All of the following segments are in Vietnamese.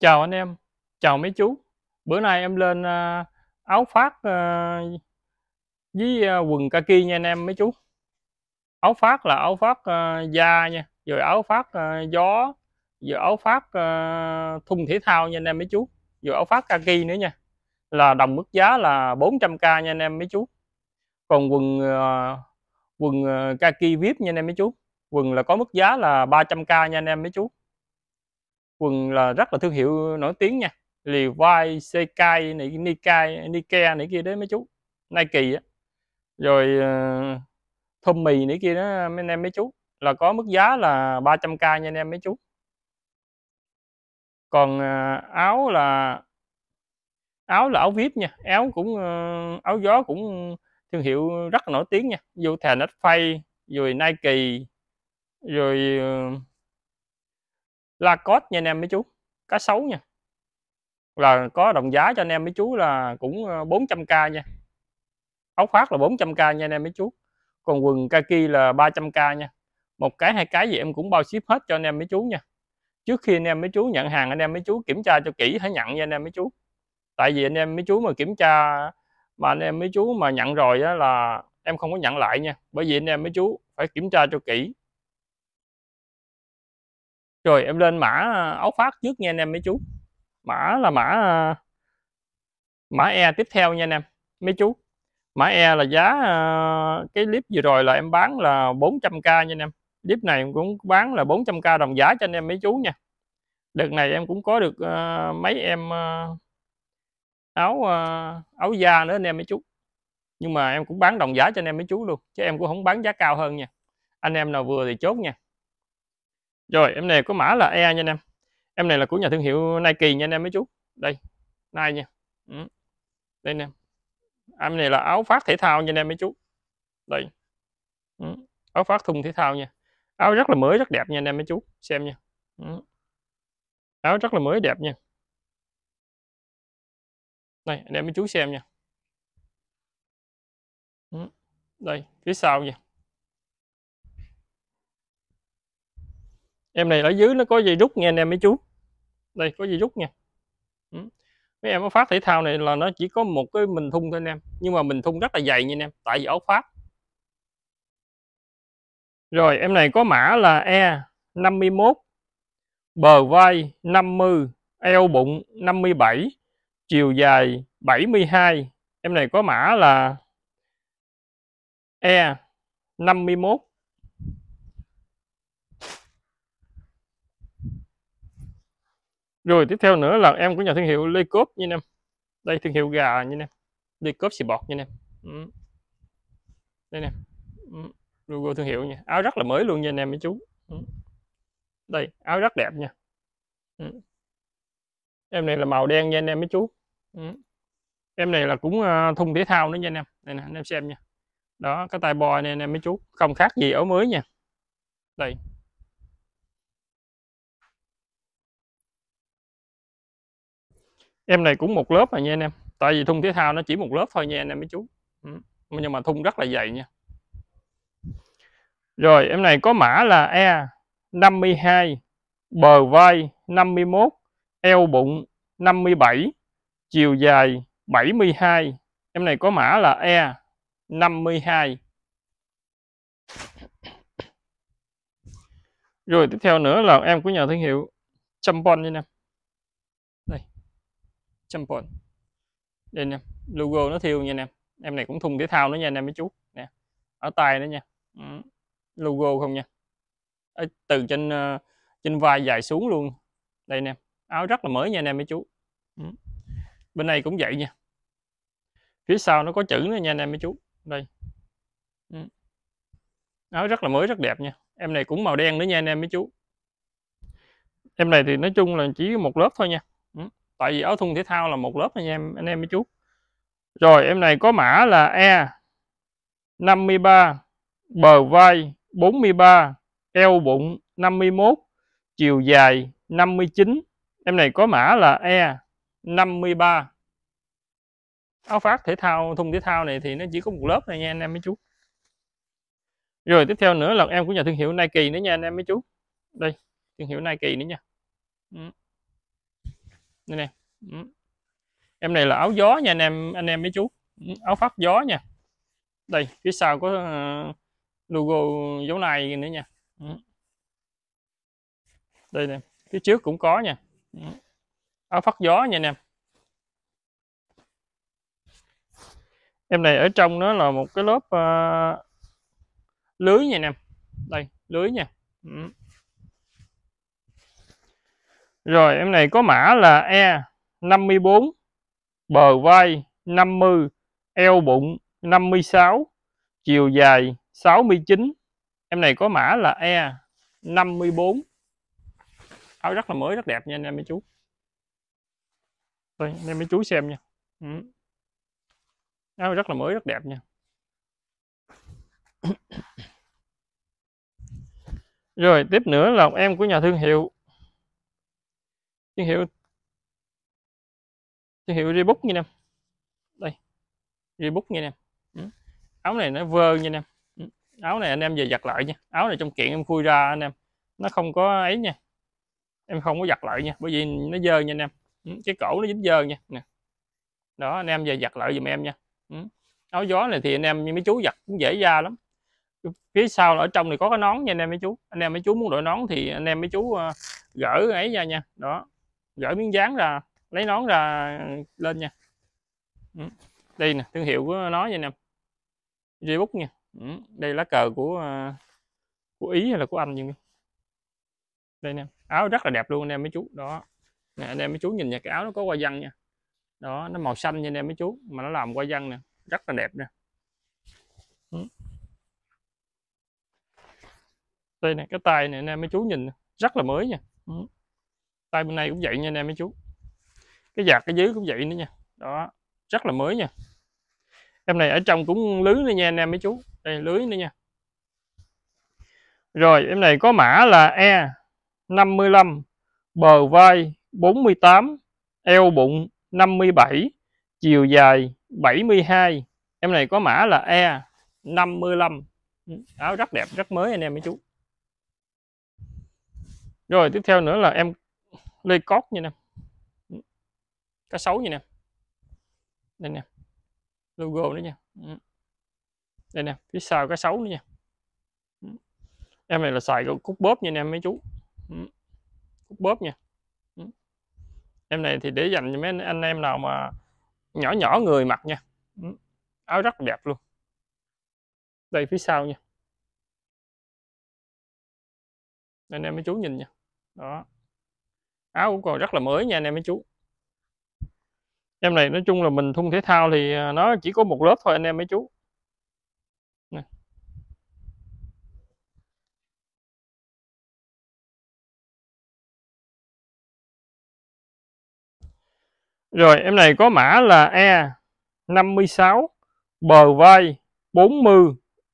Chào anh em, chào mấy chú. Bữa nay em lên à, áo phát à, với à, quần kaki nha anh em mấy chú. Áo phát là áo phát da nha, rồi áo phát gió, rồi áo phát thun thể thao nha anh em mấy chú. Rồi áo phát kaki nữa nha. Là đồng mức giá là 400k nha anh em mấy chú. Còn quần quần kaki VIP nha anh em mấy chú. Quần là có mức giá là 300k nha anh em mấy chú quần là rất là thương hiệu nổi tiếng nha Levi, Sekai, này, Nikai, Nike này kia đấy mấy chú Nike á rồi uh, thơm mì này kia đó mấy anh em mấy chú là có mức giá là 300k nha anh em mấy chú còn uh, áo là áo là áo vip nha áo cũng uh, áo gió cũng thương hiệu rất là nổi tiếng nha vô thề nách phay rồi Nike rồi uh, la cốt nha anh em mấy chú cá sấu nha là có đồng giá cho anh em mấy chú là cũng 400k nha áo khoác là 400k nha anh em mấy chú còn quần kaki là 300k nha một cái hai cái gì em cũng bao ship hết cho anh em mấy chú nha trước khi anh em mấy chú nhận hàng anh em mấy chú kiểm tra cho kỹ hãy nhận nha anh em mấy chú tại vì anh em mấy chú mà kiểm tra mà anh em mấy chú mà nhận rồi á là em không có nhận lại nha bởi vì anh em mấy chú phải kiểm tra cho kỹ rồi em lên mã à, áo phát trước nha anh em mấy chú mã là mã à, mã e tiếp theo nha anh em mấy chú mã e là giá à, cái clip vừa rồi là em bán là 400k nha anh em clip này em cũng bán là 400k đồng giá cho anh em mấy chú nha đợt này em cũng có được uh, mấy em uh, áo uh, áo da nữa anh em mấy chú nhưng mà em cũng bán đồng giá cho anh em mấy chú luôn chứ em cũng không bán giá cao hơn nha anh em nào vừa thì chốt nha rồi em này có mã là E nha anh em em này là của nhà thương hiệu Nike nha anh em mấy chú đây Nike nha ừ. đây nè. À, em này là áo phát thể thao nha anh em mấy chú đây ừ. áo phát thun thể thao nha áo rất là mới rất đẹp nha anh em mấy chú xem nha ừ. áo rất là mới đẹp nha đây anh em mấy chú xem nha ừ. đây phía sau nha em này ở dưới nó có dây rút nha anh em mấy chú đây có dây rút nha ừ. mấy em áo phát thể thao này là nó chỉ có một cái mình thun thôi anh em nhưng mà mình thun rất là dày nha anh em tại vì áo phát rồi em này có mã là E 51 bờ vai 50 eo bụng 57 chiều dài 72 em này có mã là E 51 rồi tiếp theo nữa là em của nhà thương hiệu Lê Cốp nha anh em đây thương hiệu gà nha anh em Lê Cốp xì bọt nha anh em ừ. đây nè ừ. logo thương hiệu nha áo rất là mới luôn nha anh em mấy chú ừ. đây áo rất đẹp nha em này là màu đen nha anh em mấy chú em này là cũng à, thun thể thao nữa nha anh em đây nè anh em xem nha đó cái tai bo nè anh em mấy chú không khác gì áo mới nha đây em này cũng một lớp mà nha anh em tại vì thun thể thao nó chỉ một lớp thôi nha anh em mấy chú ừ. nhưng mà thun rất là dày nha rồi em này có mã là E 52 bờ vai 51 eo bụng 57 chiều dài 72 em này có mã là E 52 rồi tiếp theo nữa là em của nhà thương hiệu Champon nha anh em Champion đây nè logo nó thiêu nha nè em này cũng thùng thể thao nữa nha anh em mấy chú nè ở tay nữa nha ừ, logo không nha ở từ trên ờ, trên vai dài xuống luôn đây nè áo rất là mới nha anh em mấy chú ừ, bên này cũng vậy nha phía sau nó có chữ nữa nha anh em mấy chú đây ừ, áo rất là mới rất đẹp nha em này cũng màu đen nữa nha anh em mấy chú em này thì nói chung là chỉ một lớp thôi nha tại vì áo thun thể thao là một lớp anh em anh em mấy chú rồi em này có mã là E 53 bờ vai 43 eo bụng 51 chiều dài 59 em này có mã là E 53 áo phát thể thao thun thể thao này thì nó chỉ có một lớp này nha anh em mấy chú rồi tiếp theo nữa là em của nhà thương hiệu Nike nữa nha anh em mấy chú đây thương hiệu Nike nữa nha ừ đây nè ừ. em này là áo gió nha anh em anh em mấy chú ừ, áo phát gió nha đây phía sau có ờ, logo dấu này nữa nha ừ. đây nè phía trước cũng có nha áo phát gió nha anh em em này ở trong nó là một cái lớp uh, lưới nha anh em đây lưới nha ừ. Rồi em này có mã là E 54 bờ vai 50 eo bụng 56 chiều dài 69 em này có mã là E 54 áo rất là mới rất đẹp nha anh em mấy chú Đây, anh em mấy chú xem nha ừ. áo rất là mới rất đẹp nha rồi tiếp nữa là em của nhà thương hiệu thương hiệu thương hiệu rebook nha em đây rebook nha em ừ. áo này nó vơ nha em ừ. áo này anh em về giặt lại nha áo này trong kiện em khui ra anh em nó không có ấy nha em không có giặt lại nha bởi vì nó dơ nha anh em ừ, cái cổ nó dính dơ nha nè đó anh em về giặt lại giùm em nha ừ. áo gió này thì anh em như mấy chú giặt cũng dễ da lắm phía sau ở trong này có cái nón nha anh em mấy chú anh em mấy chú muốn đội nón thì anh em mấy chú ờ, gỡ ấy ra nha đó gỡ miếng dán ra lấy nón ra lên nha ừ. đây nè thương hiệu của nó vậy nè Rebook nha ừ. đây lá cờ của à, của ý hay là của anh gì đây nè áo rất là đẹp luôn anh em mấy chú đó nè anh em mấy chú nhìn nha cái áo nó có hoa văn nha đó nó màu xanh nha anh em mấy chú mà nó làm hoa văn nè rất là đẹp nè ừ. đây nè cái tay này anh em mấy chú nhìn rất là mới nha tay bên này cũng vậy nha anh em mấy chú cái giạc cái dưới cũng vậy nữa nha đó rất là mới nha em này ở trong cũng lưới nữa nha anh em mấy chú đây lưới nữa nha rồi em này có mã là E 55 bờ vai 48 eo bụng 57 chiều dài 72 em này có mã là E 55 áo rất đẹp rất mới anh em mấy chú rồi tiếp theo nữa là em lê cót như nè cá sấu như nè đây nè logo nữa nha ừ. đây nè phía sau cá sấu nữa nha ừ. em này là xài cúc bóp nha em mấy chú ừ. cúc bóp nha em này thì để dành cho mấy anh em nào mà nhỏ nhỏ người mặc nha áo rất đẹp luôn đây phía sau nha anh em mấy chú nhìn nha đó áo cũng còn rất là mới nha anh em mấy chú em này nói chung là mình thun thể thao thì à, nó chỉ có một lớp thôi anh em mấy chú rồi em này có mã là e 56 bờ vai 40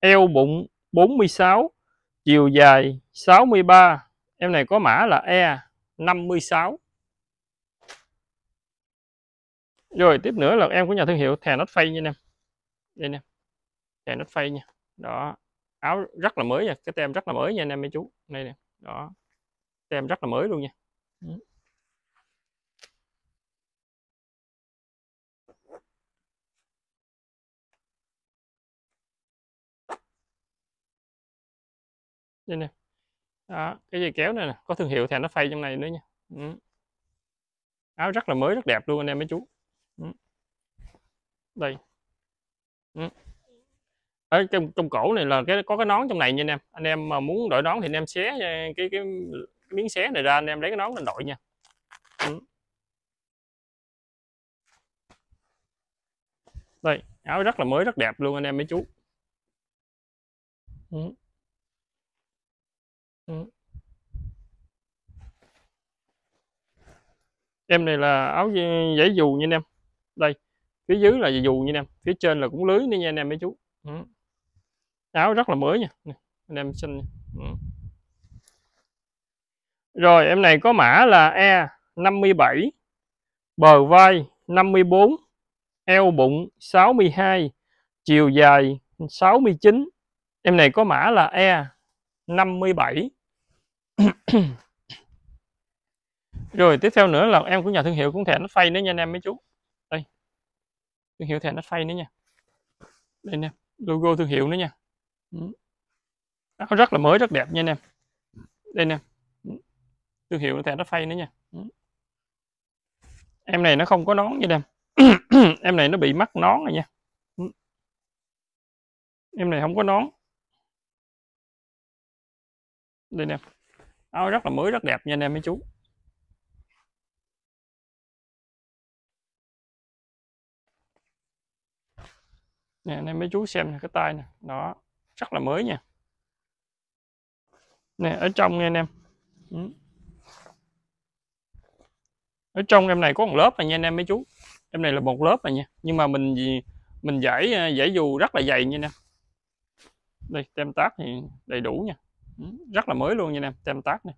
eo bụng 46 chiều dài 63 em này có mã là e 56 rồi tiếp nữa là em của nhà thương hiệu thè nốt phay nha em đây nè thè nốt phay nha đó áo rất là mới nha cái tem rất là mới nha anh em mấy chú đây nè đó tem rất là mới luôn nha đây nè đó cái dây kéo này nè có thương hiệu thì nó phay trong này nữa nha ừ. áo rất là mới rất đẹp luôn anh em mấy chú ừ. đây ừ. ở trong, trong cổ này là cái có cái nón trong này nha anh em anh em mà muốn đổi nón thì anh em xé cái ờ, cái, cái miếng xé này ra anh em lấy cái nón lên đội nha ừ. đây áo rất là mới rất đẹp luôn anh em mấy chú ừ. Ừ. em này là áo dãy dù nha anh em đây phía dưới là dù nha anh em phía trên là cũng lưới nữa nha anh em mấy chú ừ. áo rất là mới nha anh em xin ừ. rồi em này có mã là e 57 bờ vai 54 eo bụng 62 chiều dài 69 em này có mã là E 57 rồi tiếp theo nữa là em của nhà thương hiệu cũng thẻ nó phay nữa nha anh em mấy chú đây thương hiệu thẻ nó phay nữa nha đây nè logo thương hiệu nữa nha ừ. Nó rất là mới rất đẹp nha anh em đây nè ừ. thương hiệu thẻ nó phay nữa nha ừ. em này nó không có nón nha em em này nó bị mắc nón rồi nha em này không có nón đây nè áo ờ, rất là mới rất đẹp nha anh em mấy chú nè anh em mấy chú xem cái tay nè đó rất là mới nha nè ở trong nha anh em ừ. ở trong em này có một lớp mà nha anh em mấy chú em này là một lớp mà nha nhưng mà mình mình giải à, giải dù rất là dày nha anh em đây tem tác thì đầy đủ nha Ừ, rất là mới luôn nha em tem tác này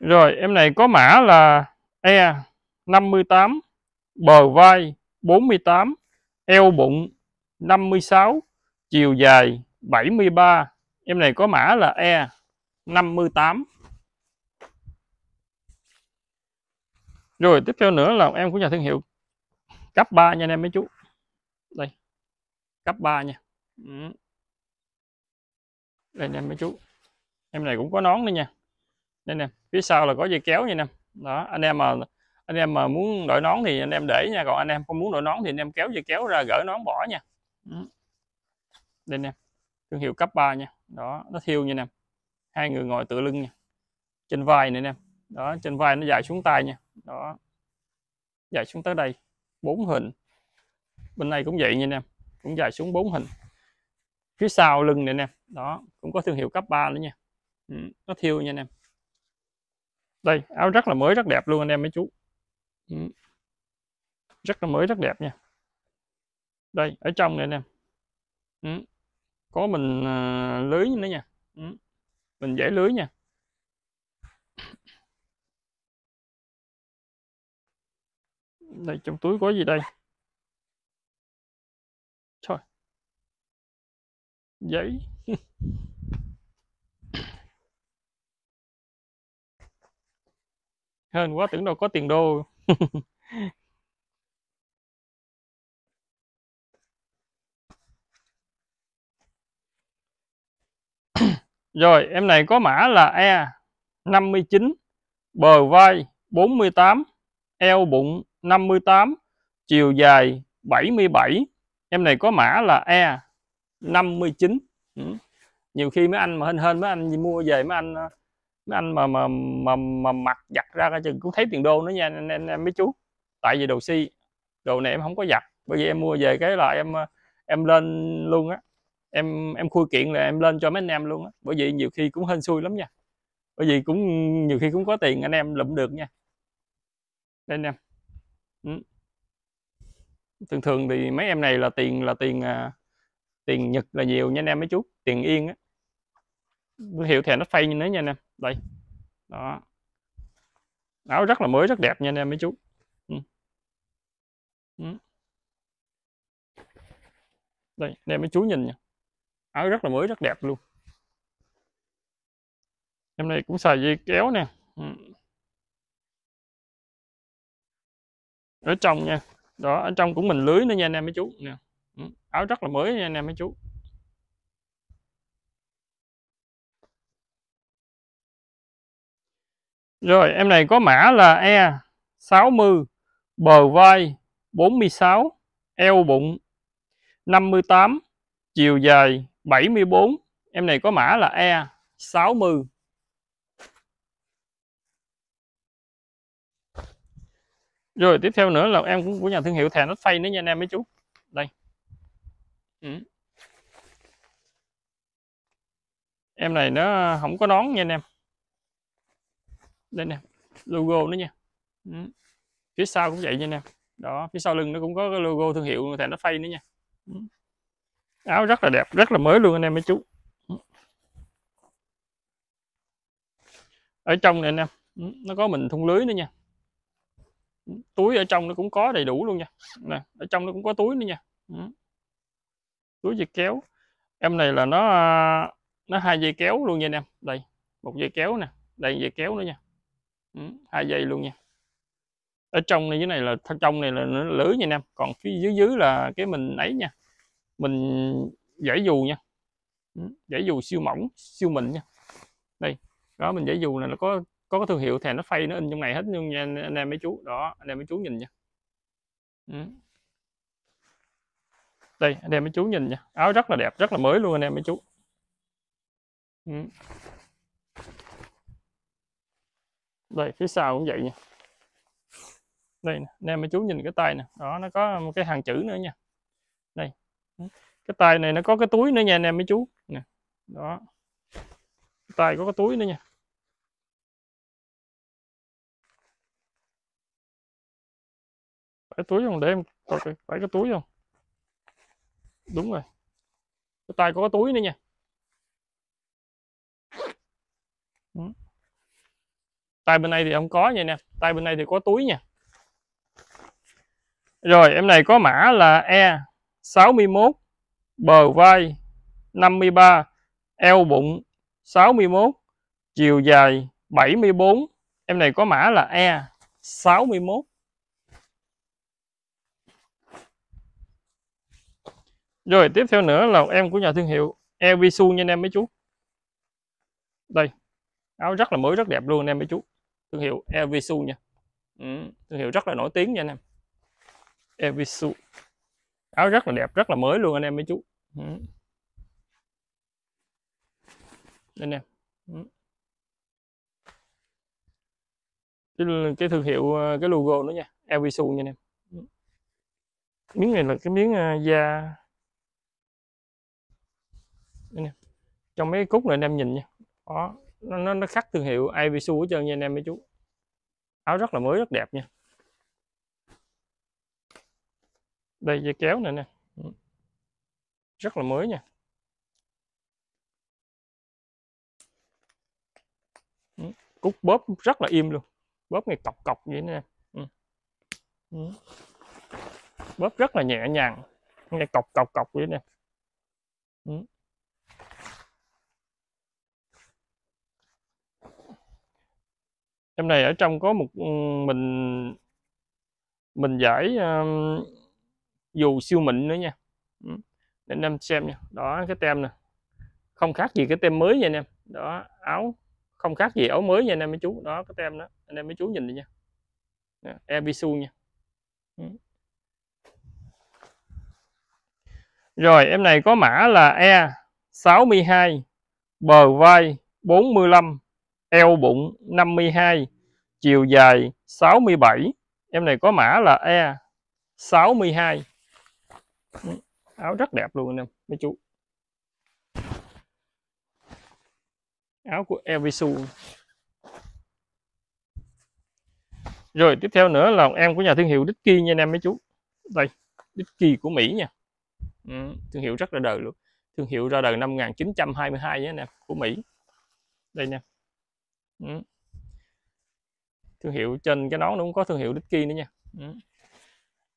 rồi em này có mã là E 58 bờ vai 48 eo bụng 56 chiều dài 73 em này có mã là E 58 rồi tiếp theo nữa là em của nhà thương hiệu cấp 3 nha anh em mấy chú đây cấp 3 nha ừ đây nè mấy chú em này cũng có nón nữa nha đây nè phía sau là có dây kéo vậy nè đó anh em mà anh em mà muốn đội nón thì anh em để nha còn anh em không muốn đội nón thì anh em kéo dây kéo ra gỡ nón bỏ nha ừ. đây nè thương hiệu cấp 3 nha đó nó thiêu như nè hai người ngồi tựa lưng nha trên vai này nè đó trên vai nó dài xuống tay nha đó dài xuống tới đây bốn hình bên này cũng vậy nha nè, cũng dài xuống bốn hình phía sau lưng này nè, đó cũng có thương hiệu cấp 3 nữa nha ừ, nó thiêu nha anh em đây áo rất là mới rất đẹp luôn anh em mấy chú ừ. rất là mới rất đẹp nha đây ở trong này anh em ừ. có mình uh, lưới nữa nha ừ. mình dễ lưới nha đây trong túi có gì đây giấy hên quá tưởng đâu có tiền đô Rồi, em này có mã là E 59, bờ vai 48, eo bụng 58, chiều dài 77. Em này có mã là E 59 ừ. nhiều khi mấy anh mà hên hên mấy anh mua về mấy anh mấy anh mà mà mà, mà mặc giặt ra cái chừng cũng thấy tiền đô nữa nha anh em, em mấy chú tại vì đồ si đồ này em không có giặt bởi vì em mua về cái là em em lên luôn á em em khui kiện là em lên cho mấy anh em luôn á bởi vì nhiều khi cũng hên xui lắm nha bởi vì cũng nhiều khi cũng có tiền anh em lụm được nha đây anh em ừ. thường thường thì mấy em này là tiền là tiền à, tiền nhật là nhiều nha anh em mấy chú tiền yên á hiệu thẻ nó phay như thế nha anh em đây đó áo rất là mới rất đẹp nha anh em mấy chú ừ. Ừ. đây anh em mấy chú nhìn nha áo rất là mới rất đẹp luôn em này cũng xài dây kéo nè ừ. ở trong nha đó ở trong cũng mình lưới nữa nha anh em mấy chú nè Ừ, áo rất là mới nha anh em mấy chú Rồi em này có mã là E60 bờ vai 46 eo bụng 58 chiều dài 74 em này có mã là E60 Rồi tiếp theo nữa là em cũng của nhà thương hiệu Thèn phay nữa nha anh em mấy chú Ừ. em này nó không có nón nha anh em đây nè logo nữa nha ừ. phía sau cũng vậy nha anh em đó phía sau lưng nó cũng có cái logo thương hiệu thằng nó phay nữa nha ừ. áo rất là đẹp rất là mới luôn anh em mấy chú ừ. ở trong này anh em ừ. nó có mình thun lưới nữa nha ừ, túi ở trong nó cũng có đầy đủ luôn nha nè ở trong nó cũng có túi nữa nha ừ lúa dây kéo em này là nó à, nó hai dây kéo luôn nha anh em đây một dây kéo nè đây dây kéo nữa nha ừ, hai dây luôn nha ở trong này dưới này là trong này là lưới nha anh em còn phía dưới dưới là cái mình ấy nha mình giải dù nha ừ, giải dù siêu mỏng siêu mịn nha đây đó mình giải dù này là có có cái thương hiệu thèm nó phay nó in trong này hết nhưng nha anh em mấy chú đó anh em mấy chú nhìn nha ừ đây anh em mấy chú nhìn nha áo rất là đẹp rất là mới luôn anh em mấy chú ừ. đây phía sau cũng vậy nha đây anh em mấy chú nhìn cái tay nè đó nó có một cái hàng chữ nữa nha đây cái tay này nó có cái túi nữa nha anh em mấy chú nè đó tay có cái túi nữa nha phải túi không để em coi phải cái túi không đúng rồi cái tay có cái túi nữa nha tay bên này thì không có vậy nè tay bên này thì có túi nha rồi em này có mã là E 61 bờ vai 53 eo bụng 61 chiều dài 74 em này có mã là E 61 rồi tiếp theo nữa là em của nhà thương hiệu Elvisu nha anh em mấy chú đây áo rất là mới rất đẹp luôn anh em mấy chú thương hiệu Elvisu nha ừ, thương hiệu rất là nổi tiếng nha anh em Elvisu áo rất là đẹp rất là mới luôn anh em mấy chú ừ. anh em ừ. cái, thương hiệu ờ, cái logo nữa nha Elvisu nha anh em ừ. miếng này là cái miếng uh, da nè trong mấy cúc này anh em nhìn nha đó nó nó, nó khắc thương hiệu Ibisu hết trơn nha anh em mấy chú áo rất là mới rất đẹp nha đây dây kéo này nè ừ. rất là mới nha ừ, cúc bóp rất là im luôn bóp ngay cọc cọc vậy nè ừ. bóp rất là nhẹ nhàng ngay cọc cọc cọc vậy nè em này ở trong có một ừ, mình mình giải um, dù siêu mịn nữa nha ừ, để anh em xem nha đó cái tem nè không khác gì cái tem mới nha anh em đó áo không khác gì áo mới nha anh em mấy chú đó cái tem đó anh em mấy chú nhìn đi nha Ebisu nha ừ. rồi em này có mã là E62 bờ vai 45 eo bụng 52, chiều dài 67. Em này có mã là E 62. Áo rất đẹp luôn anh em, mấy chú. Áo của Evisu. Rồi tiếp theo nữa là em của nhà thương hiệu DICKY nha anh em mấy chú. Đây, DICKY của Mỹ nha. Ừ, thương hiệu rất là đời luôn. Thương hiệu ra đời năm 1922 nha anh em, của Mỹ. Đây nè Ừ. thương hiệu trên cái nón nó cũng có thương hiệu Dicky nữa nha ừ.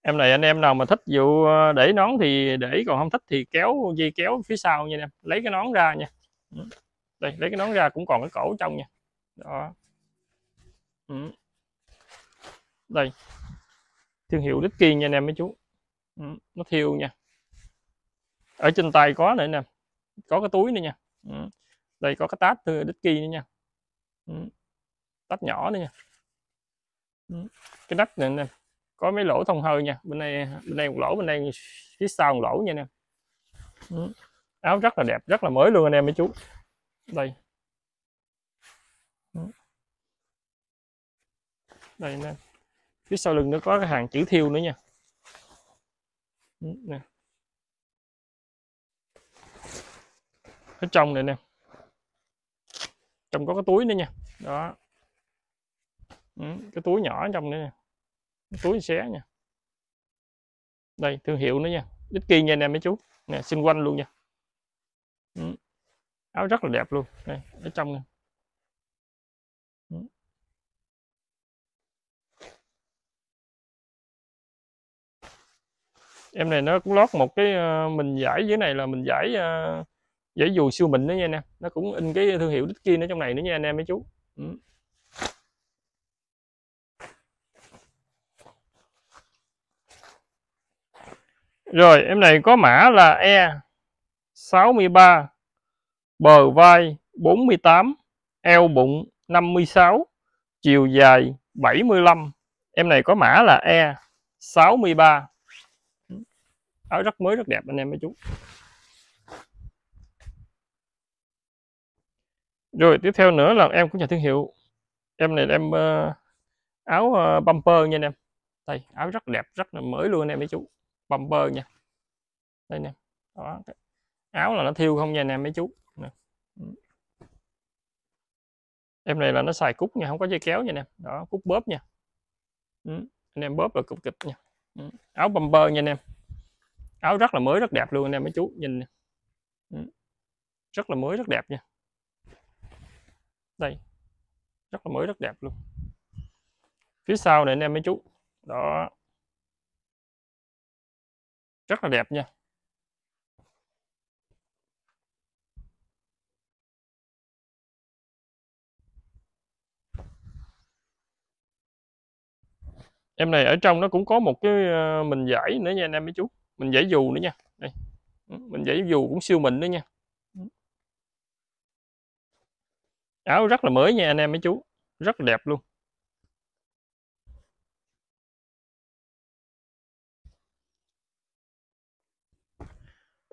em này anh em nào mà thích vụ ờ, để nón thì để còn không thích thì kéo dây kéo phía sau nha em lấy cái nón ra nha ừ. đây lấy cái nón ra cũng còn cái cổ trong nha đó đây thương hiệu Dicky nha anh em mấy chú nó thiêu nha ở trên tay có nữa nè có cái túi nữa nha đây có cái tát thư Dicky nữa nha Ừ. tách nhỏ nữa nha ừ. cái nách này nè có mấy lỗ thông hơi nha bên này bên này một lỗ bên đây phía sau một lỗ nha nè ừ. áo rất là đẹp rất là mới luôn anh em mấy chú đây đây nè phía sau lưng nó có cái hàng chữ thiêu nữa nha nè. ở trong này nè trong có cái túi nữa nha đó ừ, cái túi nhỏ trong nữa nha túi xé nha đây thương hiệu nữa nha ít kỳ nha em mấy chú nè xung quanh luôn nha ừ. áo rất là đẹp luôn đây ở trong nè ừ. em này nó cũng lót một cái ờ, mình giải dưới này là mình giải uh, dãy dù siêu mịn đó nha anh em nó cũng in cái thương hiệu đích kia ở trong này nữa nha anh em mấy chú ừ. rồi em này có mã là E 63 bờ vai 48 eo bụng 56 chiều dài 75 em này có mã là E 63 áo rất mới rất đẹp anh em mấy chú rồi tiếp theo nữa là em cũng nhà thương hiệu em này em uh, áo uh, bumper nha anh em đây áo rất đẹp rất là mới luôn anh em mấy chú bumper nha đây nè đó áo là nó thiêu không nha anh em mấy chú nè. Ừ. em này là nó xài cúc nha không có dây kéo nha anh em đó cúc bóp nha ừ. anh em bóp là cục kịch nha ừ. áo bumper nha anh em áo rất là mới rất đẹp luôn anh em mấy chú nhìn nè. Ừ. rất là mới rất đẹp nha đây rất là mới rất đẹp luôn phía sau này anh em mấy chú đó rất là đẹp nha em này ở trong nó cũng có một cái ờ, mình giải nữa nha anh em mấy chú mình giải dù nữa nha đây ừ, mình giải dù cũng siêu mịn nữa nha áo rất là mới nha anh em mấy chú rất là đẹp luôn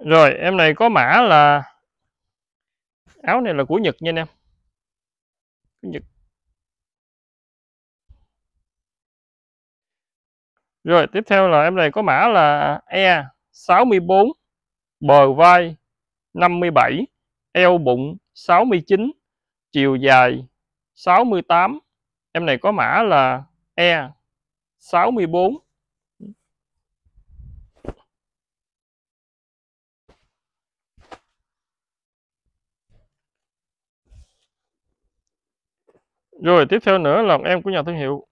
rồi em này có mã là áo này là của Nhật nha anh em Nhật Rồi tiếp theo là em này có mã là E64 Bờ vai 57 Eo bụng 69 chiều dài 68 em này có mã là E 64 Rồi tiếp theo nữa là em của nhà thương hiệu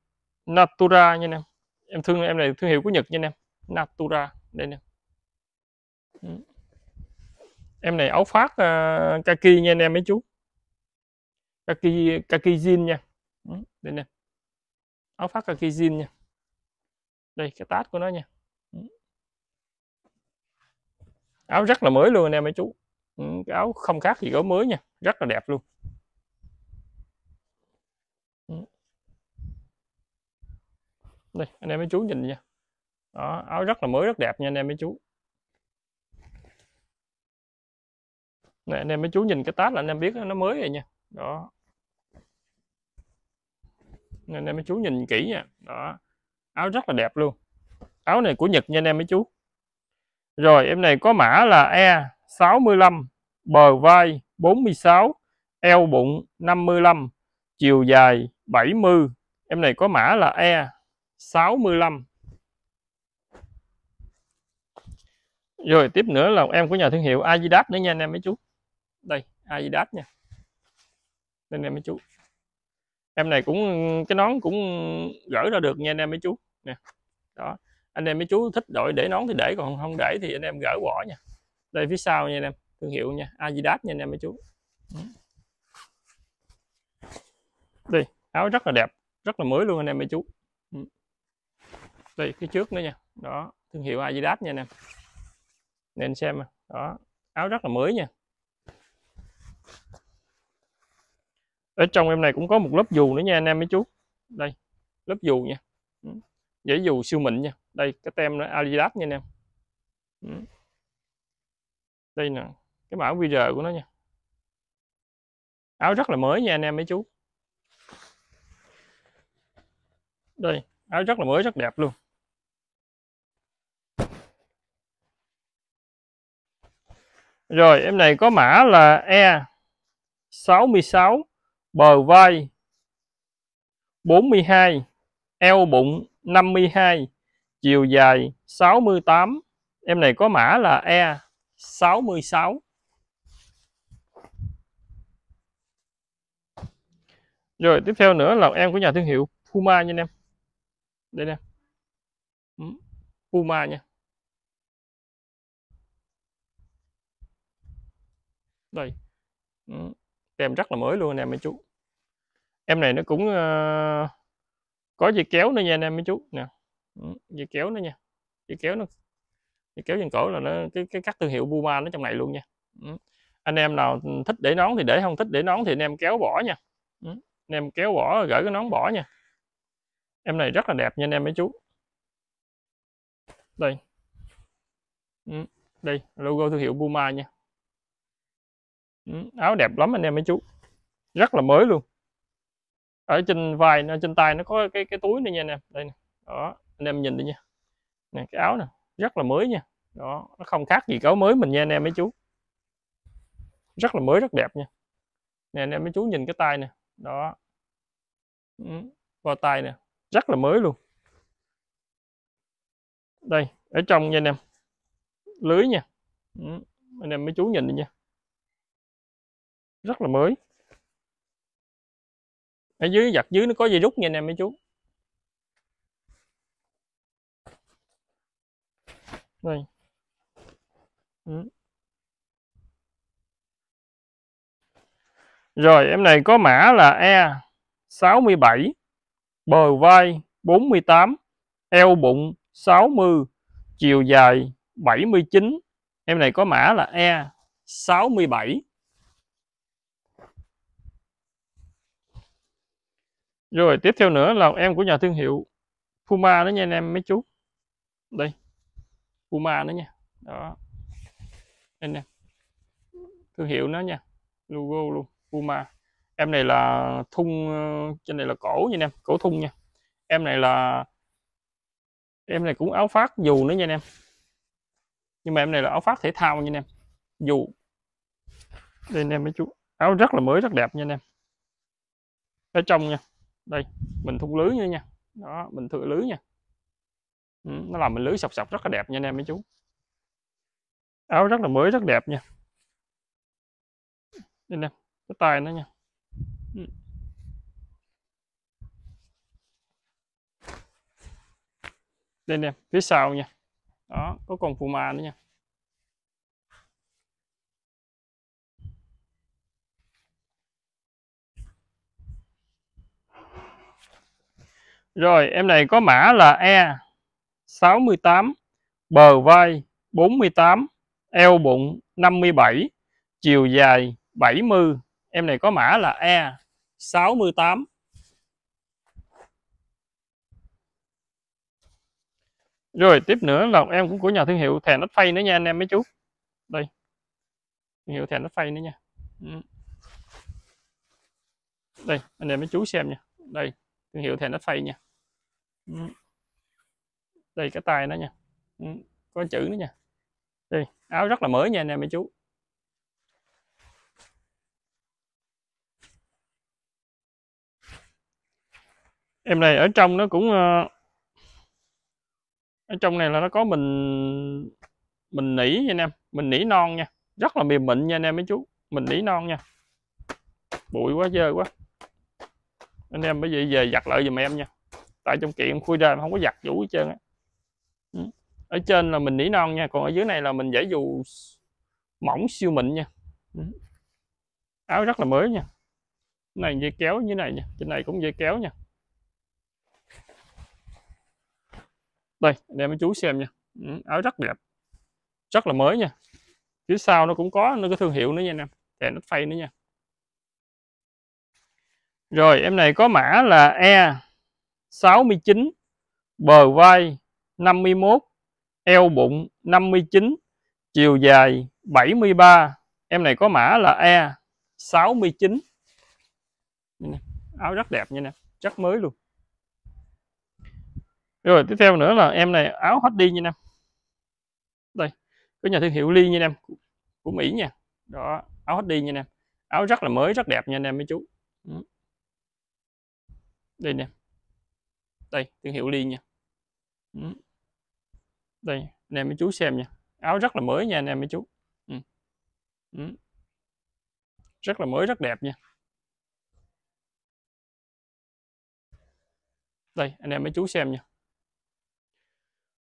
Natura nha em. Em thương em này thương hiệu của Nhật nha em. Natura đây nè. Ừ. Em này áo phát uh, à, kaki nha anh em mấy chú kaki kaki zin nha đây nè áo phát kaki zin nha đây cái tát của nó nha áo rất là mới luôn anh em mấy chú ừ, cái áo không khác gì áo mới nha rất là đẹp luôn đây anh em mấy chú nhìn nha đó áo rất là mới rất đẹp nha anh em mấy chú này anh em mấy chú nhìn cái tát là anh em biết nó mới rồi nha đó nên em mấy chú nhìn kỹ nha đó áo rất là đẹp luôn áo này của Nhật nha anh em mấy chú rồi em này có mã là E 65 bờ vai 46 eo bụng 55 chiều dài 70 em này có mã là E 65 rồi tiếp nữa là em của nhà thương hiệu Adidas nữa nha anh em mấy chú đây Adidas nha anh em mấy chú em này cũng cái nón cũng gỡ ra được nha anh em mấy chú nè đó anh em mấy chú thích đội để nón thì để còn không để thì anh em gỡ bỏ nha đây phía sau nha anh em thương hiệu nha Adidas nha anh em mấy chú đây áo rất là đẹp rất là mới luôn anh em mấy chú ừ. đây cái trước nữa nha đó thương hiệu Adidas nha anh em nên xem đó áo rất là mới nha ở trong em này cũng có một lớp dù nữa nha anh em mấy chú đây lớp dù nha dễ ừ, dù siêu mịn nha đây cái tem nó Adidas nha anh em ừ. đây nè cái mã QR của nó nha áo rất là mới nha anh em mấy chú đây áo rất là mới rất đẹp luôn rồi em này có mã là E 66 bờ vai 42, eo bụng 52, chiều dài 68. Em này có mã là E 66. Rồi tiếp theo nữa là em của nhà thương hiệu Puma nha anh em. Đây nè. Ừ, Puma nha. Đây. Ừ em rất là mới luôn anh em mấy chú em này nó cũng ờ, có dây kéo nữa nha anh em mấy chú nè ừ, dây kéo nữa nha dây kéo nó dây kéo trên cổ là nó cái cái các thương hiệu Puma nó trong này luôn nha ừ. anh em nào thích để nón thì để không thích để nón thì anh em kéo bỏ nha ừ, anh em kéo bỏ gửi cái nón bỏ nha em này rất là đẹp nha anh em mấy chú đây đây logo thương hiệu Puma nha Ừ, áo đẹp lắm anh em mấy chú rất là mới luôn ở trên vai trên tay nó có cái cái túi này nha anh em đây nè đó anh em nhìn đi nha nè cái áo nè rất là mới nha đó nó không khác gì cái áo mới mình nha anh em mấy chú rất là mới rất đẹp nha nè anh em mấy chú nhìn cái tay nè đó ừ, qua tay nè rất là mới luôn đây ở trong nha anh em lưới nha ừ, anh em mấy chú nhìn đi nha rất là mới ở dưới giặt dưới nó có dây rút nha anh em mấy chú đây ừ. rồi em này có mã là e 67 bờ vai 48 eo bụng 60 chiều dài 79 em này có mã là e 67 rồi tiếp theo nữa là em của nhà thương hiệu Puma đó nha anh em mấy chú đây Puma đó nha đó anh em thương hiệu nó nha logo luôn Puma em này là thun ờ, trên này là cổ nha anh em cổ thun nha em này là em này cũng áo phát dù nữa nha anh em nhưng mà em này là áo phát thể thao nha anh em dù đây anh em mấy chú áo rất là mới rất đẹp nha anh em ở trong nha đây mình thun lưới nữa nha đó mình thử lưới nha ừ, nó làm mình lưới sọc sọc rất là đẹp nha anh em mấy chú áo rất là mới rất đẹp nha anh em cái tay nó nha ừ. đây nè phía sau nha đó có con ma nữa nha Rồi em này có mã là E 68, bờ vai 48, eo bụng 57, chiều dài 70. Em này có mã là E 68. Rồi tiếp nữa là em cũng của nhà thương hiệu Thèn Nách Phay nữa nha anh em mấy chú. Đây. Thương hiệu Thèn Nách Phay nữa nha. Ừ. Đây, anh em mấy chú xem nha. Đây thương hiệu thì nó phay nha ừ. đây cái tay nó nha ừ, có chữ nữa nha đây áo rất là mới nha anh em mấy chú em này ở trong nó cũng ờ, ở trong này là nó có mình mình nỉ nha anh em mình nỉ non nha rất là mềm mịn nha anh em mấy chú mình nỉ non nha bụi quá dơ quá anh em bây giờ về giặt lại dùm em nha tại trong kiện khui ra không có giặt vũ hết trơn á ừ. ở trên là mình nỉ non nha còn ở dưới này là mình dễ dù mỏng siêu mịn nha ừ. áo rất là mới nha này dây kéo như này nha trên này cũng dây kéo nha đây để mấy chú xem nha ừ, áo rất đẹp rất là mới nha phía sau nó cũng có nó có thương hiệu nữa nha anh em đèn nó phay nữa nha rồi em này có mã là E 69, bờ vai 51, eo bụng 59, chiều dài 73. Em này có mã là E 69. Áo rất đẹp nha nè, chắc mới luôn. Rồi tiếp theo nữa là em này áo hết đi nha em. Đây, có nhà thương hiệu Ly nha em, của Mỹ nha. Đó, áo hết đi nha em. Áo rất là mới, rất đẹp nha anh mấy chú. Ừ đây nè đây thương hiệu liên nha ừ. đây anh em mấy chú xem nha áo rất là mới nha anh em mấy chú ừ. Ừ. rất là mới rất đẹp nha đây anh em mấy chú xem nha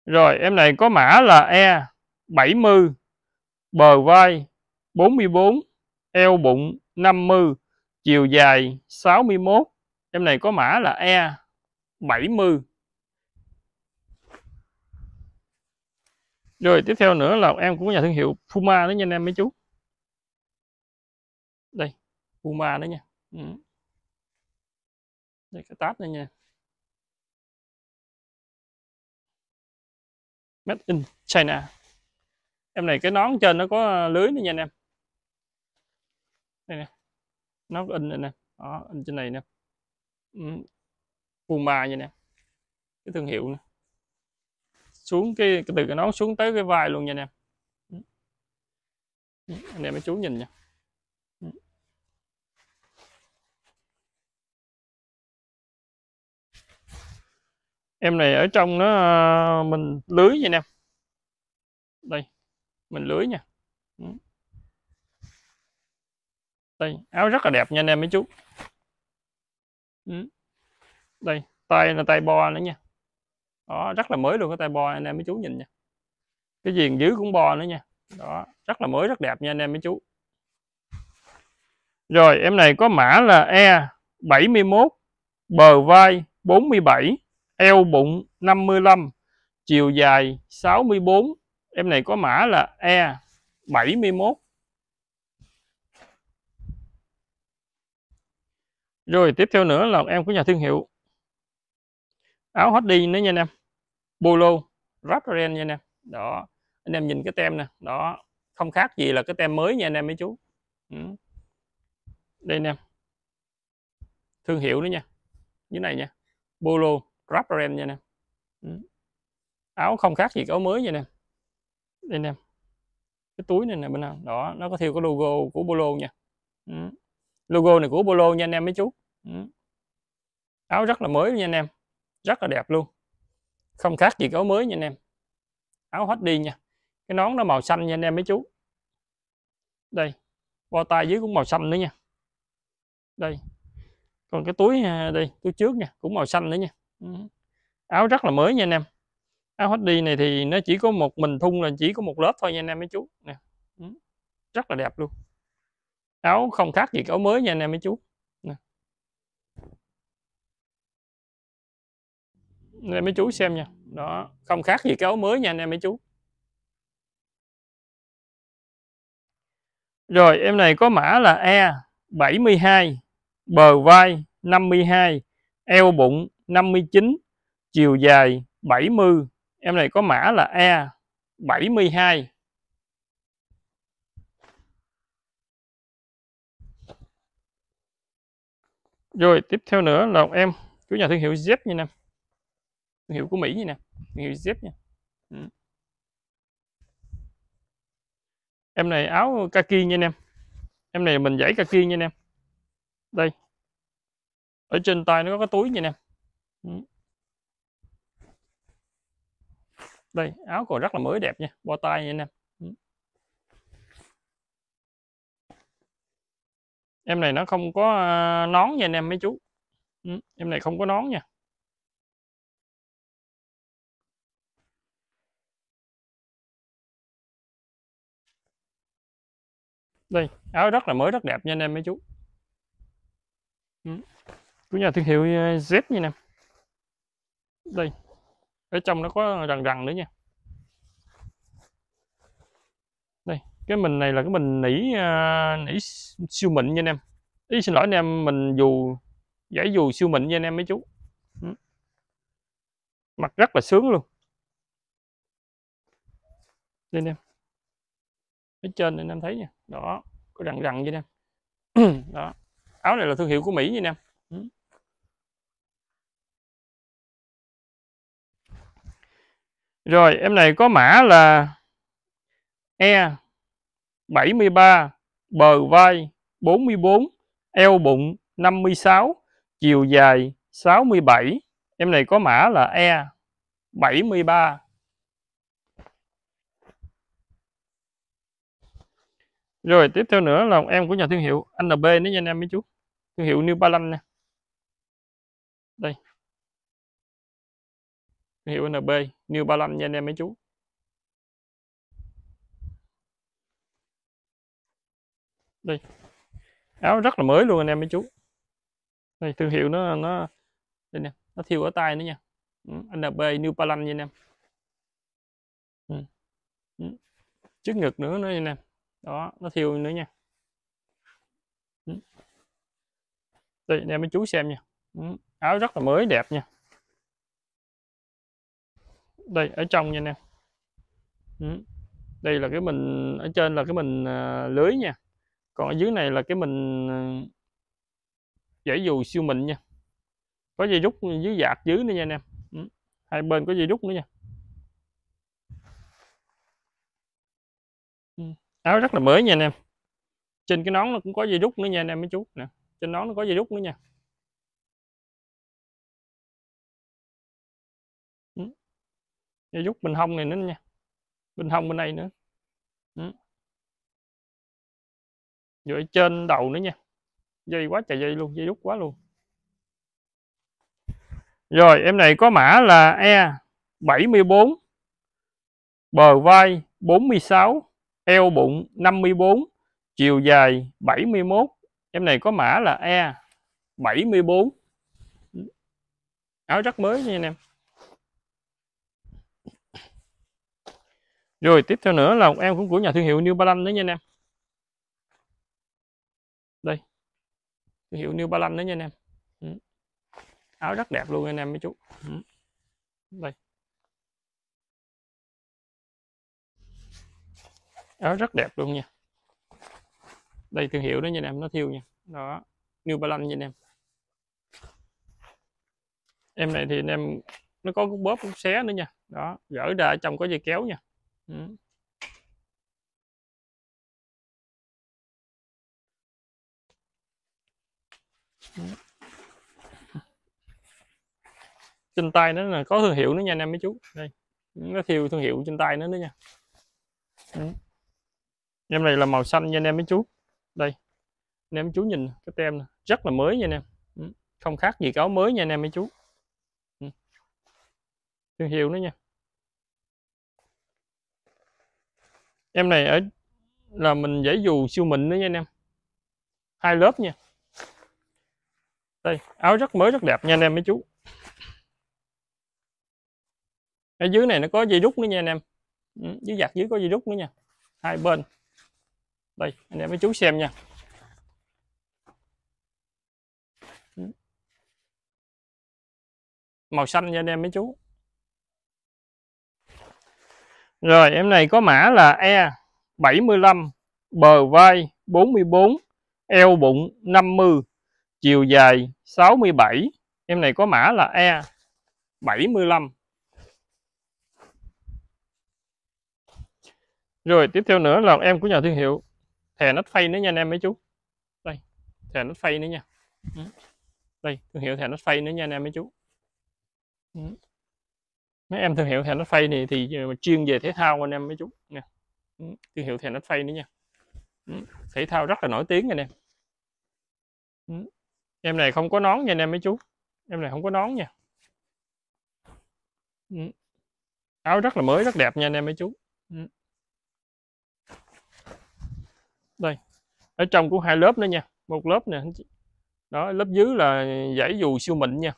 rồi em này có mã là E 70 bờ vai 44 eo bụng 50 chiều dài 61 em này có mã là E70 rồi tiếp theo nữa là em cũng có nhà thương hiệu Puma đó nha anh em mấy chú đây Puma đó nha ừ. đây cái tab này nha Made in China em này cái nón trên nó có lưới nữa nha anh em đây nè nó in này nè đó in trên này nè Puma như nè cái thương hiệu này. xuống cái, từ cái nón xuống tới cái vai luôn nha nè anh em mấy chú nhìn nha em này ở trong nó à, mình lưới vậy nè đây mình lưới nha đây áo rất là đẹp nha anh em mấy chú Ừ. đây tay là tay bo nữa nha đó rất là mới luôn cái tay bo anh em mấy chú nhìn nha cái viền dưới cũng bo nữa nha đó rất là mới rất đẹp nha anh em mấy chú rồi em này có mã là E 71 bờ vai 47 eo bụng 55 chiều dài 64 em này có mã là E 71 rồi tiếp theo nữa là em của nhà thương hiệu áo hot nữa nha anh em polo Raptorant nha anh em đó anh em nhìn cái tem nè đó không khác gì là cái tem mới nha anh em mấy chú ừ. đây anh em thương hiệu nữa nha như này nha polo Raptorant nha anh em ừ. áo không khác gì cái áo mới nha anh em đây anh em cái túi này nè bên nào đó nó có theo cái logo của polo nha ừ logo này của polo nha anh em mấy chú ừ. áo rất là mới nha anh em rất là đẹp luôn không khác gì áo mới nha anh em áo hết đi nha cái nón nó màu xanh nha anh em mấy chú đây bo tay dưới cũng màu xanh nữa nha đây còn cái túi à, đây túi trước nha cũng màu xanh nữa nha ừ. áo rất là mới nha anh em áo hết đi này thì nó chỉ có một mình thun là chỉ có một lớp thôi nha anh em mấy chú nè ừ. rất là đẹp luôn áo không khác gì áo mới nha anh em mấy chú nè. anh em mấy chú xem nha đó không khác gì áo mới nha anh em mấy chú rồi em này có mã là E 72 bờ vai 52 eo bụng 59 chiều dài 70 em này có mã là E 72 rồi tiếp theo nữa là một em chủ nhà thương hiệu Z như nè thương hiệu của Mỹ như nè thương hiệu Z nha ừ. em này áo kaki nha anh em em này mình giãy kaki nha anh em đây ở trên tay nó có cái túi nha anh em ừ. đây áo còn rất là mới đẹp nha bo tay nha anh em em này nó không có nón nha anh em mấy chú ừ, em này không có nón nha đây áo rất là mới rất đẹp nha anh em mấy chú ừ. của nhà thương hiệu ờ, Z nha anh em đây ở trong nó có rằn rằn nữa nha cái mình này là cái mình nỉ uh, nỉ siêu mịn nha anh em ý xin lỗi anh em mình dù giải dù siêu mịn nha anh em mấy chú ừ. mặt rất là sướng luôn lên em phía trên anh em thấy nha đó có rằn rằn vậy nè đó áo này là thương hiệu của mỹ vậy nè ừ. rồi em này có mã là e 73, bờ vai 44, eo bụng 56, chiều dài 67. Em này có mã là E 73. Rồi tiếp theo nữa là em của nhà thương hiệu NB nếu như anh em mấy chú. Thương hiệu New Balance nè. Đây. Thương hiệu NB New Balance nha anh em mấy chú. đây áo rất là mới luôn anh em mấy chú đây thương hiệu nó nó đây nè nó thiêu ở tay nữa nha ừ, NB New Balance nha anh em ừ. Ừ. trước ngực nữa nữa nha anh em đó nó thiêu nữa nha đây anh em mấy chú xem nha áo rất là mới đẹp nha đây ở trong nha anh em đây là cái mình ở trên là cái mình à, lưới nha còn ở dưới này là cái mình dễ ờ, dù siêu mịn nha có dây rút dưới dạt dưới nữa nha anh em ừ, hai bên có dây rút nữa nha ừ, áo rất là mới nha anh em trên cái nón nó cũng có dây rút nữa nha anh em mấy chú nè trên nón nó có dây rút nữa nha ừ, dây rút bình hông này nữa nha bình hông bên đây nữa rồi trên đầu nữa nha dây quá trời dây luôn dây rút quá luôn rồi em này có mã là E 74 bờ vai 46 eo bụng 54 chiều dài 71 em này có mã là E 74 áo rất mới nha anh em rồi tiếp theo nữa là em cũng của nhà thương hiệu New Balance nữa nha anh em thương hiệu New Balance đó nha anh em ừ. áo rất đẹp luôn anh em mấy chú ừ. đây áo rất đẹp luôn nha đây thương hiệu đó nha anh em nó thiêu nha đó New Balance nha anh em em này thì anh em nó có cúc bóp cúc xé nữa nha đó gỡ đà trong có dây kéo nha ừ. trên tay nó là có thương hiệu nữa nha anh em mấy chú đây nó thiêu thương hiệu trên tay nó nữa nha em này là màu xanh nha anh em mấy chú đây anh em chú nhìn cái tem này. rất là mới nha anh em ừ, không khác gì cáo mới nha anh em mấy chú ừ. thương hiệu nữa nha em này ở là mình dễ dù siêu mịn nữa nha anh em hai lớp nha đây áo rất mới rất đẹp nha anh em mấy chú ở dưới này nó có dây rút nữa nha anh em ừ, dưới giặt dưới có dây rút nữa nha hai bên đây anh em mấy chú xem nha ừ. màu xanh nha anh em mấy chú rồi em này có mã là E 75 bờ vai 44 eo bụng 50 chiều dài 67 em này có mã là E 75 rồi tiếp theo nữa là em của nhà thương hiệu thẻ nó phay nữa nha anh em mấy chú đây thẻ nó phay nữa nha ừ. đây thương hiệu thẻ nó phay nữa nha anh em mấy chú ừ. mấy em thương hiệu thẻ nó phay này thì ờ, chuyên về thể thao anh em mấy chú nè ừ, thương hiệu thẻ nó phay nữa nha thể thao rất là nổi tiếng anh em em này không có nón nha anh em mấy chú em này không có nón nha ừ. áo rất là mới rất đẹp nha anh em mấy chú ừ. đây ở trong cũng hai lớp nữa nha một lớp nè đó lớp dưới là giải dù siêu mịn nha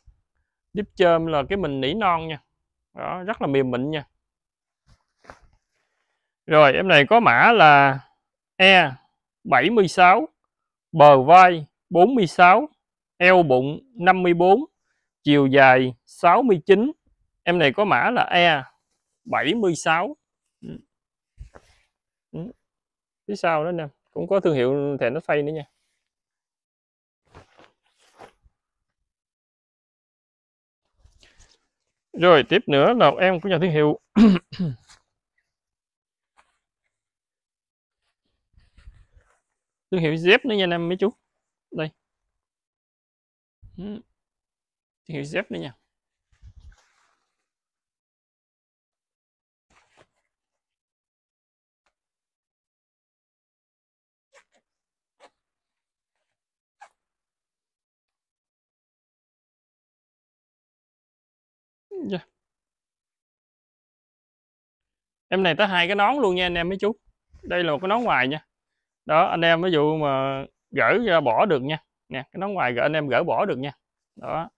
điếp chơm là cái mình nỉ non nha đó rất là mềm mịn nha rồi em này có mã là E76 bờ vai 46 eo bụng 54 chiều dài 69 em này có mã là E 76 ừ. Ừ. phía sau đó nè cũng có thương hiệu thẻ nó phay nữa nha rồi tiếp nữa là em của nhà thương hiệu thương hiệu dép nữa nha anh em mấy chú đây Ừ. thì Tinggal chef ni nha. Yeah. Dạ. Em này tới hai cái nón luôn nha anh em mấy chú. Đây là một cái nón ngoài nha. Đó anh em ví dụ mà gỡ ra bỏ được nha nè cái nón ngoài anh em gỡ bỏ được nha đó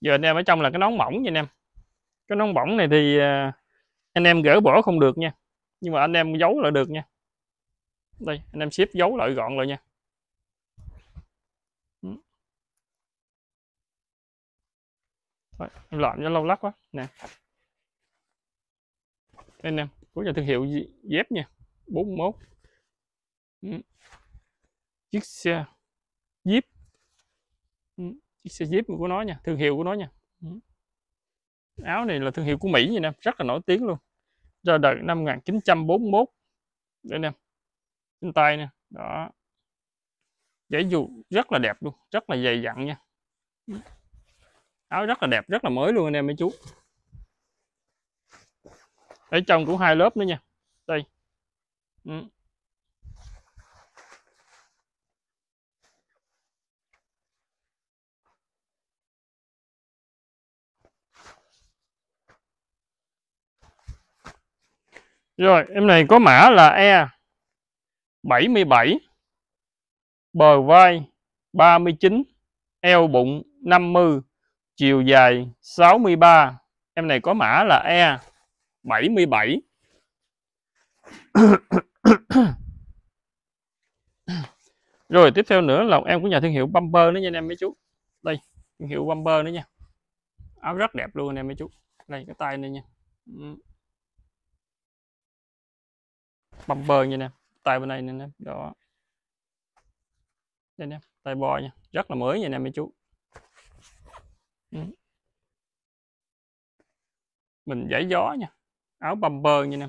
giờ anh em ở trong là cái nón mỏng nha anh em cái nón mỏng này thì à, anh em gỡ bỏ không được nha nhưng mà anh em giấu lại được nha đây anh em ship giấu lại gọn lại nha Rồi, ừ. em làm cho lâu lắc quá nè anh em của nhà thương hiệu dép nha 41 ừ. chiếc xe Jeep ừ, chiếc xe Jeep của nó nha thương hiệu của nó nha ừ. áo này là thương hiệu của Mỹ vậy nè rất là nổi tiếng luôn ra đời năm 1941 đây nè trên tay nè đó giải dù rất là đẹp luôn rất là dày dặn nha ừ. áo rất là đẹp rất là mới luôn anh em mấy chú ở trong cũng hai lớp nữa nha đây Rồi, em này có mã là E 77, bờ vai 39, eo bụng 50, chiều dài 63. Em này có mã là E 77. Rồi tiếp theo nữa là em của nhà thương hiệu Bumper nữa nha anh em mấy chú. Đây, thương hiệu Bumper nữa nha. Áo rất đẹp luôn anh em mấy chú. Đây cái tay này nha. Ừ bumper như nè tay bên này nè đó đây nè tay bò nha rất là mới vậy nè mấy chú ừ. mình giải gió nha áo bumper như nè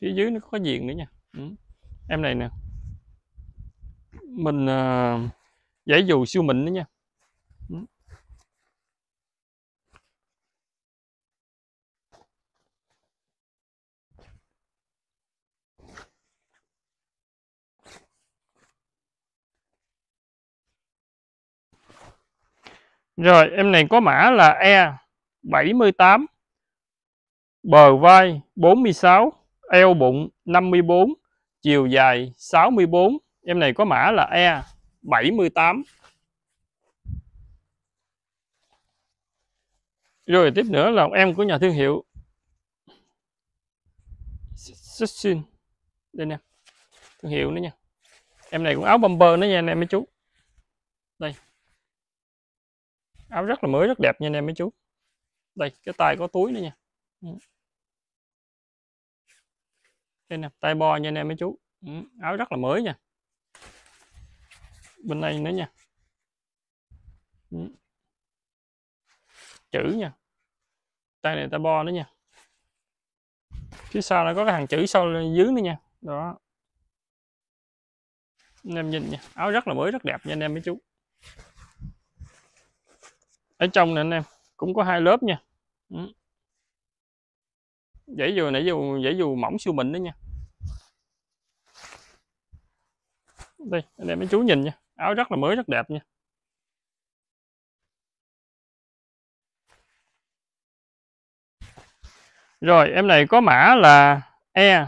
phía dưới nó có diện nữa nha ừ. em này nè mình uh, giải dù siêu mịn nữa nha Rồi em này có mã là E78 Bờ vai 46 Eo bụng 54 Chiều dài 64 Em này có mã là E78 Rồi tiếp nữa là em của nhà thương hiệu Sixteen Đây nè Thương hiệu nữa nha Em này cũng áo bumper nữa nha anh em mấy chú áo rất là mới rất đẹp nha anh em mấy chú đây cái tay có túi nữa nha ừ. đây nè tay bo nha anh em mấy chú ừ, áo rất là mới nha bên đây nữa nha ừ. chữ nha tay này tay bo nữa nha phía sau nó có cái hàng chữ sau dưới nữa nha đó anh em nhìn nha áo rất là mới rất đẹp nha anh em mấy chú ở trong nè anh em cũng có hai lớp nha dãy ừ. dù nãy dù dãy dù mỏng siêu mịn đó nha đây anh em mấy chú nhìn nha áo rất là mới rất đẹp nha Rồi em này có mã là E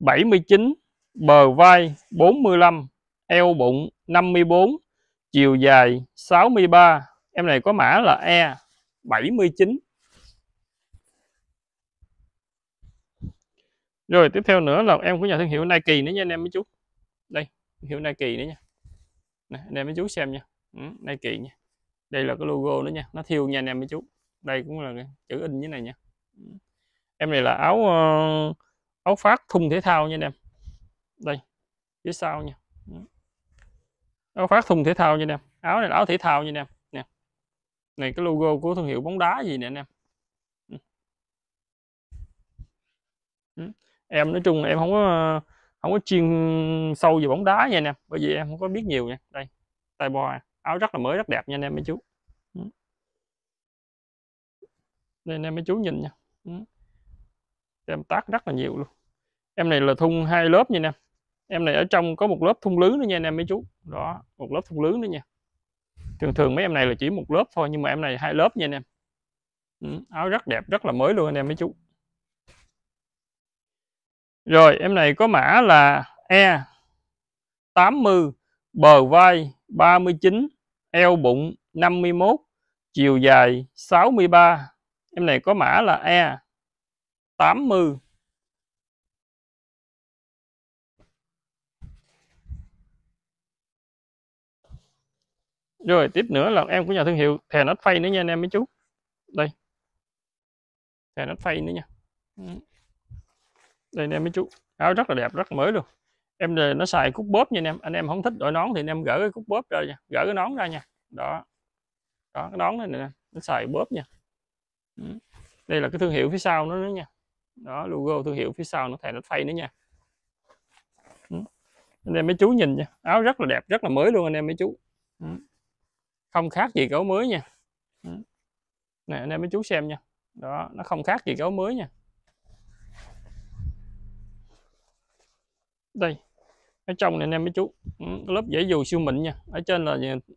79 bờ vai 45 eo bụng 54 chiều dài 63 em này có mã là E 79 rồi tiếp theo nữa là em của nhà thương hiệu Nike nữa nha anh em mấy chú đây hiệu Nike nữa nha nè, anh em mấy chú xem nha ừ, Nike nha đây là cái logo nữa nha nó thiêu nha anh em mấy chú đây cũng là chữ in như này nha ừ. em này là áo ờ, áo phát thun thể thao nha anh em đây phía sau nha ừ. áo phát thun thể thao nha anh em áo này là áo thể thao nha anh em này cái logo của thương hiệu bóng đá gì nè anh em ừ. Ừ. em nói chung là em không có không có chuyên sâu về bóng đá nha anh em bởi vì em không có biết nhiều nha đây tay bo áo rất là mới rất đẹp nha anh em mấy chú nên ừ. anh em mấy chú nhìn nha em tác rất là nhiều luôn em này là thun hai lớp nha anh em em này ở trong có một lớp thun lưới nữa nha anh em mấy chú đó một lớp thun lưới nữa nha thường thường mấy em này là chỉ một lớp thôi nhưng mà em này hai lớp nha anh em ừ, áo rất đẹp rất là mới luôn anh em mấy chú rồi em này có mã là E 80 bờ vai 39 eo bụng 51 chiều dài 63 em này có mã là E 80 rồi tiếp nữa là em của nhà thương hiệu thè nó phay nữa nha anh em mấy chú đây thè nó phay nữa nha đây anh em mấy chú áo rất là đẹp rất mới luôn em này nó xài cúc bóp nha anh em anh em không thích đội nón thì anh em gỡ cái cúc bóp ra nha gỡ cái nón ra nha đó đó cái nón này nè nó xài bóp nha đây là cái thương hiệu phía sau nó nữa nha đó logo thương hiệu phía sau nó thè nó phay nữa nha anh em mấy chú nhìn nha áo rất là đẹp rất là mới luôn anh em mấy chú không khác gì gấu mới nha ừ. nè anh em mấy chú xem nha đó nó không khác gì gấu mới nha đây ở trong này anh em mấy chú ừ, lớp dễ dù siêu mịn nha ở trên là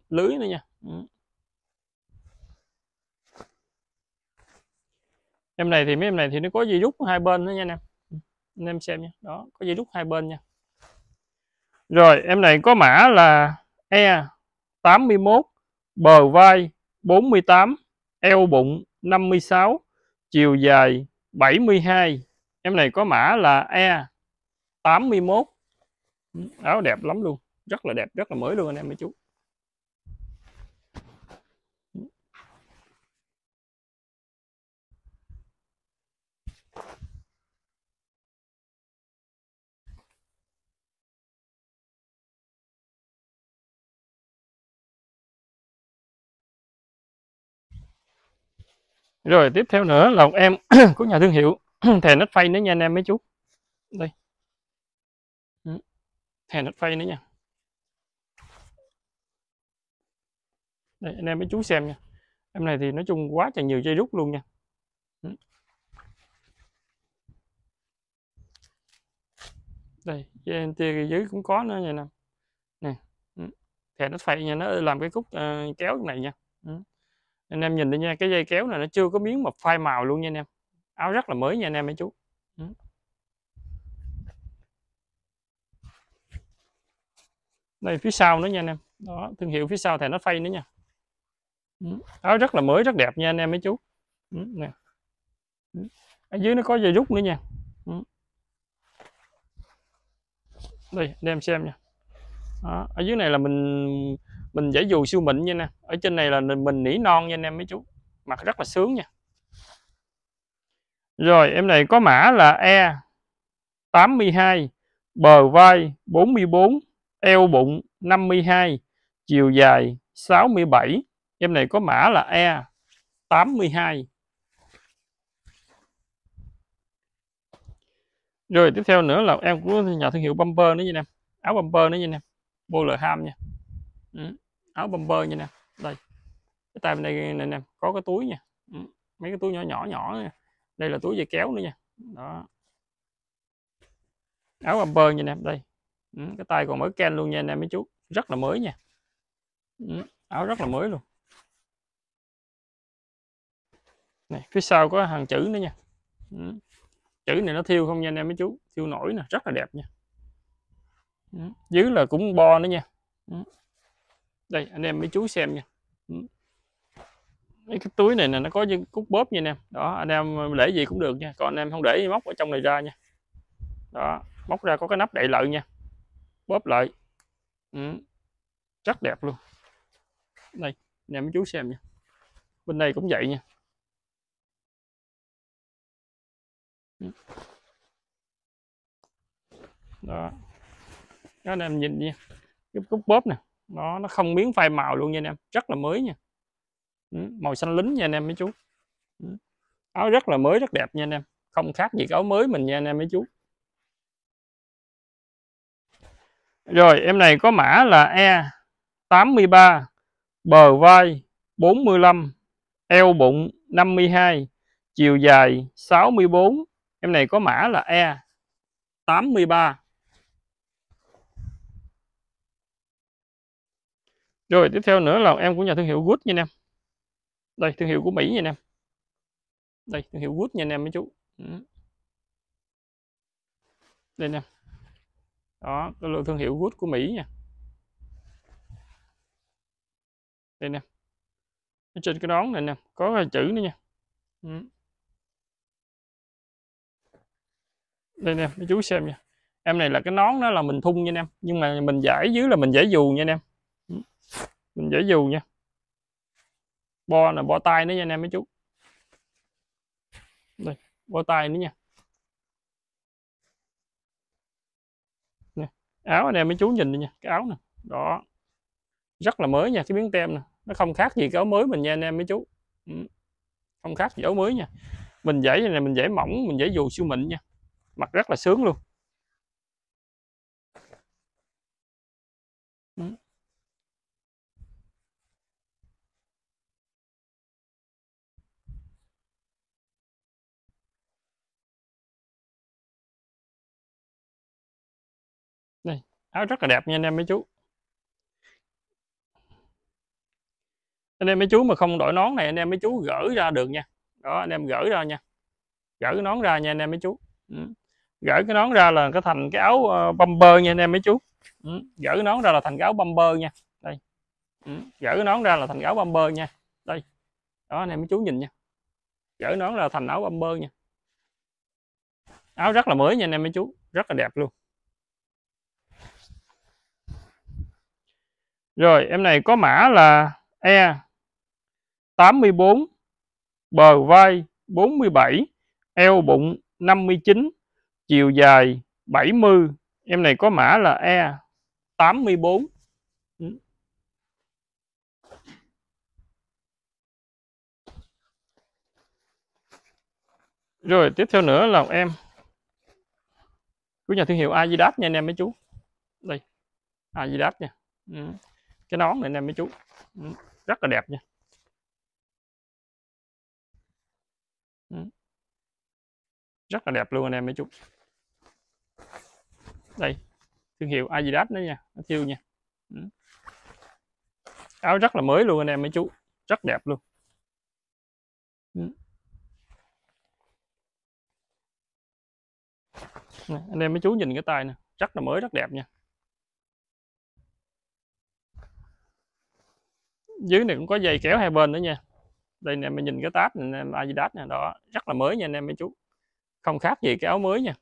lưới nữa nha ừ. em này thì mấy em này thì nó có gì rút hai bên nữa nha anh em anh em xem nha đó có gì rút hai bên nha rồi em này có mã là E81 bờ vai 48, eo bụng 56, chiều dài 72. Em này có mã là E 81. Áo đẹp lắm luôn, rất là đẹp, rất là mới luôn anh em mấy chú. rồi tiếp theo nữa là một em của nhà thương hiệu thè nách phay nữa nha anh em mấy chú đây ừ. thè nách phay nữa nha đây anh em mấy chú xem nha em này thì nói chung quá trời nhiều dây rút luôn nha ừ. đây GNT dưới cũng có nữa nha nè nè ừ. thè nách phay nha nó làm cái cúc uh, ờ, kéo này nha anh em nhìn đây nha cái dây kéo này nó chưa có miếng mà phai màu luôn nha anh em áo rất là mới nha anh em mấy chú đây phía sau nữa nha anh em đó thương hiệu phía sau thì nó phay nữa nha áo rất là mới rất đẹp nha anh em mấy chú nè ở dưới nó có dây rút nữa nha đây đem xem nha đó, ở dưới này là mình mình giải dù siêu mịn nha nè ở trên này là mình nỉ non nha anh em mấy chú mặt rất là sướng nha rồi em này có mã là E 82 bờ vai 44 eo bụng 52 chiều dài 67 em này có mã là E 82 rồi tiếp theo nữa là em của nhà thương hiệu bumper nữa nha em áo bumper nữa nha em bô lời ham nha ừ áo bumper như nè đây cái tay bên đây này nè có cái túi nha ừ, mấy cái túi nhỏ nhỏ nhỏ nha. đây là túi dây kéo nữa nha đó áo bumper như nè đây ừ, cái tay còn mới ken luôn nha anh em mấy chú rất là mới nha ừ, áo rất là mới luôn này phía sau có hàng chữ nữa nha chữ này nó thiêu không nha anh em mấy chú thiêu nổi nè rất là đẹp nha dưới là cũng bo nữa nha đây anh em mấy chú xem nha ừ. mấy cái túi này nè nó có những cúc bóp anh em đó anh em để gì cũng được nha còn anh em không để móc ở trong này ra nha đó móc ra có cái nắp đậy lợi nha bóp lại ừ. rất đẹp luôn đây anh em mấy chú xem nha bên đây cũng vậy nha ừ. đó các anh em nhìn nha cái cúc bóp nè nó nó không biến phai màu luôn nha anh em rất là mới nha ừ, màu xanh lính nha anh em mấy chú ừ, áo rất là mới rất đẹp nha anh em không khác gì cái áo mới mình nha anh em mấy chú rồi em này có mã là E 83 bờ vai 45 eo bụng 52 chiều dài 64 em này có mã là E 83 rồi tiếp theo nữa là em của nhà thương hiệu Good nha anh em đây thương hiệu của Mỹ nha anh em đây thương hiệu Good nha anh em mấy chú ừ. đây nè đó đó là thương hiệu Good của Mỹ nha đây nè trên cái nón này nè có cái chữ nữa nha ừ. đây nè mấy chú xem nha em này là cái nón đó là mình thun nha anh em nhưng mà mình giải dưới là mình giải dù nha anh em mình dễ dù nha bo là bo tay nữa nha anh em mấy chú đây bo tay nữa nha nè, áo anh em mấy chú nhìn đi nha cái áo nè đó rất là mới nha cái miếng tem nè nó không khác gì cái áo mới mình nha anh em mấy chú ừ, không khác gì áo mới nha mình dễ này mình dễ mỏng mình dễ dù siêu mịn nha mặt rất là sướng luôn áo rất là đẹp nha anh em mấy chú anh em mấy chú mà không đổi nón này anh em mấy chú gỡ ra được nha đó anh em gỡ ra nha gỡ cái nón ra nha anh em mấy chú ừ. gỡ cái nón ra là cái thành cái áo ờ, bumper nha anh em mấy chú ừ. gỡ cái nón ra là thành cái áo bumper nha đây ừ. gỡ cái nón ra là thành cái áo bumper nha đây đó anh em mấy chú nhìn nha gỡ nón ra thành áo bumper nha áo rất là mới nha anh em mấy chú rất là đẹp luôn Rồi em này có mã là E 84, bờ vai 47, eo bụng 59, chiều dài 70. Em này có mã là E 84. Ừ. Rồi tiếp theo nữa là em của nhà thương hiệu Adidas nha anh em mấy chú. Đây. Adidas nha. Ừ cái nón này anh em mấy chú ừ, rất là đẹp nha ừ. rất là đẹp luôn anh em mấy chú đây thương hiệu Adidas nữa nha nó thiêu nha ừ. áo rất là mới luôn anh em mấy chú rất đẹp luôn anh em mấy chú nhìn cái tay nè rất là mới rất đẹp nha dưới này cũng có dây kéo hai bên nữa nha đây nè mình nhìn cái táp này Adidas nè đó rất là mới nha anh em mấy chú không khác gì cái áo mới nha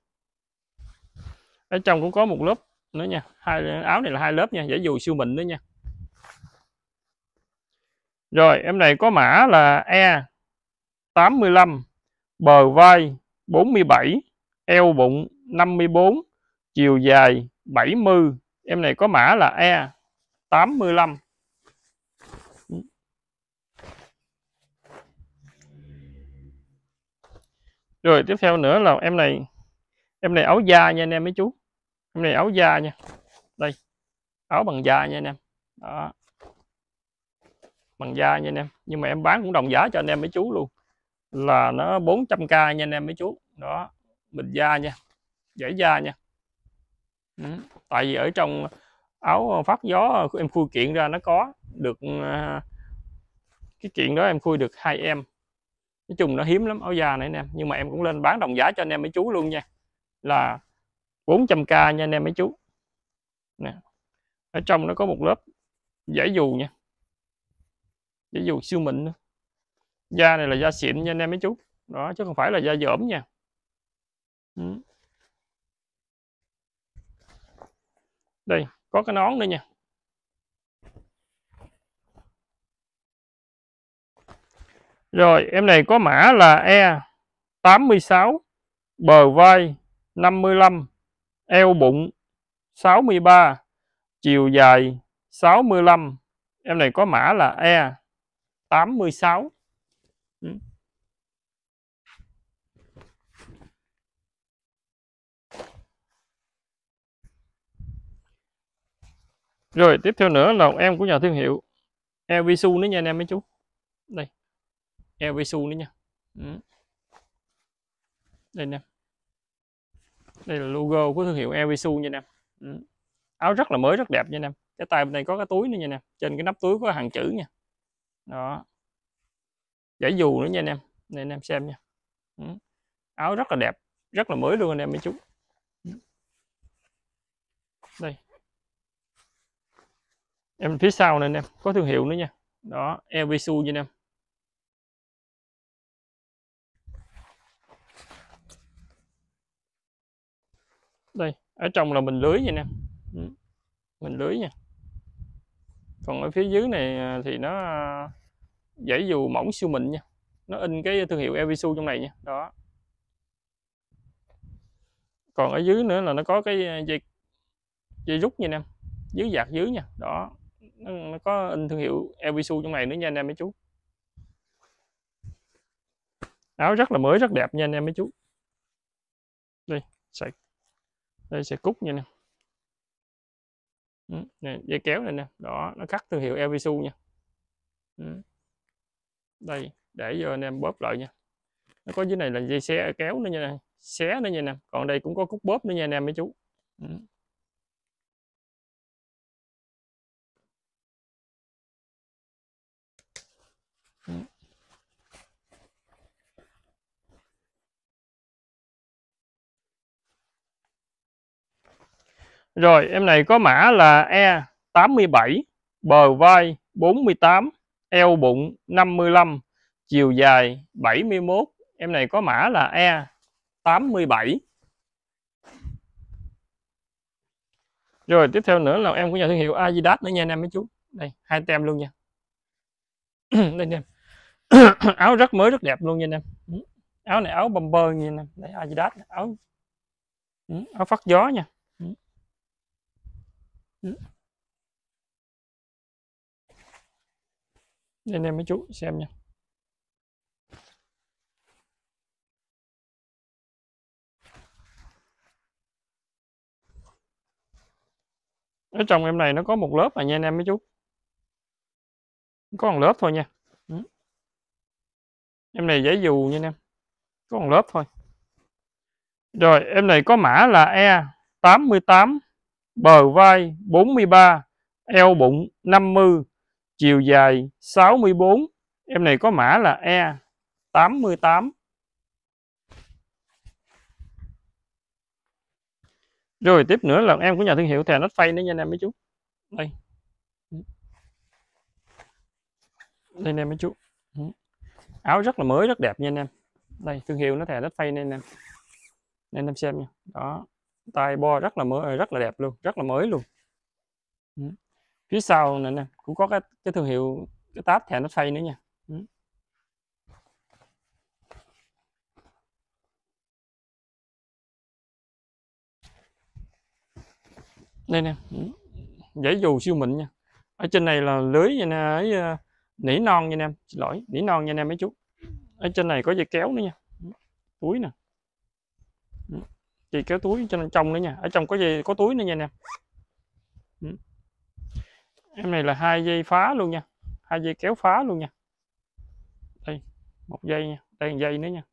ở trong cũng có một lớp nữa nha hai áo này là hai lớp nha dễ dù siêu mịn nữa nha rồi em này có mã là E 85 bờ vai 47 eo bụng 54 chiều dài 70 em này có mã là E 85 rồi tiếp theo nữa là em này em này áo da nha anh em mấy chú em này áo da nha đây áo bằng da nha anh em đó bằng da nha anh em nhưng mà em bán cũng đồng giá cho anh em mấy chú luôn là nó 400k nha anh em mấy chú đó bình da nha dễ da nha ừ, tại vì ở trong áo phát gió em khui kiện ra nó có được à, cái kiện đó em khui được hai em nói chung nó hiếm lắm áo da này anh em nhưng mà em cũng lên bán đồng giá cho anh em mấy chú luôn nha là 400k nha anh em mấy chú nè ở trong nó có một lớp giải dù nha giải dù siêu mịn nữa. da này là da xịn nha anh em mấy chú đó chứ không phải là da dởm nha ừ. đây có cái nón nữa nha Rồi em này có mã là E 86 Bờ vai 55 Eo bụng 63 Chiều dài 65 Em này có mã là E 86 ừ. Rồi tiếp theo nữa là em của nhà thương hiệu Evisu nữa nha anh em mấy chú Đây Evisu nữa nha ừ. đây nè đây là logo của thương hiệu Evisu nha nè ừ. áo rất là mới rất đẹp nha nè cái tay bên này có cái túi nữa nha nè trên cái nắp túi có hàng chữ nha đó giải dù nữa nha anh em này anh em xem nha ừ. áo rất là đẹp rất là mới luôn anh em mấy chú đây em phía sau này anh em có thương hiệu nữa nha đó Evisu nha anh đây ở trong là mình lưới vậy nè ừ. mình lưới nha còn ở phía dưới này à, thì nó à, dãy dù mỏng siêu mịn nha nó in cái thương hiệu Evisu trong này nha đó còn ở dưới nữa là nó có cái à, dây dây rút nha anh em dưới giạc dưới nha đó nó, nó có in thương hiệu Evisu trong này nữa nha anh em mấy chú áo rất là mới rất đẹp nha anh em mấy chú đây sạch đây sẽ cúc nha nè ừ, này, dây kéo này nè đó nó khắc thương hiệu Elvisu nha ừ. đây để cho anh em bóp lại nha nó có dưới này là dây xe kéo nữa nha nè xé nữa nha nè còn đây cũng có cúc bóp nữa nha anh em mấy chú ừ. Rồi em này có mã là E87, bờ vai 48, eo bụng 55, chiều dài 71. Em này có mã là E87. Rồi tiếp theo nữa là em của nhà thương hiệu Adidas nữa nha anh em mấy chú. Đây, hai tem luôn nha. Đây anh em. áo rất mới rất đẹp luôn nha anh em. Ừ. Áo này áo bomber nha anh em. Đây Adidas áo ừ, áo phát gió nha. Ừ. anh em mấy chú xem nha ở trong em này nó có một lớp mà nha anh em mấy chú có một lớp thôi nha ừ. em này dễ dù nha anh em có một lớp thôi rồi em này có mã là E 88 bờ vai 43, eo bụng 50, chiều dài 64. Em này có mã là E 88. Rồi tiếp nữa là em của nhà thương hiệu Thè Nách Phay nữa nha anh em mấy chú. Đây. Đây anh em mấy chú. Áo rất là mới, rất đẹp nha anh em. Đây thương hiệu nó Thè Nách Phay nên anh em. Nên anh em xem nha. Đó. Tai bo rất là mới ờ, rất là đẹp luôn rất là mới luôn ừ. phía sau này nè cũng có cái, cái thương hiệu cái táp thẻ nó xây nữa nha ừ. đây nè ừ, dãy dù siêu mịn nha ở trên này là lưới nha nè ấy, ờ, nỉ non nha anh em xin lỗi nỉ non nha anh em mấy chú ở trên này có dây kéo nữa nha túi nè chị kéo túi cho nên trong đấy nha ở trong có dây có túi nữa nha anh em ừ. em này là hai dây phá luôn nha hai dây kéo phá luôn nha đây một dây nha đây một dây nữa nha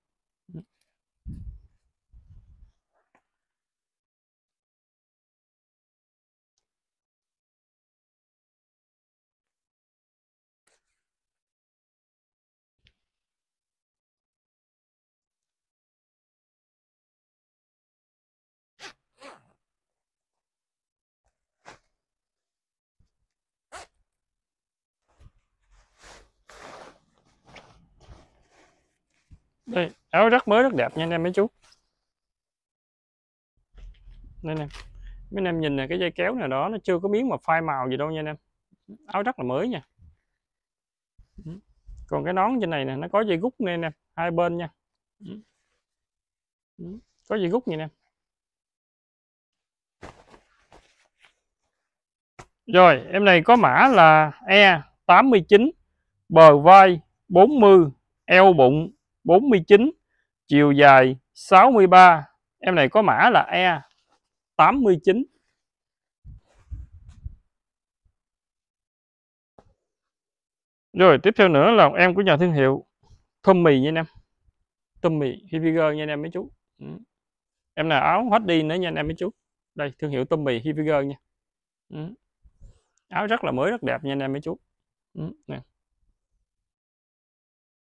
áo rất mới rất đẹp nha anh em mấy chú nên em mấy anh em nhìn này cái dây kéo này đó nó chưa có miếng mà phai màu gì đâu nha anh em áo rất là mới nha còn cái nón trên này nè nó có dây rút nè nè hai bên nha có dây gút vậy nè rồi em này có mã là E89 bờ vai 40 eo bụng 49, chiều dài 63. Em này có mã là E 89. Rồi tiếp theo nữa là em của nhà thương hiệu Tommy nha anh em. Tommy Hilfiger nha anh em mấy chú. Ừ. Em là áo hết đi nữa nha anh em mấy chú. Đây thương hiệu Tommy Hilfiger nha. Ừ. Áo rất là mới rất đẹp nha anh em mấy chú. Ừ, nè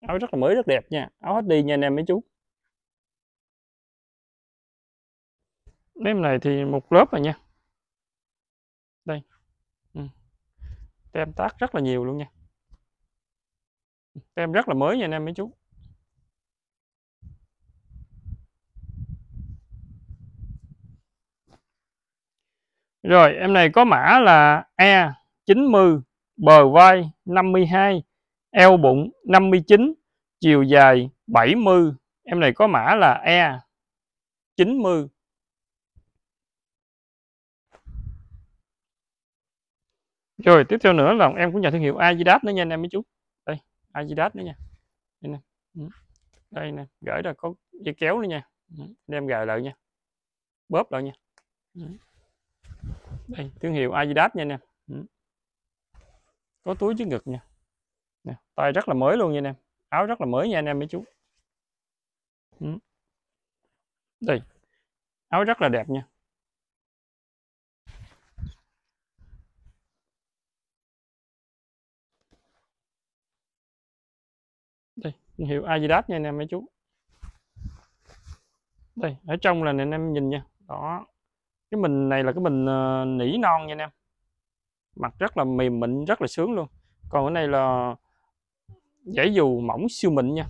áo rất là mới rất đẹp nha áo hết đi nha anh em mấy chú nếp này thì một lớp rồi nha đây ừ. tem tác rất là nhiều luôn nha tem rất là mới nha anh em mấy chú Rồi em này có mã là E90 bờ vai 52 eo bụng 59, chiều dài 70. Em này có mã là E 90. Rồi tiếp theo nữa là em cũng nhà thương hiệu Adidas nữa nha anh em mấy chú. Đây, Adidas nữa nha. Đây nè. Ừ. Đây nè, gửi ra có dây kéo nữa nha. Đem ừ, gài lại nha. Bóp lại nha. Ừ. Đây, thương hiệu Adidas nha anh em. Có túi trước ngực nha nè, tay rất là mới luôn nha anh em áo rất là mới nha anh em mấy chú ừ. đây áo rất là đẹp nha đây hiệu Adidas nha anh em mấy chú đây ở trong là anh em nhìn nha đó cái mình này là cái mình uh, nỉ non nha anh em mặt rất là mềm mịn rất là sướng luôn còn cái này là dãy dù mỏng siêu mịn nha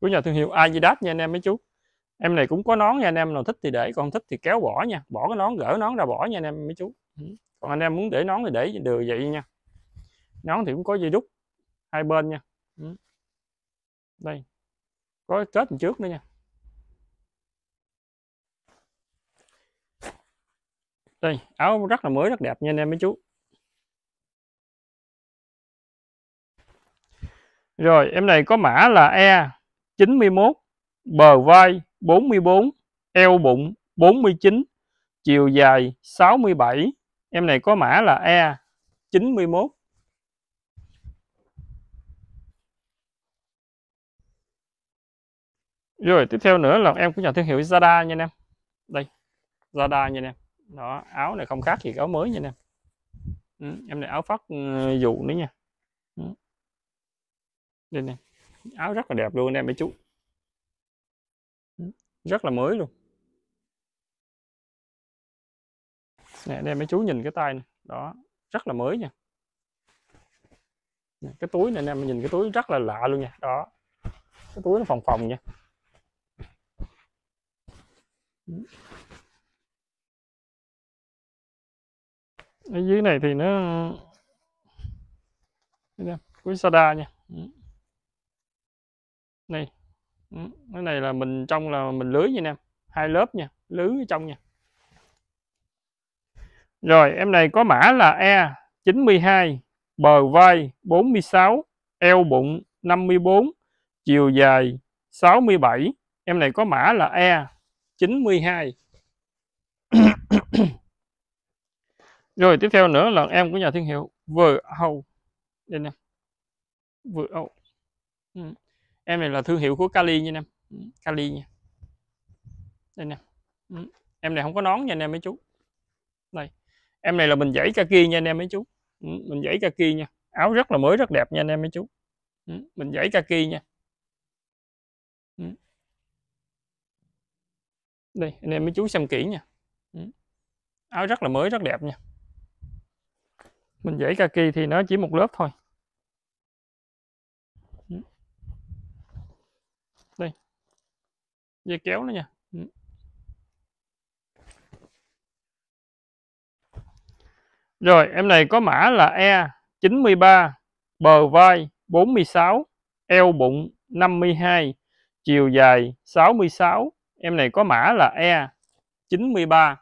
của nhà thương hiệu Adidas nha anh em mấy chú em này cũng có nón nha anh em nào thích thì để còn thích thì kéo bỏ nha bỏ cái nón gỡ nón ra bỏ nha anh em mấy chú còn anh em muốn để nón thì để được vậy nha nón thì cũng có dây rút hai bên nha đây có kết trước nữa nha đây áo rất là mới rất đẹp nha anh em mấy chú Rồi em này có mã là E91 Bờ vai 44 Eo bụng 49 Chiều dài 67 Em này có mã là E91 Rồi tiếp theo nữa là em cũng nhận thương hiệu Zada nha em Đây Zada nha em Đó áo này không khác gì áo mới nha em ừ, Em này áo phát dụ ừ, nữa nha đây nè áo rất là đẹp luôn anh em mấy chú rất là mới luôn nè anh em mấy chú nhìn cái tay này đó rất là mới nha cái túi này anh em nhìn cái túi rất là lạ luôn nha đó cái túi nó phòng phòng nha ở dưới này thì nó cuối sada nha này ừ, cái này là mình trong là mình lưới nha em hai lớp nha lưới trong nha rồi em này có mã là E 92 bờ vai 46 eo bụng 54 chiều dài 67 em này có mã là E 92 rồi tiếp theo nữa là em của nhà thương hiệu vừa hầu đây nè vừa hầu ừ em này là thương hiệu của Kali nha em Kali ừ, nha đây nè ừ, em này không có nón nha anh em mấy chú đây em này là mình giấy kaki nha anh em mấy chú mình ừ, giấy kaki nha áo rất là mới rất đẹp nha anh em mấy chú mình giấy kaki nha đây anh em mấy chú xem kỹ nha áo rất là mới rất đẹp nha mình giấy kaki thì nó chỉ một lớp thôi dây kéo nữa nha ừ. rồi em này có mã là E 93 bờ vai 46 eo bụng 52 chiều dài 66 em này có mã là E 93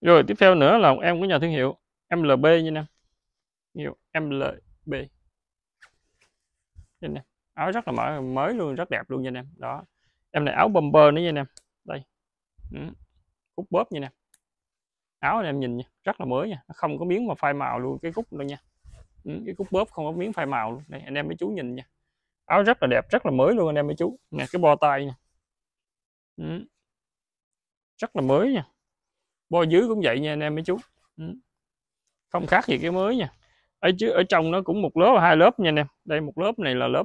rồi tiếp theo nữa là em của nhà thương hiệu MLB nha em hiệu MLB đây nè áo rất là mở mới luôn rất đẹp luôn nha anh em đó em này áo bomber nữa nha anh em đây cúc ừ. bóp nha em áo anh em nhìn nha rất là mới nha không có miếng mà phai màu luôn cái cúc luôn nha ừ, cái cúc bóp không có miếng phai màu luôn đây anh em mấy chú nhìn nha áo rất là đẹp rất là mới luôn anh em mấy chú nè cái bo tay nè ừ. rất là mới nha bo dưới cũng vậy nha anh em mấy chú không khác gì cái mới nha ở chứ ở trong nó cũng một lớp hai lớp nha anh em đây một lớp này là lớp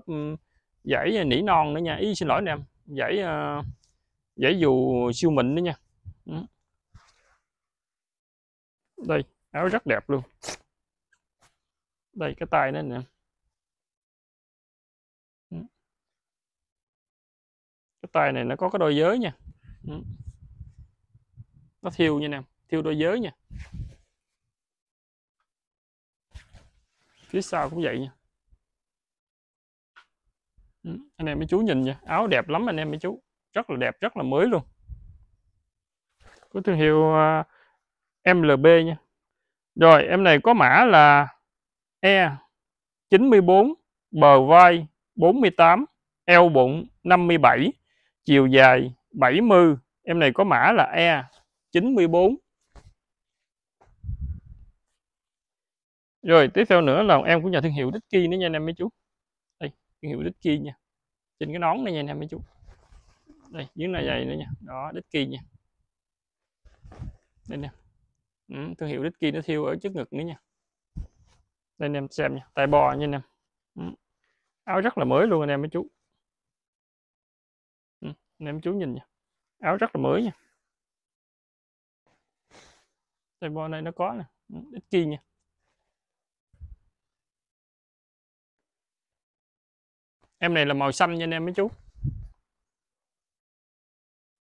dãy à, nỉ non nữa nha ý xin lỗi anh em dãy dãy à, dù siêu mịn nữa nha đây áo rất đẹp luôn đây cái tay đó nè cái tay này nó có cái đôi giới nha nó thiêu nha nè thiêu đôi giới nha phía sau cũng vậy nha ừ, anh em mấy chú nhìn nha áo đẹp lắm anh em mấy chú rất là đẹp rất là mới luôn của thương hiệu à, MLB nha rồi em này có mã là E 94 bờ vai 48 eo bụng 57 chiều dài 70 em này có mã là E 94 rồi tiếp theo nữa là em của nhà thương hiệu Dicky nữa nha anh em mấy chú đây thương hiệu Dicky nha trên cái nón này nha anh em mấy chú đây dưới này dày nữa nha đó Dicky nha đây nè ừ, thương hiệu Dicky nó thiêu ở trước ngực nữa nha đây anh em xem nha tay bò nha anh em ừ. áo rất là mới luôn anh em mấy chú ừ, anh em chú nhìn nha áo rất là mới nha tay bò này nó có nè ừ, Dicky nha em này là màu xanh nha anh em mấy chú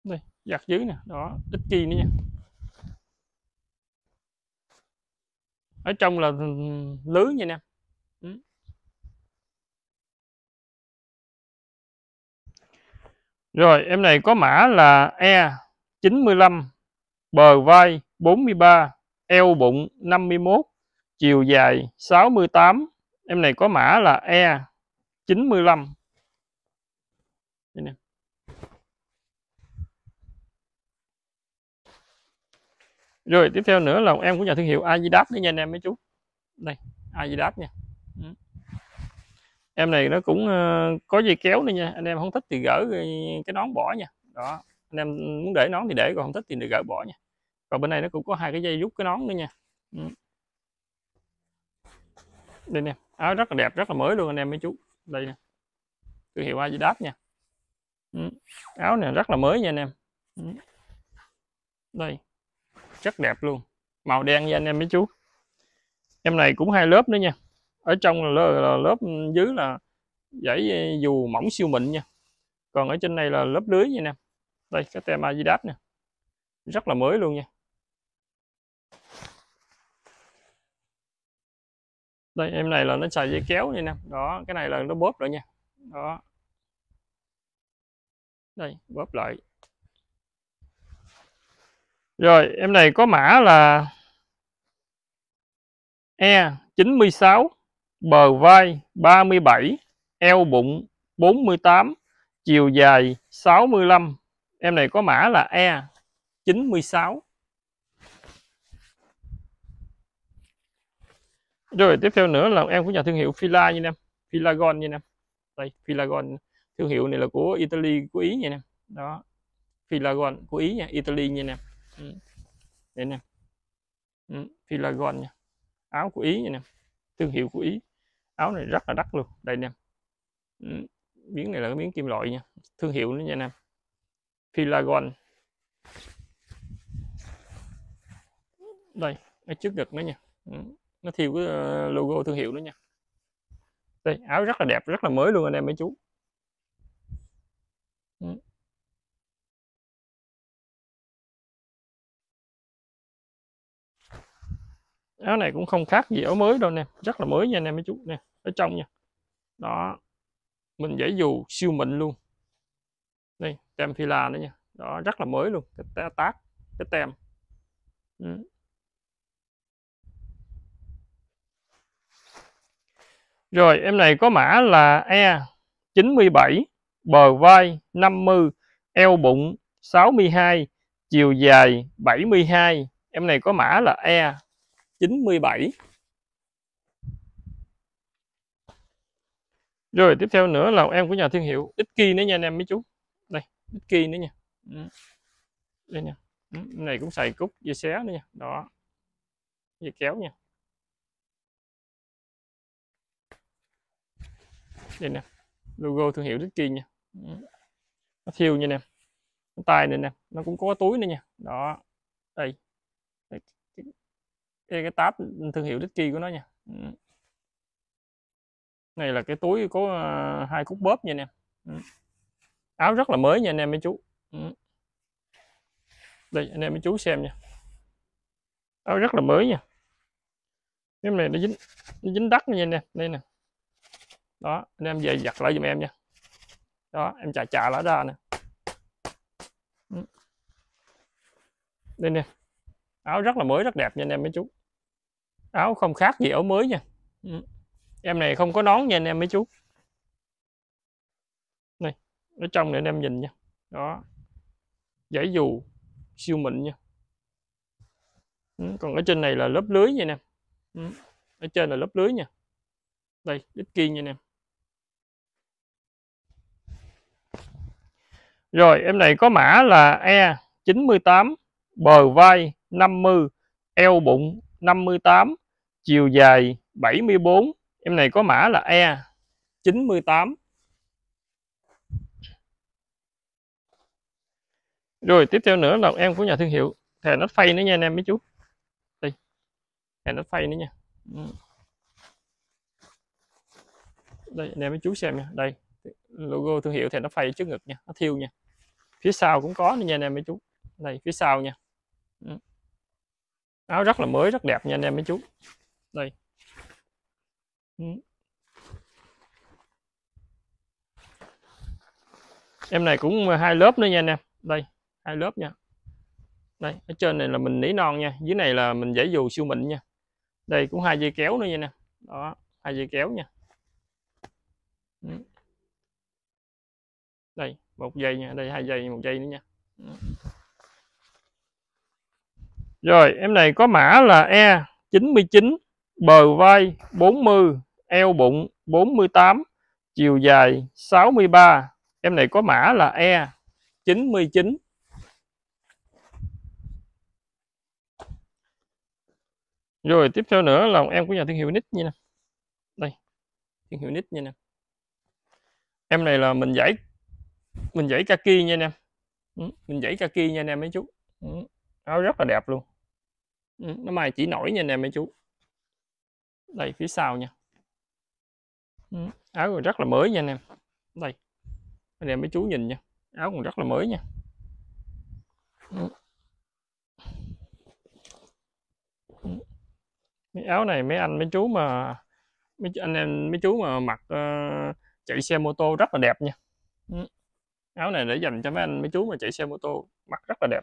đây giặt dưới nè đó ít chi nữa nha ở trong là lưới nha anh em ừ. rồi em này có mã là e 95 bờ vai 43 eo bụng 51 chiều dài 68 em này có mã là e 95 Đây nè. Rồi tiếp theo nữa là em của nhà thương hiệu Adidas đấy nha anh em mấy chú. Đây, Adidas nha. Ừ. Em này nó cũng ờ, có dây kéo nữa nha, anh em không thích thì gỡ cái nón bỏ nha. Đó, anh em muốn để nón thì để còn không thích thì được gỡ bỏ nha. Còn bên này nó cũng có hai cái dây rút cái nón nữa nha. Ừ. Đây nè, áo rất là đẹp, rất là mới luôn anh em mấy chú đây nè thương hiệu Adidas nha ừ. áo này rất là mới nha anh em ừ. đây rất đẹp luôn màu đen nha anh em mấy chú em này cũng hai lớp nữa nha ở trong là, là, lớp dưới là dãy dù mỏng siêu mịn nha còn ở trên này là lớp lưới nha anh em đây cái tem Adidas nè rất là mới luôn nha đây em này là nó xài dây kéo vậy nè đó cái này là nó bóp lại nha đó đây bóp lại rồi em này có mã là E 96 bờ vai 37 eo bụng 48 chiều dài 65 em này có mã là E 96 rồi tiếp theo nữa là em của nhà thương hiệu Fila như em Filagon như em đây Filagon thương hiệu này là của Italy của Ý nha em đó Filagon của Ý nha Italy như em ừ. đây nè ừ, Filagon nha áo của Ý nha em thương hiệu của Ý áo này rất là đắt luôn đây nè ừ, miếng này là cái miếng kim loại nha thương hiệu nữa nha em Filagon đây cái trước ngực nữa nha nó thiêu cái ờ, logo thương hiệu nữa nha đây áo rất là đẹp rất là mới luôn anh em mấy chú ừ. áo này cũng không khác gì áo mới đâu nè rất là mới nha anh em mấy chú nè ở trong nha đó mình dễ dù siêu mịn luôn đây tem fila nữa nha đó rất là mới luôn cái tác cái tem ừ. Rồi em này có mã là E 97, bờ vai 50, eo bụng 62, chiều dài 72. Em này có mã là E 97. Rồi tiếp theo nữa là em của nhà thương hiệu x nữa nha anh em mấy chú. Đây, x nữa nha. Ừ. Đây nha. Ừ, em này cũng xài cúc dây xé nữa nha. Đó. Dây kéo nha. đây nè logo thương hiệu Ricky nha nó thiêu như nè tay này nè nó cũng có túi nữa nha đó đây đây cái, cái tab thương hiệu Ricky của nó nha ừ. này là cái túi có ờ, hai cúc bóp nha nè ừ. áo rất là mới nha anh em mấy chú ừ. đây anh em mấy chú xem nha áo rất là mới nha cái này nó dính nó dính đất nha nè đây nè đó anh em về giặt lại giùm em nha đó em chà chà lại ra nè ừ. đây nè áo rất là mới rất đẹp nha anh em mấy chú áo không khác gì áo mới nha ừ. em này không có nón nha anh em mấy chú này ở trong để anh em nhìn nha đó giải dù siêu mịn nha ừ, còn ở trên này là lớp lưới nha anh em ở trên là lớp lưới nha đây đít kia nha anh em Rồi em này có mã là E 98, bờ vai 50, eo bụng 58, chiều dài 74. Em này có mã là E 98. Rồi tiếp theo nữa là em của nhà thương hiệu thề nó phay nữa nha anh em mấy chú. Đây. Thề nó phay nữa nha. Ừ. Đây anh em mấy chú xem nha. Đây logo thương hiệu thề nó phay trước ngực nha, nó thiêu nha phía sau cũng có nha anh em mấy chú đây phía sau nha ừ. áo rất là mới rất đẹp nha anh em mấy chú đây ừ. em này cũng hai lớp nữa nha anh em đây hai lớp nha đây ở trên này là mình nỉ non nha dưới này là mình giải dù siêu mịn nha đây cũng hai dây kéo nữa nha nè đó hai dây kéo nha ừ. đây một dây nha đây hai dây một dây nữa nha rồi em này có mã là E 99 bờ vai 40 eo bụng 48 chiều dài 63 em này có mã là E 99 rồi tiếp theo nữa là em của nhà thương hiệu Nít như nè đây thương hiệu Nít như nè em này là mình giải mình dãy kaki nha anh em ừ, mình dãy kaki nha anh em mấy chú ừ, áo rất là đẹp luôn ừ, nó mài chỉ nổi nha anh em mấy chú đây phía sau nha áo còn rất là mới nha anh em đây anh em mấy chú nhìn nha áo còn rất là mới nha mấy áo này mấy anh mấy chú mà mấy anh em mấy chú mà mặc uh, chạy xe mô tô rất là đẹp nha áo này để dành cho mấy anh mấy chú mà chạy xe mô tô mặc rất là đẹp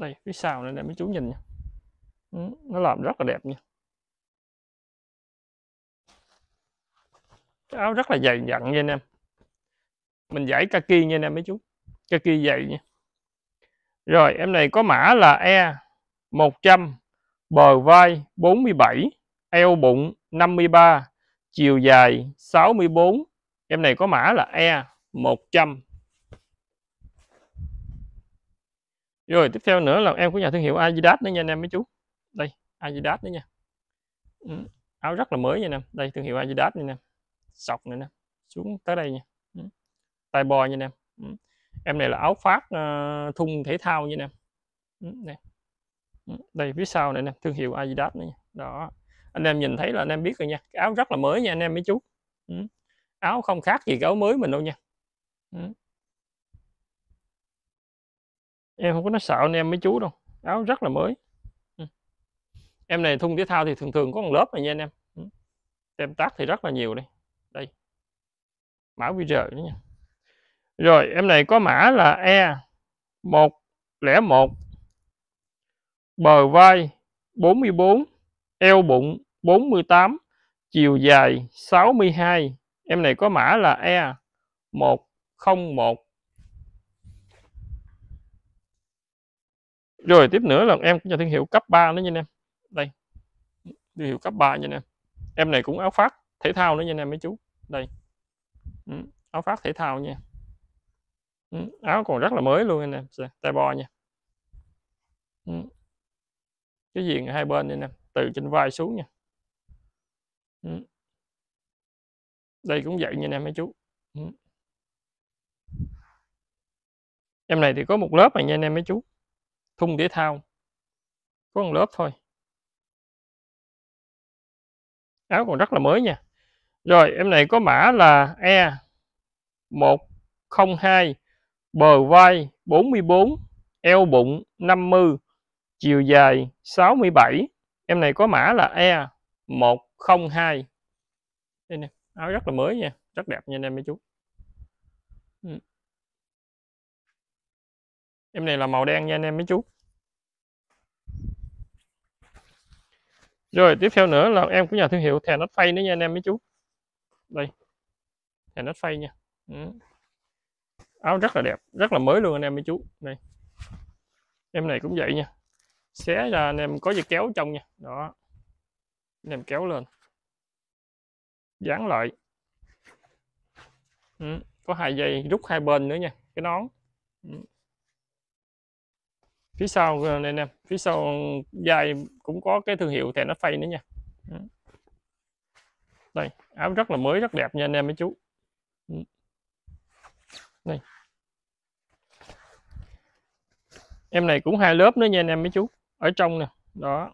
đây phía sau này để mấy chú nhìn nha ừ, nó làm rất là đẹp nha cái áo rất là dày dặn nha anh em mình giải kaki nha anh em mấy chú kaki dày nha rồi em này có mã là E 100 bờ vai 47 eo bụng 53 chiều dài 64 em này có mã là E 100 rồi tiếp theo nữa là em của nhà thương hiệu Adidas nữa nha anh em mấy chú đây Adidas nữa nha ừ, áo rất là mới nha anh em đây thương hiệu Adidas nha anh em sọc này nè xuống tới đây nha ừ. tay bò nha anh em ừ, em này là áo phát ờ, thun thể thao nha anh em đây. Ừ, đây phía sau này nè thương hiệu Adidas nữa nha. đó anh em nhìn thấy là anh em biết rồi nha áo rất là mới nha anh em mấy chú áo không khác gì cái áo mới mình đâu nha ừ. em không có nói sợ anh em mấy chú đâu áo rất là mới ừ. em này thun thể thao thì thường thường có một lớp này nha anh em ừ. em tác thì rất là nhiều đây đây mã qr nữa nha rồi em này có mã là e 101 bờ vai 44 eo bụng 48 chiều dài 62 em này có mã là E 101 rồi tiếp nữa là em cũng cho thương hiệu cấp 3 nữa nha em đây thương hiệu cấp 3 nha em em này cũng áo phát thể thao nữa nha em mấy chú đây ừ, áo phát thể thao nha ừ, áo còn rất là mới luôn anh em dạ, tay bo nha ừ. cái gì hai bên nha em từ trên vai xuống nha ừ đây cũng vậy nha anh em mấy chú ừ. em này thì có một lớp mà nha anh em mấy chú thung thể thao có một lớp thôi áo còn rất là mới nha rồi em này có mã là E 102 bờ vai 44 eo bụng 50 chiều dài 67 em này có mã là E 102 đây nè áo rất là mới nha rất đẹp nha anh em mấy chú ừ. em này là màu đen nha anh em mấy chú rồi tiếp theo nữa là em của nhà thương hiệu thè nó phay nữa nha anh em mấy chú đây thè nó phay nha ừ. áo rất là đẹp rất là mới luôn anh em mấy chú đây em này cũng vậy nha xé ra anh em có dây kéo trong nha đó anh em kéo lên dán lại ừ. có hai dây rút hai bên nữa nha cái nón ừ. phía sau ờ, nên em phía sau dây cũng có cái thương hiệu thẻ nó phay nữa nha ừ. đây áo rất là mới rất đẹp nha anh em mấy chú ừ. đây em này cũng hai lớp nữa nha anh em mấy chú ở trong nè đó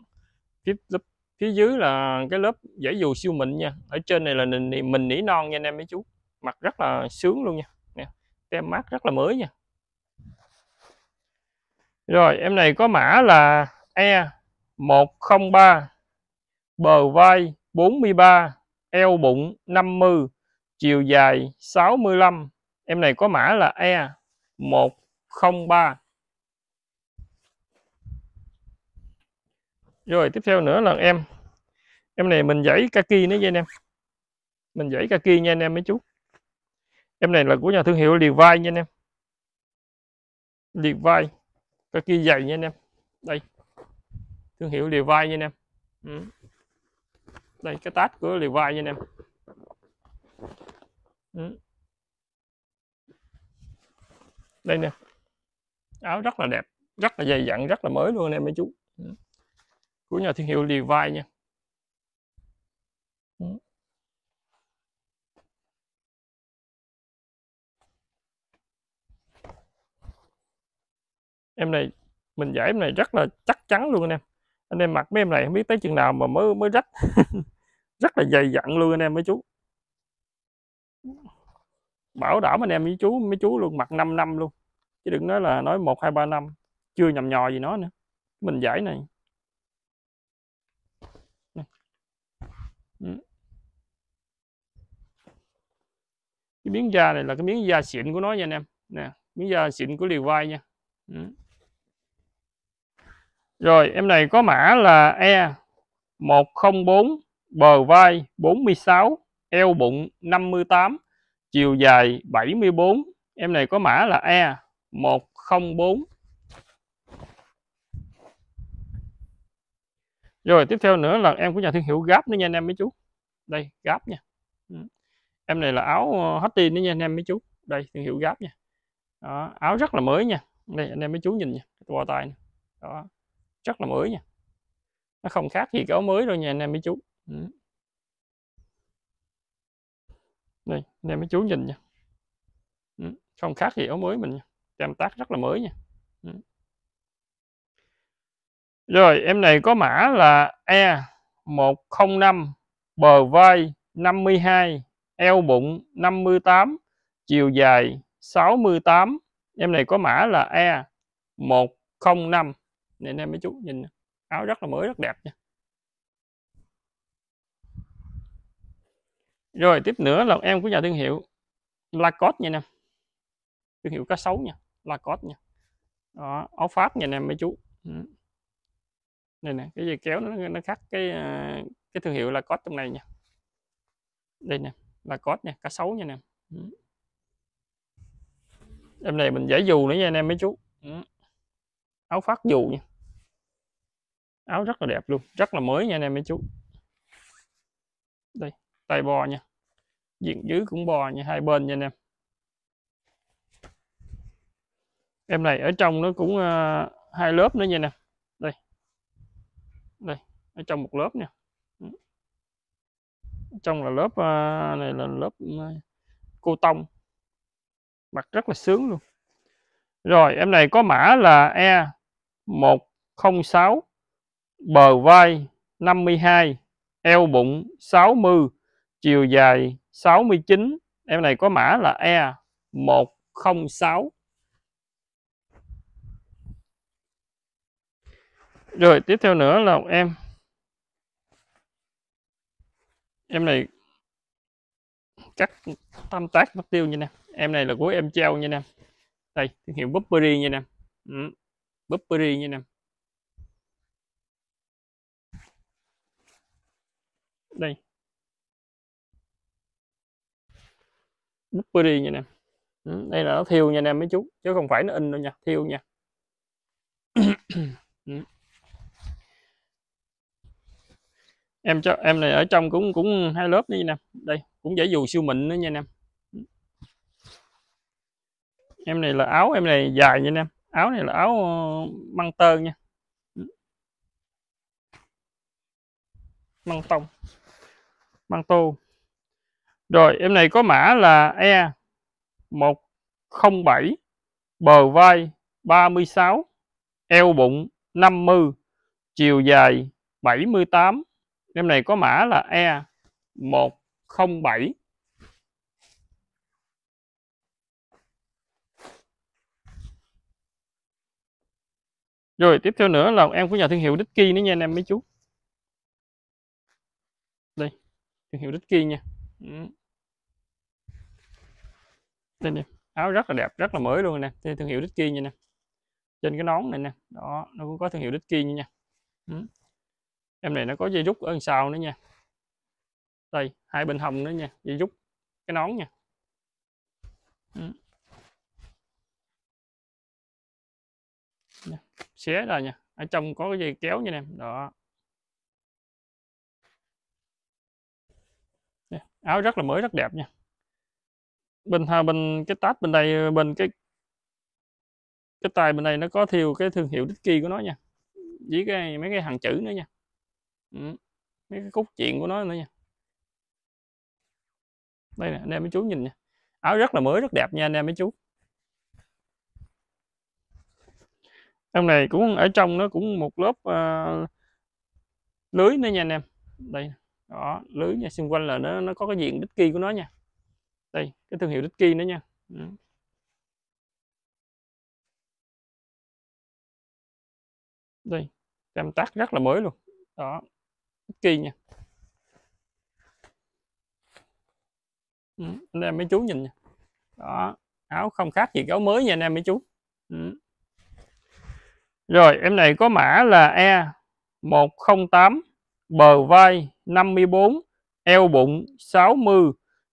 tiếp lớp phía dưới là cái lớp dãy dù siêu mịn nha ở trên này là mình, mình nỉ non nha anh em mấy chú mặt rất là sướng luôn nha nè, tem mát rất là mới nha rồi em này có mã là E 103 bờ vai 43 eo bụng 50 chiều dài 65 em này có mã là E 103 rồi tiếp theo nữa là em em này mình dãy kaki nữa nha anh em mình dãy kaki nha anh em mấy chú em này là của nhà thương hiệu liệt vai nha anh em liệt vai kaki dày nha anh em đây thương hiệu liệt vai nha anh em ừ. đây cái tát của liệt vai nha anh em ừ. đây nè áo rất là đẹp rất là dày dặn rất là mới luôn anh em mấy chú ừ của nhà thương hiệu Levi nha ừ. em này mình giải em này rất là chắc chắn luôn anh em anh em mặc mấy em này không biết tới chừng nào mà mới mới rách rất là dày dặn luôn anh em mấy chú bảo đảm anh em với chú mấy chú luôn mặc 5 năm luôn chứ đừng nói là nói một hai ba năm chưa nhầm nhò gì nó nữa mình giải này Ừ. cái miếng da này là cái miếng da xịn của nó nha anh em nè miếng da xịn của liều vai nha ừ. rồi em này có mã là E 104 bờ vai 46 eo bụng 58 chiều dài 74 em này có mã là E 104 rồi tiếp theo nữa là em của nhà thương hiệu Gap nữa nha anh em mấy chú đây Gap nha ừ. em này là áo ờ, Hattie nữa nha anh em mấy chú đây thương hiệu Gap nha đó, áo rất là mới nha đây anh em mấy chú nhìn nha qua tay nè. đó rất là mới nha nó không khác gì cái áo mới đâu nha anh em mấy chú ừ. đây anh em mấy chú nhìn nha ừ, không khác gì áo mới mình nha. em tác rất là mới nha rồi em này có mã là E105 bờ vai 52 eo bụng 58 chiều dài 68 em này có mã là E105 nên em mấy chú nhìn áo rất là mới rất đẹp nha rồi tiếp nữa là em của nhà thương hiệu Lacoste nha nè thương hiệu cá sấu nha Lacoste nha đó, áo Pháp nha em mấy chú ừ đây nè cái dây kéo nó nó khắc cái à, cái thương hiệu là cốt trong này nha đây nè là cốt nha cá sấu nha nè ừ. em này mình giải dù nữa nha anh em mấy chú ừ. áo phát dù nha áo rất là đẹp luôn rất là mới nha anh em mấy chú đây tay bò nha diện dưới cũng bò nha hai bên nha anh em em này ở trong nó cũng uh, hai lớp nữa nha nè ở trong một lớp nha trong là lớp à, này là lớp ừ, cô tông mặt rất là sướng luôn rồi em này có mã là e 106 bờ vai 52 eo bụng 60 chiều dài 69 em này có mã là e 106 rồi tiếp theo nữa là em em này cắt tam tác mất tiêu như nè em này là của em treo như nè đây thương hiệu Burberry như nè ừ. Burberry như nè đây Burberry như nè ừ. đây là nó thiêu nha anh em mấy chú chứ không phải nó in đâu nha thiêu nha ừ. em cho em này ở trong cũng cũng hai lớp đi nè đây cũng dễ dù siêu mịn nữa nha em em này là áo em này dài nha em áo này là áo ờ, măng tơ nha măng tông măng tô rồi em này có mã là e 107 bờ vai 36 eo bụng 50 chiều dài 78 em này có mã là E 107 rồi tiếp theo nữa là em của nhà thương hiệu DICKY nữa nha anh em mấy chú đây thương hiệu DICKY nha ừ. đây nè áo rất là đẹp rất là mới luôn nè đây, thương hiệu DICKY nha nè trên cái nón này nè đó nó cũng có thương hiệu DICKY nha ừ em này nó có dây rút ở đằng sau nữa nha đây hai bên hồng nữa nha dây rút cái nón nha ừ. xé ra nha ở trong có cái dây kéo nha em đó áo rất là mới rất đẹp nha bên bên cái tát bên đây bên cái cái tay bên đây nó có thiêu cái thương hiệu DICKY của nó nha với cái mấy cái hàng chữ nữa nha Ừ, mấy cái cốt chuyện của nó nữa nha đây nè anh em mấy chú nhìn nha áo rất là mới rất đẹp nha anh em mấy chú em này cũng ở trong nó cũng một lớp uh, lưới nữa nha anh em đây đó lưới nha xung quanh là nó nó có cái diện đích kia của nó nha đây cái thương hiệu đích kia nữa nha ừ. đây em tắt rất là mới luôn đó kỳ nha ừ, anh em mấy chú nhìn nha đó áo không khác gì áo mới nha anh em mấy chú ừ. rồi em này có mã là e 108 bờ vai 54 eo bụng 60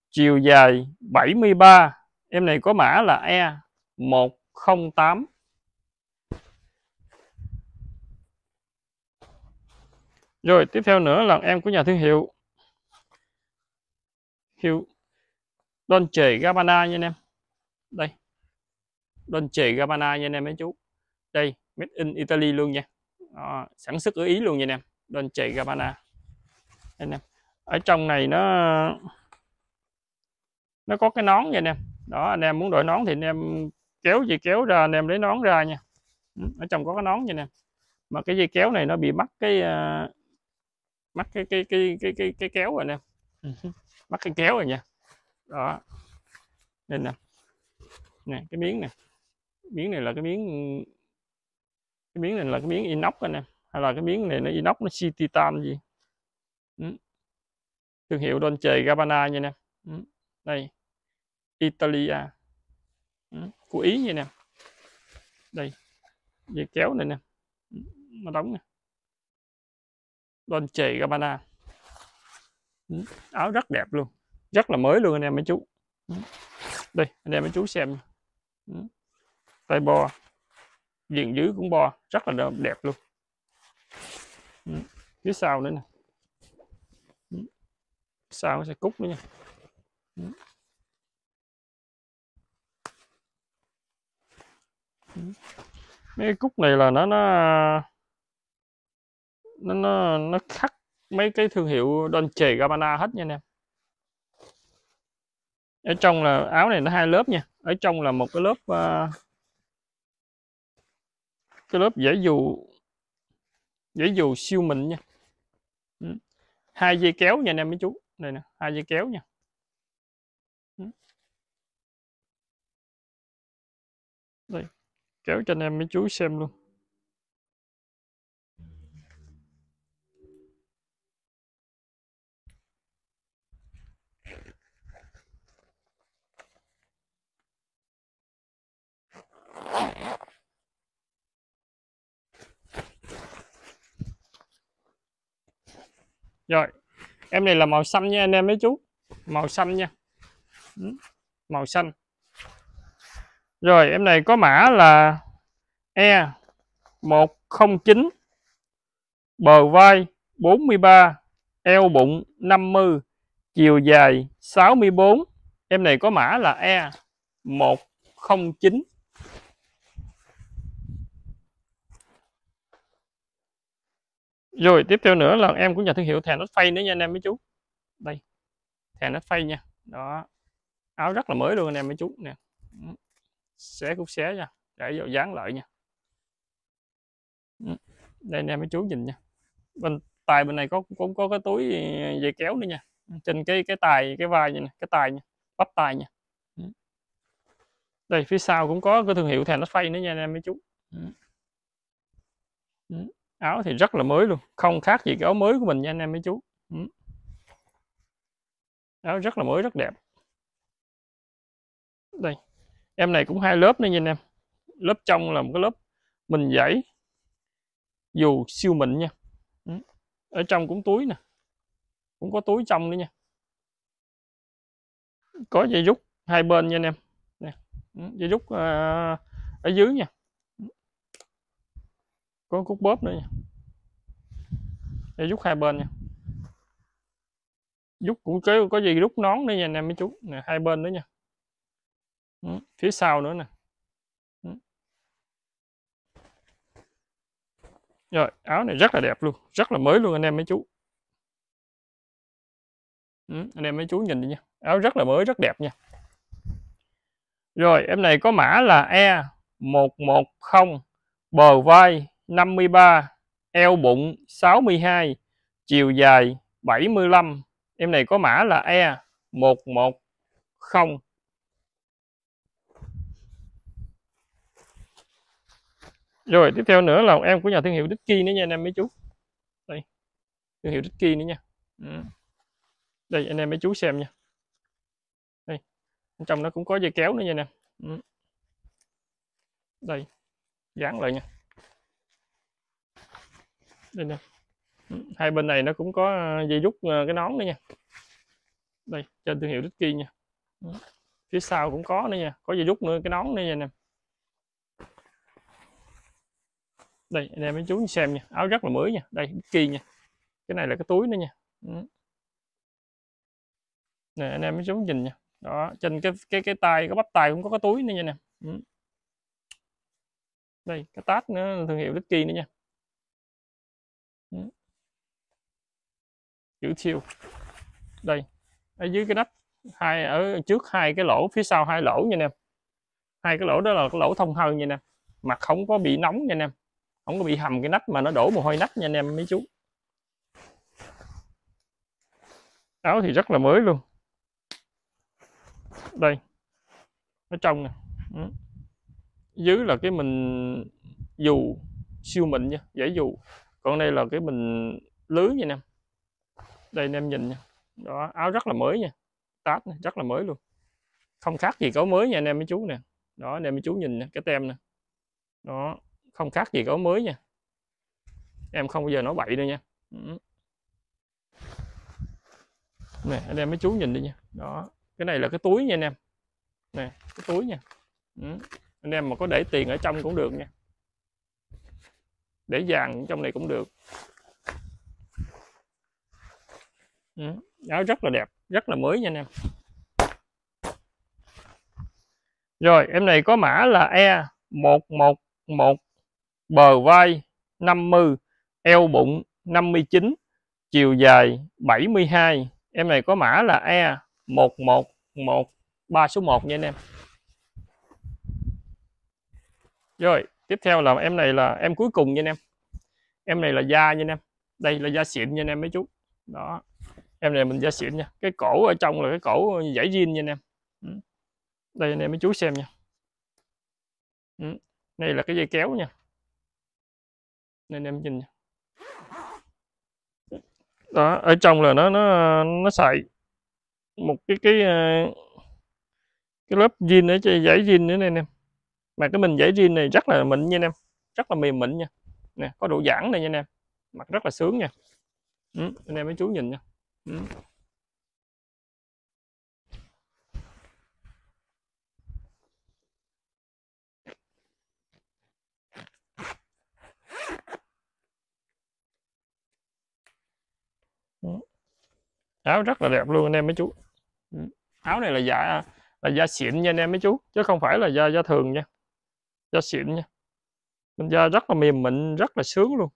chiều dài 73 em này có mã là e 108 rồi tiếp theo nữa là em của nhà thương hiệu hiệu Dolce Gabbana nha anh em đây Dolce Gabbana nha anh em mấy chú đây made in Italy luôn nha à, sản xuất ở Ý luôn nha anh em Dolce Gabbana anh em ở trong này nó nó có cái nón nha anh em đó anh em muốn đổi nón thì anh em kéo dây kéo ra anh em lấy nón ra nha ừ, ở trong có cái nón nha anh em mà cái dây kéo này nó bị mắc cái à, mắc cái cái cái cái cái, cái kéo rồi nè mắc ừ. cái kéo rồi nha đó nên nè nè cái miếng nè miếng này là cái miếng cái miếng này là cái miếng inox rồi nè hay là cái miếng này nó inox nó si titan gì ừ. thương hiệu Dolce Gabbana nha nè ừ. đây Italia ừ. của Ý nha nè đây dây kéo này nè nó đóng nè Dolce Gabbana ừ. áo rất đẹp luôn rất là mới luôn anh em mấy chú ừ. đây anh em mấy chú xem ừ. tay bo diện dưới cũng bo rất là đẹp luôn phía sau nữa nè sau nó sẽ cúc nữa nha mấy cúc này là nó nó nó nó nó khắc mấy cái thương hiệu Dolce Gabbana hết nha anh em ở trong là áo này nó hai lớp nha ở trong là một cái lớp uh, cái lớp dễ dù dễ dù siêu mịn nha ừ. hai dây kéo nha anh em mấy chú đây nè hai dây kéo nha ừ. đây kéo cho anh em mấy chú xem luôn Rồi, em này là màu xanh nha anh em mấy chú. Màu xanh nha. Ừ, màu xanh. Rồi, em này có mã là E 109 bờ vai 43, eo bụng 50, chiều dài 64. Em này có mã là E 109 rồi tiếp theo nữa là em cũng nhà thương hiệu thèn nốt phay nữa nha anh em mấy chú đây thèn nốt phay nha đó áo rất là mới luôn anh em mấy chú nè ừ, xé cũng xé nha để vào dán lại nha ừ, đây anh em mấy chú nhìn nha bên tài bên này có cũng có cái túi dây kéo nữa nha trên cái cái tài cái vai này cái tài nha bắp tài nha ừ. đây phía sau cũng có cái thương hiệu thèn nó phay nữa nha anh em mấy chú áo thì rất là mới luôn không khác gì cái áo mới của mình nha anh em mấy chú ừ. áo rất là mới rất đẹp đây em này cũng hai lớp nữa nha anh em lớp trong là một cái lớp mình dãy dù siêu mịn nha ừ. ở trong cũng túi nè cũng có túi trong nữa nha có dây rút hai bên nha anh em nè. Ừ, dây rút à, ở dưới nha có cúc bóp nữa nha để rút hai bên nha rút cũng cái có gì rút nón nữa nha anh em mấy chú nè hai bên nữa nha ừ, phía sau nữa nè ừ. rồi áo này rất là đẹp luôn rất là mới luôn anh em mấy chú ừ, anh em mấy chú nhìn đi nha áo rất là mới rất đẹp nha rồi em này có mã là E110 bờ vai 53, eo bụng 62, chiều dài 75. Em này có mã là E110. Rồi tiếp theo nữa là em của nhà thương hiệu Dicky nữa nha anh em mấy chú. Đây. Thương hiệu Dicky nữa nha. Ừ. Đây anh em mấy chú xem nha. Đây. Trong nó cũng có dây kéo nữa nha anh em ừ. Đây. Dán lại nha đây nè hai bên này nó cũng có ờ, dây rút ờ, cái nón nữa nha đây trên thương hiệu Ricky nha phía sau cũng có nữa nha có dây rút nữa cái nón nữa nha nè đây anh em mấy chú xem nha áo rất là mới nha đây Ricky nha cái này là cái túi nữa nha nè anh em mấy chú nhìn nha đó trên cái cái cái tay cái bắp tay cũng có cái túi nữa nha nè đây cái tát nữa thương hiệu Ricky nữa nha chữ thiêu đây ở dưới cái nắp hai ở trước hai cái lỗ phía sau hai lỗ nha em hai cái lỗ đó là cái lỗ thông hơi nha em mặt không có bị nóng nha em không có bị hầm cái nắp mà nó đổ mồ hôi nắp nha anh em mấy chú áo thì rất là mới luôn đây ở trong nè ừ. dưới là cái mình dù siêu mịn nha dễ dù còn đây là cái mình lưới nha em đây anh em nhìn nha đó áo rất là mới nha tát rất là mới luôn không khác gì có mới nha anh em mấy chú nè đó anh em mấy chú nhìn nè, cái tem nè đó không khác gì có mới nha em không bao giờ nói bậy đâu nha ừ. nè anh em mấy chú nhìn đi nha đó cái này là cái túi nha anh em nè cái túi nha ừ. anh em mà có để tiền ở trong cũng được nha để vàng trong này cũng được Ừ, áo rất là đẹp rất là mới nha anh em rồi em này có mã là E 111 bờ vai 50 eo bụng 59 chiều dài 72 em này có mã là E 111 3 số 1 nha anh em rồi tiếp theo là em này là em cuối cùng nha anh em em này là da nha anh em đây là da xịn nha anh em mấy chú đó em này mình da xịn nha cái cổ ở trong là cái cổ dãy jean nha anh em ừ. đây anh em mấy chú xem nha ừ. đây là cái dây kéo nha nên em nhìn nha. đó ở trong là nó nó nó xài một cái cái ờ, cái lớp jean ở trên giải jean nữa nè anh em mà cái mình giải jean này rất là mịn nha anh em rất là mềm mịn nha nè có độ giãn này nha anh em mặc rất là sướng nha ừ, anh em mấy chú nhìn nha Ừ. ừ. áo rất là đẹp luôn anh em mấy chú ừ. áo này là da là da xịn nha anh em mấy chú chứ không phải là da da thường nha da xịn nha da rất là mềm mịn rất là sướng luôn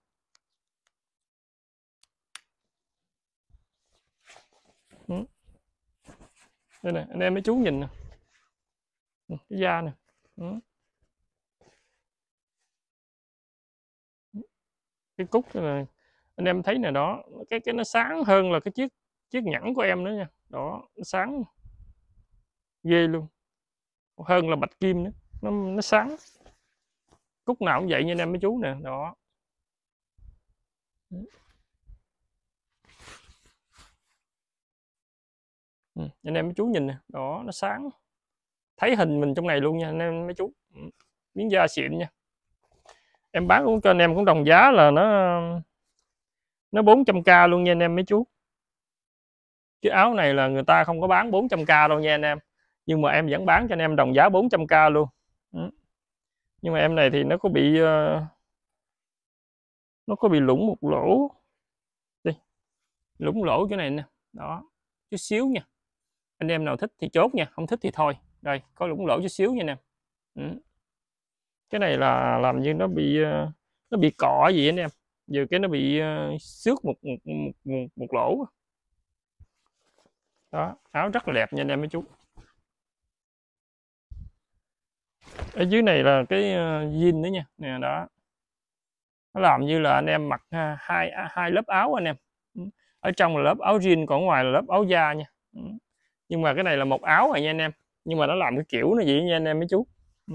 đây nè anh em mấy chú nhìn nè ừ, cái da nè ừ. cái cúc này anh em thấy nè đó cái cái nó sáng hơn là cái chiếc chiếc nhẫn của em nữa nha đó nó sáng ghê luôn hơn là bạch kim nữa nó nó sáng cúc nào cũng vậy nha anh em mấy chú nè đó ừ. Ừ. anh em mấy chú nhìn nè đó nó sáng thấy hình mình trong này luôn nha anh em mấy chú ừ. miếng da xịn nha em bán cũng cho anh em cũng đồng giá là nó nó 400k luôn nha anh em mấy chú cái áo này là người ta không có bán 400k đâu nha anh em nhưng mà em vẫn bán cho anh em đồng giá 400k luôn ừ. nhưng mà em này thì nó có bị ờ, nó có bị lủng một lỗ đi lủng lỗ chỗ này nè đó chút xíu nha anh em nào thích thì chốt nha không thích thì thôi đây có lũng lỗ chút xíu nha nè ừ. cái này là làm như nó bị ờ, nó bị cỏ gì anh em giờ cái nó bị ờ, xước một một, một, một, một lỗ đó áo rất là đẹp nha anh em mấy chú ở dưới này là cái ờ, jean nữa nha nè đó nó làm như là anh em mặc hai hai lớp áo anh em ừ. ở trong là lớp áo jean còn ngoài là lớp áo da nha ừ nhưng mà cái này là một áo à nha anh em nhưng mà nó làm cái kiểu nó vậy nha anh em mấy chú ừ.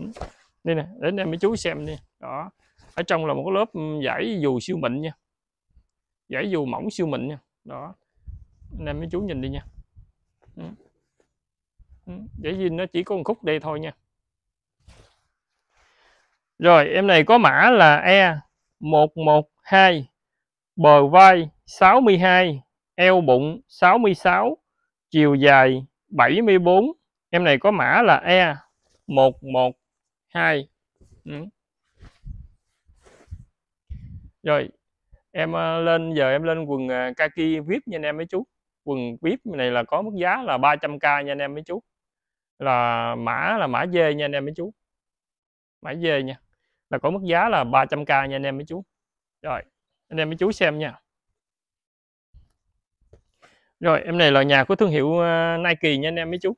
đây nè đến em mấy chú xem đi đó ở trong là một cái lớp ừ, giải dù siêu mịn nha giải dù mỏng siêu mịn nha đó anh em mấy chú nhìn đi nha ừ. giải dù nó chỉ có một khúc đây thôi nha rồi em này có mã là E 112 bờ vai 62 eo bụng 66 chiều dài 74 em này có mã là E 112 ừ. rồi em ờ, lên giờ em lên quần ờ, kaki vip nha anh em mấy chú quần vip này là có mức giá là 300k nha anh em mấy chú là mã là mã dê nha anh em mấy chú mã dê nha là có mức giá là 300k nha anh em mấy chú rồi anh em mấy chú xem nha rồi em này là nhà của thương hiệu ờ, Nike nha anh em mấy chú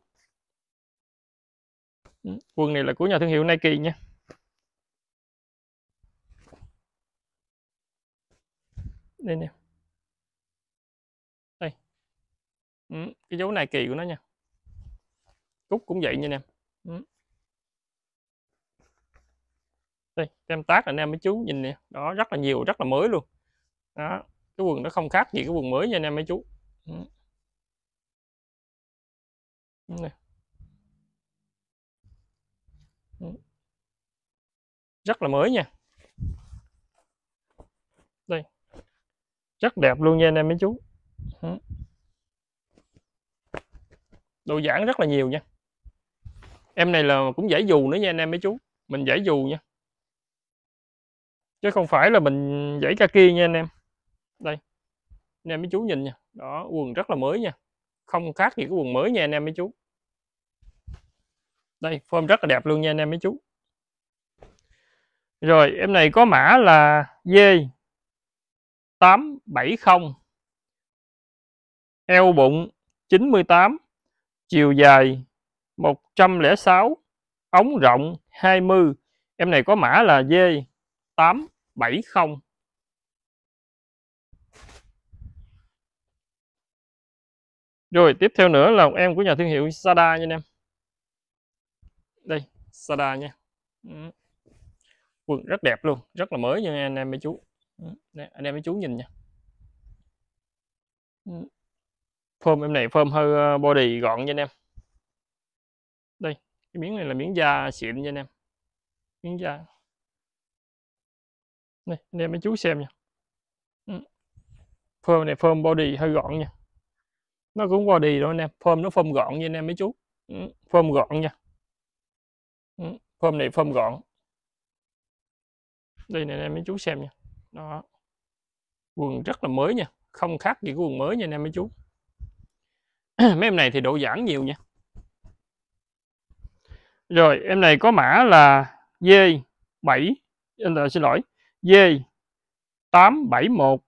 ừ, quần này là của nhà thương hiệu Nike nha đây nè đây ừ, cái dấu Nike của nó nha cúc cũng vậy nha anh em ừ. đây em tác anh em mấy chú nhìn nè đó rất là nhiều rất là mới luôn đó cái quần nó không khác gì cái quần mới nha anh em mấy chú Đúng. Ừ. Đúng này. Ừ. Rất là mới nha. Đây. Rất đẹp luôn nha anh em mấy chú. Đúng. Ừ. Đồ giản rất là nhiều nha. Em này là cũng dễ dù nữa nha anh em mấy chú. Mình dễ dù nha. Chứ không phải là mình dãy ca kia nha anh em. Đây anh em mấy chú nhìn nha đó quần rất là mới nha không khác gì cái quần mới nha anh em mấy chú đây form rất là đẹp luôn nha anh em mấy chú rồi em này có mã là D 870 eo bụng 98 chiều dài 106 ống rộng 20 em này có mã là D 870 Rồi tiếp theo nữa là một em của nhà thương hiệu Sada nha anh em. Đây, Sada nha. Ừ. Quần rất đẹp luôn, rất là mới nha anh em mấy chú. Đây, ừ, anh em mấy chú nhìn nha. Ừ. Form em này form hơi ờ, body gọn nha anh em. Đây, cái miếng này là miếng da xịn nha anh em. Miếng da. Đây, anh em mấy chú xem nha. Form này form body hơi gọn nha nó cũng qua đi đâu anh em form nó form gọn nha anh em mấy chú ừ, form gọn nha ừ, form này form gọn đây này anh em mấy chú xem nha đó quần rất là mới nha không khác gì cái quần mới nha anh em mấy chú mấy em này thì độ giãn nhiều nha rồi em này có mã là D7 là xin lỗi D871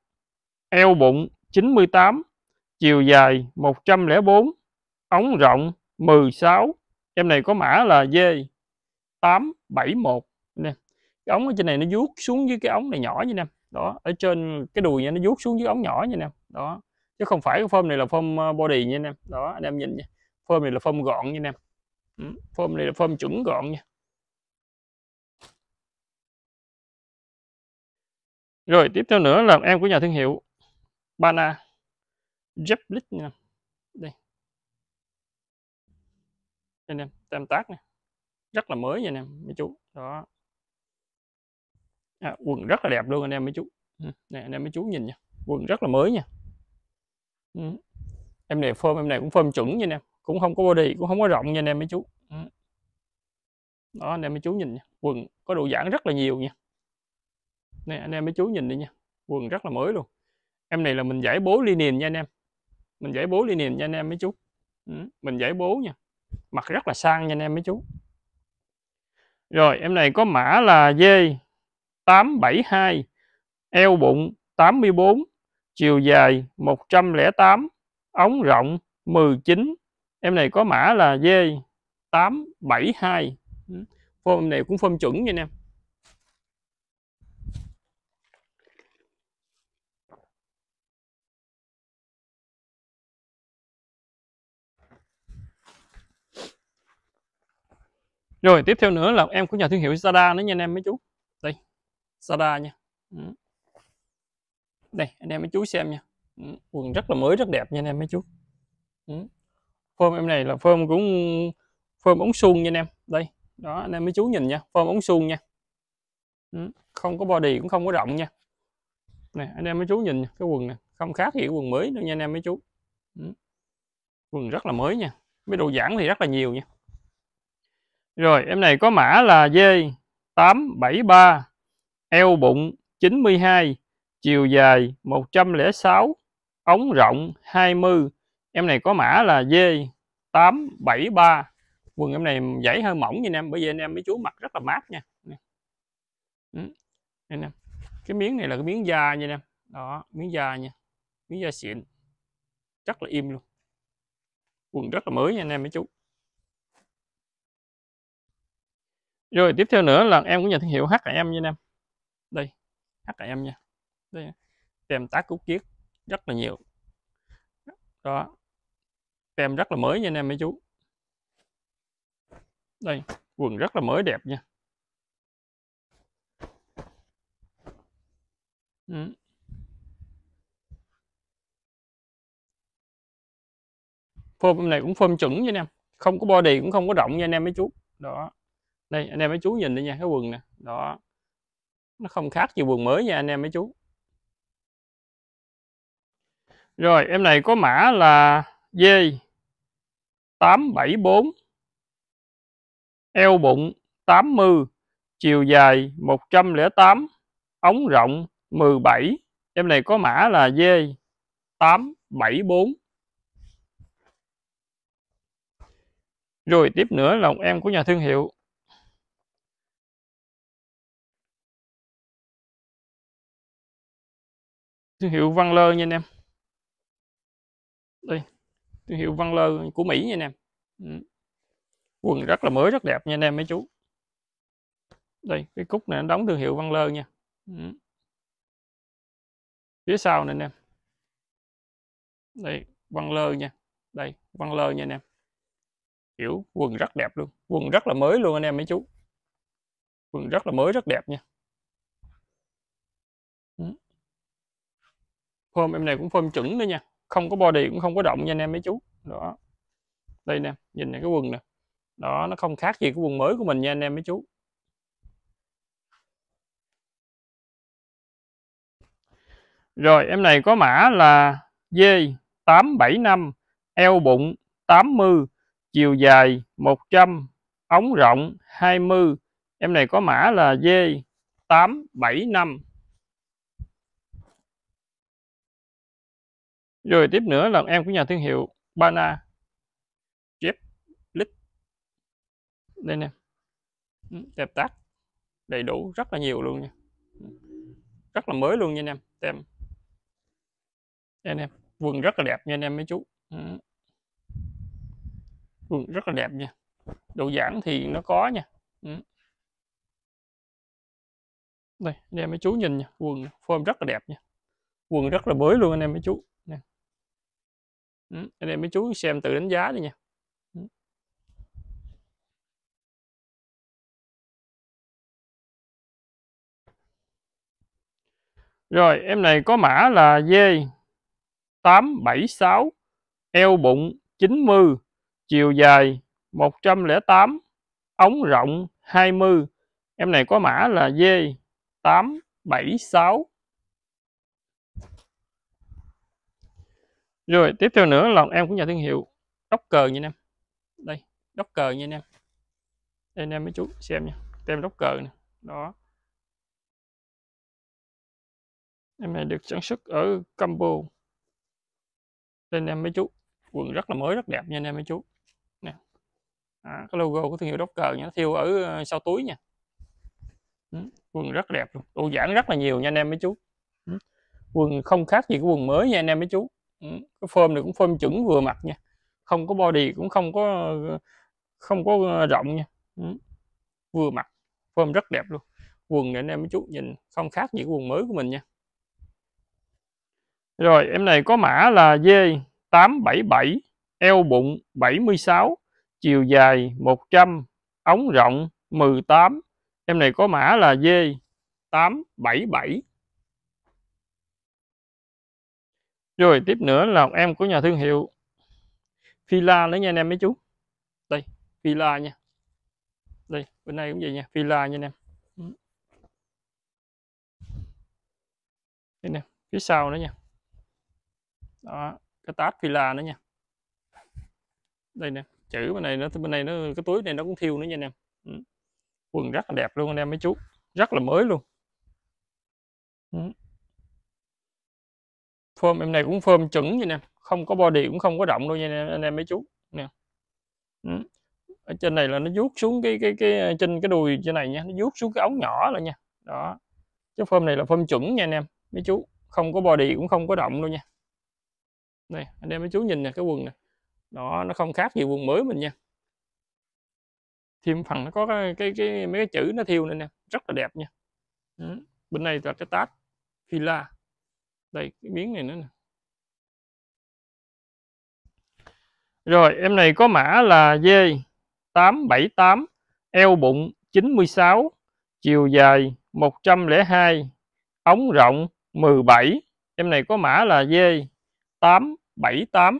eo bụng 98 chiều dài 104, ống rộng 16. Em này có mã là D871 nè. Cái ống ở trên này nó vuốt xuống dưới cái ống này nhỏ như nè. Đó, ở trên cái đùi nha nó vuốt xuống dưới ống nhỏ như nè. Đó. Chứ không phải cái form này là form ờ, body nha anh em. Đó, anh em nhìn nha. Form này là form gọn nha anh em. Ừ, form này là form chuẩn gọn nha. Rồi tiếp theo nữa là em của nhà thương hiệu Bana Jeblick nè đây anh em tam tác này rất là mới nha anh em mấy chú đó à, quần rất là đẹp luôn anh em mấy chú ừ, nè anh em mấy chú nhìn nha quần rất là mới nha ừ. em này phơm em này cũng phơm chuẩn nha anh em cũng không có body cũng không có rộng nha anh em mấy chú ừ. đó anh em mấy chú nhìn nha quần có độ giãn rất là nhiều nha nè anh em mấy chú nhìn đi nha quần rất là mới luôn em này là mình giải bố linen nha anh em mình giải bố liền cho anh em mấy chú ừ, mình giải bố nha mặt rất là sang nha anh em mấy chú rồi em này có mã là D 872 eo bụng 84 chiều dài 108 ống rộng 19 em này có mã là D 872 ừ, form này cũng form chuẩn nha anh em rồi tiếp theo nữa là em của nhà thương hiệu Zada nữa nha anh em mấy chú đây Zada nha ừ. đây anh em mấy chú xem nha ừ. quần rất là mới rất đẹp nha anh em mấy chú ừ. phơm em này là phơm cũng phơm ống suông nha anh em đây đó anh em mấy chú nhìn nha phơm ống suông nha ừ. không có body cũng không có rộng nha Này anh em mấy chú nhìn cái quần này không khác gì quần mới nữa nha anh em mấy chú ừ. quần rất là mới nha mấy đồ giảng thì rất là nhiều nha rồi em này có mã là D873, eo bụng 92, chiều dài 106, ống rộng 20. Em này có mã là D873. Quần em này dãy hơi mỏng nha anh em, bởi vì anh em mấy chú mặc rất là mát nha. Anh em. Ừ, cái miếng này là cái miếng da nha anh em. Đó, miếng da nha. Miếng da xịn. Chắc là im luôn. Quần rất là mới nha anh em mấy chú. rồi tiếp theo nữa là em cũng nhận thương hiệu HM nha em đây HM nha đây tem tác cúc kiết rất là nhiều đó tem rất là mới nha anh em mấy chú đây quần rất là mới đẹp nha ừ. phôm này cũng phôm chuẩn nha anh em không có body cũng không có rộng nha anh em mấy chú đó đây anh em mấy chú nhìn đi nha cái quần nè đó nó không khác gì quần mới nha anh em mấy chú rồi em này có mã là D 874 eo bụng 80 chiều dài 108 ống rộng 17 em này có mã là D 874 rồi tiếp nữa là em của nhà thương hiệu thương hiệu Văn Lơ nha anh em đây thương hiệu Văn Lơ của Mỹ nha anh em ừ. quần rất là mới rất đẹp nha anh em mấy chú đây cái cúc này nó đóng thương hiệu Văn Lơ nha ừ. phía sau nè anh em đây Văn Lơ nha đây Văn Lơ nha anh em kiểu quần rất đẹp luôn quần rất là mới luôn anh em mấy chú quần rất là mới rất đẹp nha phơm em này cũng phơm chuẩn nữa nha không có body cũng không có động nha anh em mấy chú đó đây nè nhìn này cái quần nè đó nó không khác gì cái quần mới của mình nha anh em mấy chú rồi em này có mã là D875 eo bụng 80 chiều dài 100 ống rộng 20 em này có mã là D875 Rồi tiếp nữa là em của nhà thương hiệu Bana Jeblick. Đây nè. Đẹp ừ, tác. Đầy đủ rất là nhiều luôn nha. Ừ. Rất là mới luôn nha anh em. Tem. Anh em, quần rất là đẹp nha anh em mấy chú. Ừ. Quần rất là đẹp nha. Độ giãn thì nó có nha. Đây, anh em mấy chú nhìn nha, quần form rất là đẹp nha. Quần rất là mới luôn anh em mấy chú ừ. anh em mấy chú xem tự đánh giá đi nha rồi em này có mã là D 876 eo bụng 90 chiều dài 108 ống rộng 20 em này có mã là D 876 rồi tiếp theo nữa là em cũng nhà thương hiệu Docker nha anh em đây Docker nha anh em đây anh em mấy chú xem nha tem Docker này đó em này được sản xuất ở Cambo đây anh em mấy chú quần rất là mới rất đẹp nha anh em mấy chú nè à, cái logo của thương hiệu Docker nha thiêu ở ờ, sau túi nha ừ, quần rất đẹp luôn đồ giản rất là nhiều nha anh em mấy chú ừ. quần không khác gì cái quần mới nha anh em mấy chú Ừ, cái form này cũng form chuẩn vừa mặt nha không có body cũng không có không có ờ, rộng nha ừ, vừa mặt form rất đẹp luôn quần này anh em chút nhìn không khác gì quần mới của mình nha rồi em này có mã là D877 eo bụng 76 chiều dài 100 ống rộng 18 em này có mã là D877 rồi tiếp nữa là em của nhà thương hiệu Fila nữa nha anh em mấy chú đây Fila nha đây bên này cũng vậy nha Fila nha anh em đây nè phía sau nữa nha đó cái tát Fila nữa nha đây nè chữ bên này nó bên này nó cái túi này nó cũng thiêu nữa nha anh em ừ. quần rất là đẹp luôn anh em mấy chú rất là mới luôn ừ phơm em này cũng phơm chuẩn vậy nè không có body cũng không có động đâu nha anh em mấy chú nè ừ. ở trên này là nó vuốt xuống cái cái cái ờ, trên cái đùi trên này nha nó vuốt xuống cái ống nhỏ rồi nha đó chứ phơm này là phơm chuẩn nha anh em mấy chú không có body cũng không có động đâu nha này anh em mấy chú nhìn nè cái quần này đó nó không khác gì quần mới mình nha thêm phần nó có cái, cái cái mấy cái chữ nó thiêu lên nè rất là đẹp nha ừ. bên này là cái tát fila đây cái miếng này nữa nè rồi em này có mã là D878 eo bụng 96 chiều dài 102 ống rộng 17 em này có mã là D878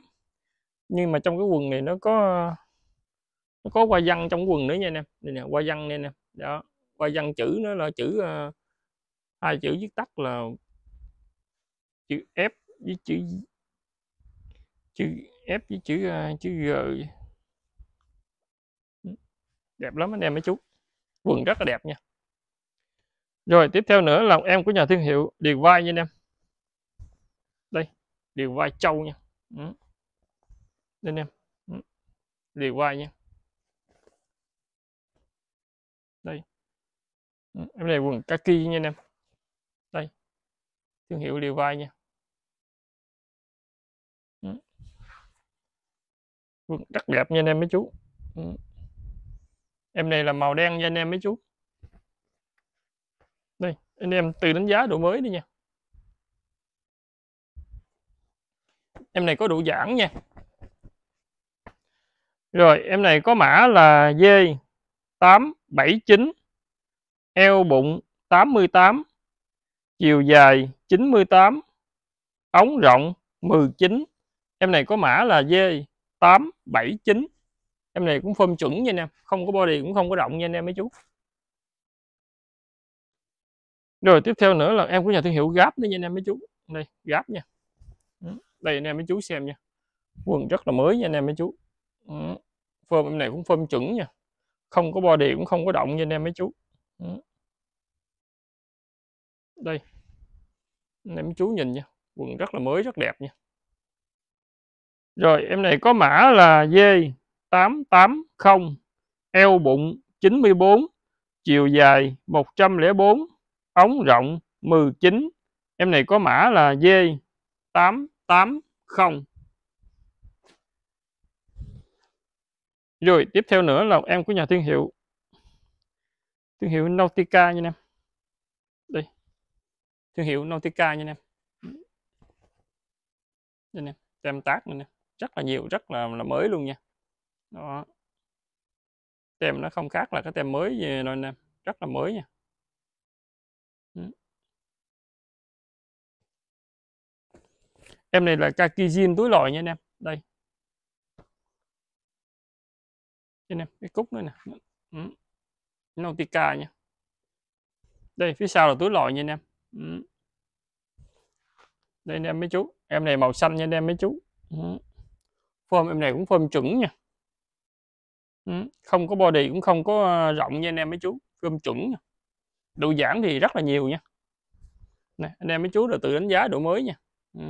nhưng mà trong cái quần này nó có nó có qua văn trong quần nữa nha anh em đây nè qua văn đây nè đó qua văn chữ nó là chữ ờ, hai chữ viết tắt là chữ F với chữ chữ F với chữ à, chữ G ừ, đẹp lắm anh em mấy chú quần rất là đẹp nha rồi tiếp theo nữa là em của nhà thương hiệu điều Vai nha anh em đây điều Vai Châu nha ừ. đây anh em ừ. điều Vai nha đây em này quần kaki nha anh em đây thương hiệu điều Vai nha rất đẹp nha anh em mấy chú em này là màu đen nha anh em mấy chú đây anh em tự đánh giá độ mới đi nha em này có độ giãn nha rồi em này có mã là D 879 eo bụng 88 chiều dài 98 ống rộng 19 em này có mã là D 8 7 9 em này cũng form chuẩn nha anh em không có body cũng không có rộng nha anh em mấy chú rồi tiếp theo nữa là em của nhà thương hiệu gáp nữa nha anh em mấy chú đây gáp nha ừ. đây anh em mấy chú xem nha quần rất là mới nha anh em mấy chú ừ. form em này cũng form chuẩn nha không có body cũng không có động nha anh em mấy chú ừ. đây anh em mấy chú nhìn nha quần rất là mới rất đẹp nha rồi em này có mã là D880, eo bụng 94, chiều dài 104, ống rộng 19. Em này có mã là D880. Rồi tiếp theo nữa là em của nhà thương hiệu thương hiệu Nautica nha em. Đây. Thương hiệu Nautica nha em. Đây nè, tem tác nè rất là nhiều rất là là mới luôn nha đó tem nó không khác là cái tem mới gì, đâu anh em rất là mới nha ừ. em này là kaki jean túi lòi nha anh em đây anh em cái cúc nữa nè ừ. nautica nha đây phía sau là túi lòi nha anh em ừ. đây anh em mấy chú em này màu xanh nha anh em mấy chú ừ form em này cũng form chuẩn nha ừ, không có body cũng không có ờ, rộng nha anh em mấy chú form chuẩn nha. độ giãn thì rất là nhiều nha Nè, anh em mấy chú là tự đánh giá độ mới nha ừ.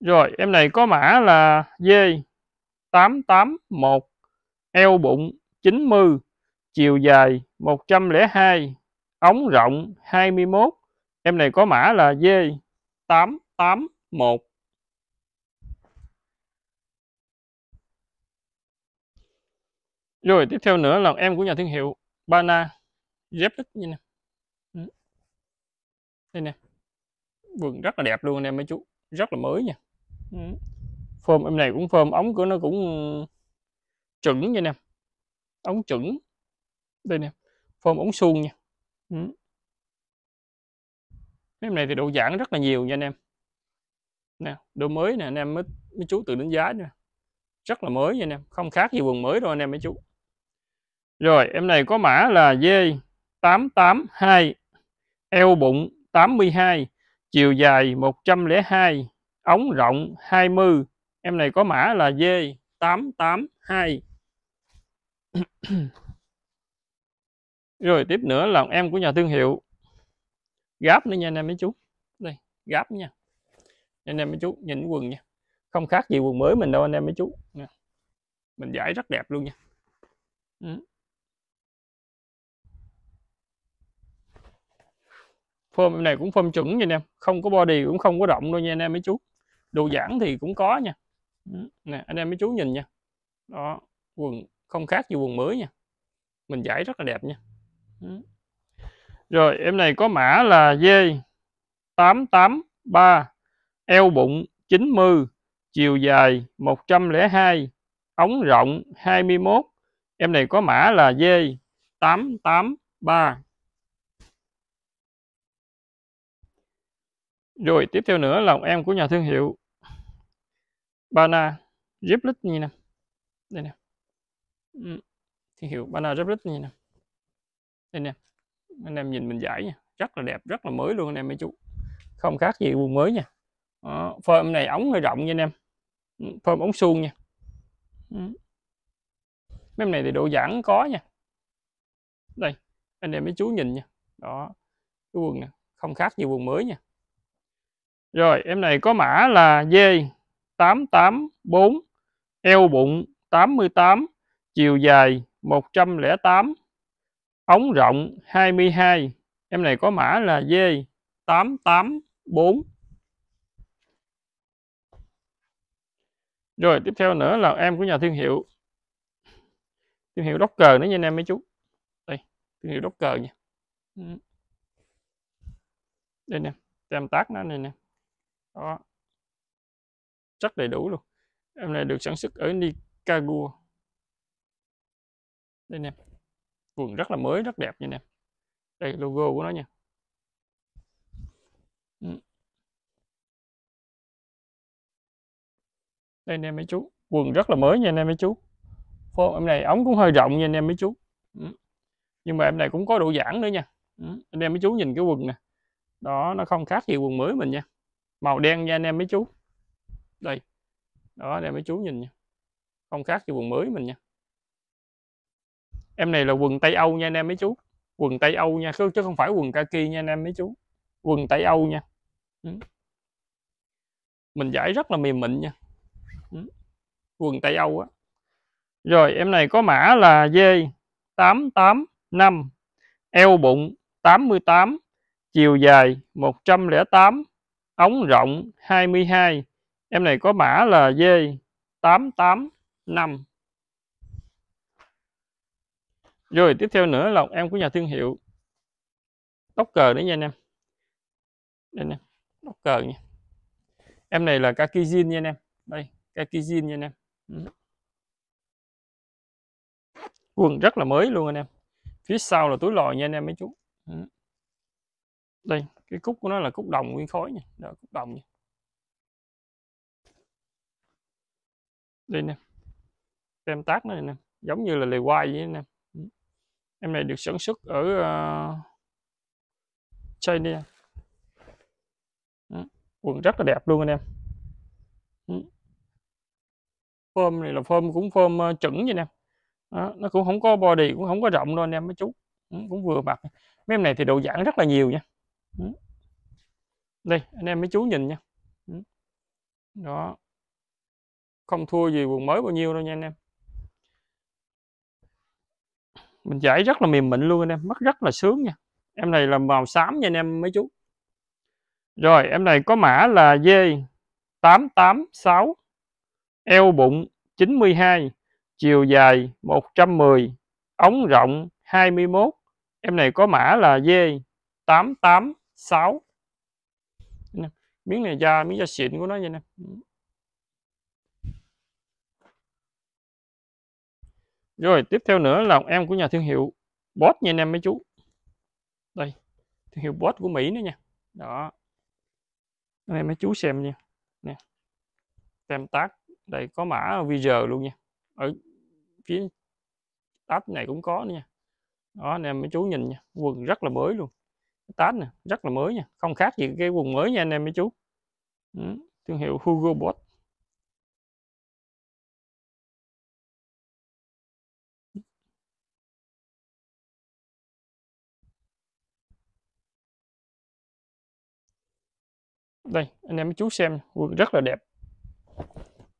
rồi em này có mã là D881 eo bụng 90 chiều dài 102 ống rộng 21 em này có mã là D881 rồi tiếp theo nữa là em của nhà thương hiệu Bana dép rất như này ừ. đây nè vườn rất là đẹp luôn anh em mấy chú rất là mới nha phơm ừ. em này cũng phơm ống của nó cũng chuẩn nha anh em ống chuẩn đây nè phơm ống suông nha mấy ừ. em này thì độ giãn rất là nhiều nha anh em nè đồ mới nè anh em mới mấy chú tự đánh giá nha, rất là mới nha anh em không khác gì quần mới đâu anh em mấy chú rồi em này có mã là D882 Eo bụng 82 Chiều dài 102 Ống rộng 20 Em này có mã là D882 Rồi tiếp nữa là em của nhà thương hiệu Gáp nữa nha anh em mấy chú Đây gáp nha Anh em mấy chú nhìn quần nha Không khác gì quần mới mình đâu anh em mấy chú Mình giải rất đẹp luôn nha ừ. form này cũng form chuẩn nha anh em không có body cũng không có rộng đâu nha anh em mấy chú đồ giản thì cũng có nha ừ, nè anh em mấy chú nhìn nha đó quần không khác gì quần mới nha mình giải rất là đẹp nha ừ. rồi em này có mã là D883 eo bụng 90 chiều dài 102 ống rộng 21 em này có mã là D883 Rồi tiếp theo nữa là em của nhà thương hiệu Bana Jeblic như nè. Đây nè. Ừ, thương hiệu Bana Jeblic như nè. Đây nè. Anh em nhìn mình giải nha. Rất là đẹp, rất là mới luôn anh em mấy chú. Không khác gì quần mới nha. Đó, phơm này ống hơi rộng nha anh em. Phơm ừ, ống suông nha. Ừ. Mấy em này thì độ giãn có nha. Đây, anh em mấy chú nhìn nha. Đó. Cái quần nè, không khác gì quần mới nha rồi em này có mã là D884 Eo bụng 88 Chiều dài 108 Ống rộng 22 Em này có mã là D884 Rồi tiếp theo nữa là em của nhà thương hiệu Thương hiệu Docker nữa nha anh em mấy chú Đây thương hiệu Docker nha ừ. Đây nè tem tác nó này nè đó rất đầy đủ luôn em này được sản xuất ở Nicaragua đây nè vườn rất là mới rất đẹp nha nè đây logo của nó nha ừ. đây nè mấy chú quần rất là mới nha anh em mấy chú Phô, em này ống cũng hơi rộng nha anh em mấy chú ừ. nhưng mà em này cũng có độ giãn nữa nha ừ. anh em mấy chú nhìn cái quần nè đó nó không khác gì quần mới mình nha màu đen nha anh em mấy chú đây đó anh em mấy chú nhìn nha không khác gì quần mới mình nha em này là quần tây âu nha anh em mấy chú quần tây âu nha chứ không phải quần kaki nha anh em mấy chú quần tây âu nha ừ. mình giải rất là mềm mịn nha ừ. quần tây âu á rồi em này có mã là d 885 eo bụng 88 chiều dài 108 ống rộng 22 em này có mã là D885 rồi tiếp theo nữa là em của nhà thương hiệu tóc cờ đấy nha anh em đây nè tóc cờ nha em này là kakijin nha anh em đây kakijin nha anh em ừ. quần rất là mới luôn anh em phía sau là túi lò nha anh em mấy chú ừ. đây cái cúc của nó là cúc đồng nguyên khối nha đó cúc đồng nha đây nè tem tác này nè giống như là lề quay vậy nè ừ. em này được sản xuất ở uh, China ừ. quần rất là đẹp luôn anh em phơm ừ. này là phơm cũng phơm uh, ờ, chuẩn vậy nè đó, nó cũng không có body cũng không có rộng đâu anh em mấy chú cũng vừa mặt mấy em này thì độ giãn rất là nhiều nha Ừ. đây anh em mấy chú nhìn nha ừ. đó không thua gì quần mới bao nhiêu đâu nha anh em mình giải rất là mềm mịn luôn anh em mất rất là sướng nha em này là màu xám nha anh em mấy chú rồi em này có mã là D 886 eo bụng 92 chiều dài 110 ống rộng 21 em này có mã là D 88 6 nè. miếng này da miếng da xịn của nó vậy nè ừ. rồi tiếp theo nữa là em của nhà thương hiệu Boss nha anh em mấy chú đây thương hiệu Boss của Mỹ nữa nha đó anh em mấy chú xem nha nè tem tác đây có mã VR luôn nha ở phía tát này cũng có nữa nha đó anh em mấy chú nhìn nha quần rất là mới luôn tết nè rất là mới nha không khác gì cái quần mới nha anh em mấy chú ừ. thương hiệu Hugo Boss đây anh em mấy chú xem quần rất là đẹp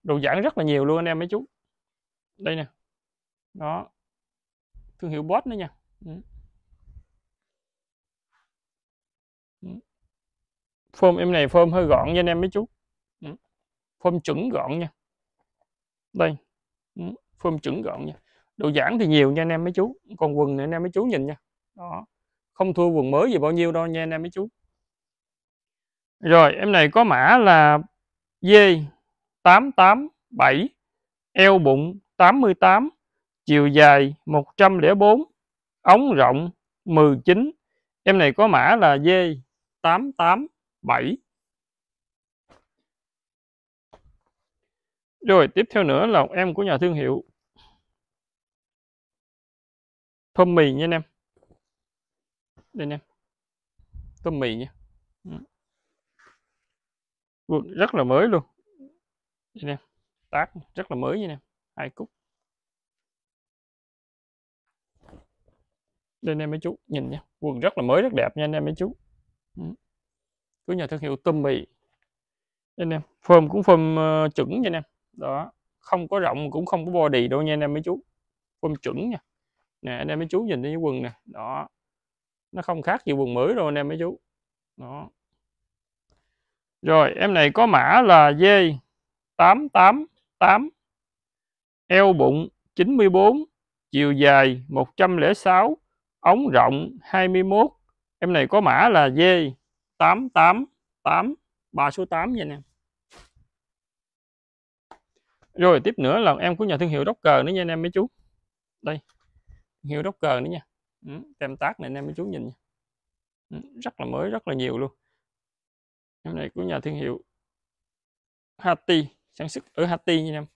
đồ giản rất là nhiều luôn anh em mấy chú đây nè đó thương hiệu Boss nữa nha ừ. form em này form hơi gọn nha anh em mấy chú ừ. form chuẩn gọn nha đây ừ, form chuẩn gọn nha độ giãn thì nhiều nha anh em mấy chú còn quần này anh em mấy chú nhìn nha đó không thua quần mới gì bao nhiêu đâu nha anh em mấy chú rồi em này có mã là D887 eo bụng 88 chiều dài 104 ống rộng 19 em này có mã là D88 7 rồi tiếp theo nữa là em của nhà thương hiệu thơm mì nha anh em đây anh em thơm mì nha ừ. rất là mới luôn đây anh em tác rất là mới nha anh em hai cúc đây anh em mấy chú nhìn nha quần rất là mới rất đẹp nha anh em mấy chú ừ của nhà thương hiệu Tâm Mì anh em form cũng form uh, chuẩn nha anh em đó không có rộng cũng không có body đâu nha anh em mấy chú form chuẩn nha nè anh em mấy chú nhìn thấy quần nè đó nó không khác gì quần mới đâu anh em mấy chú đó rồi em này có mã là D 888 eo bụng 94 chiều dài 106 ống rộng 21 em này có mã là D 888 3 số 8 nha anh em rồi tiếp nữa là em của nhà thương hiệu Docker nữa nha anh em mấy chú đây hiệu Docker nữa nha ừ, tem tác này anh em mấy chú nhìn nha ừ, rất là mới rất là nhiều luôn em này của nhà thương hiệu Hati sản xuất ở Hati nha anh em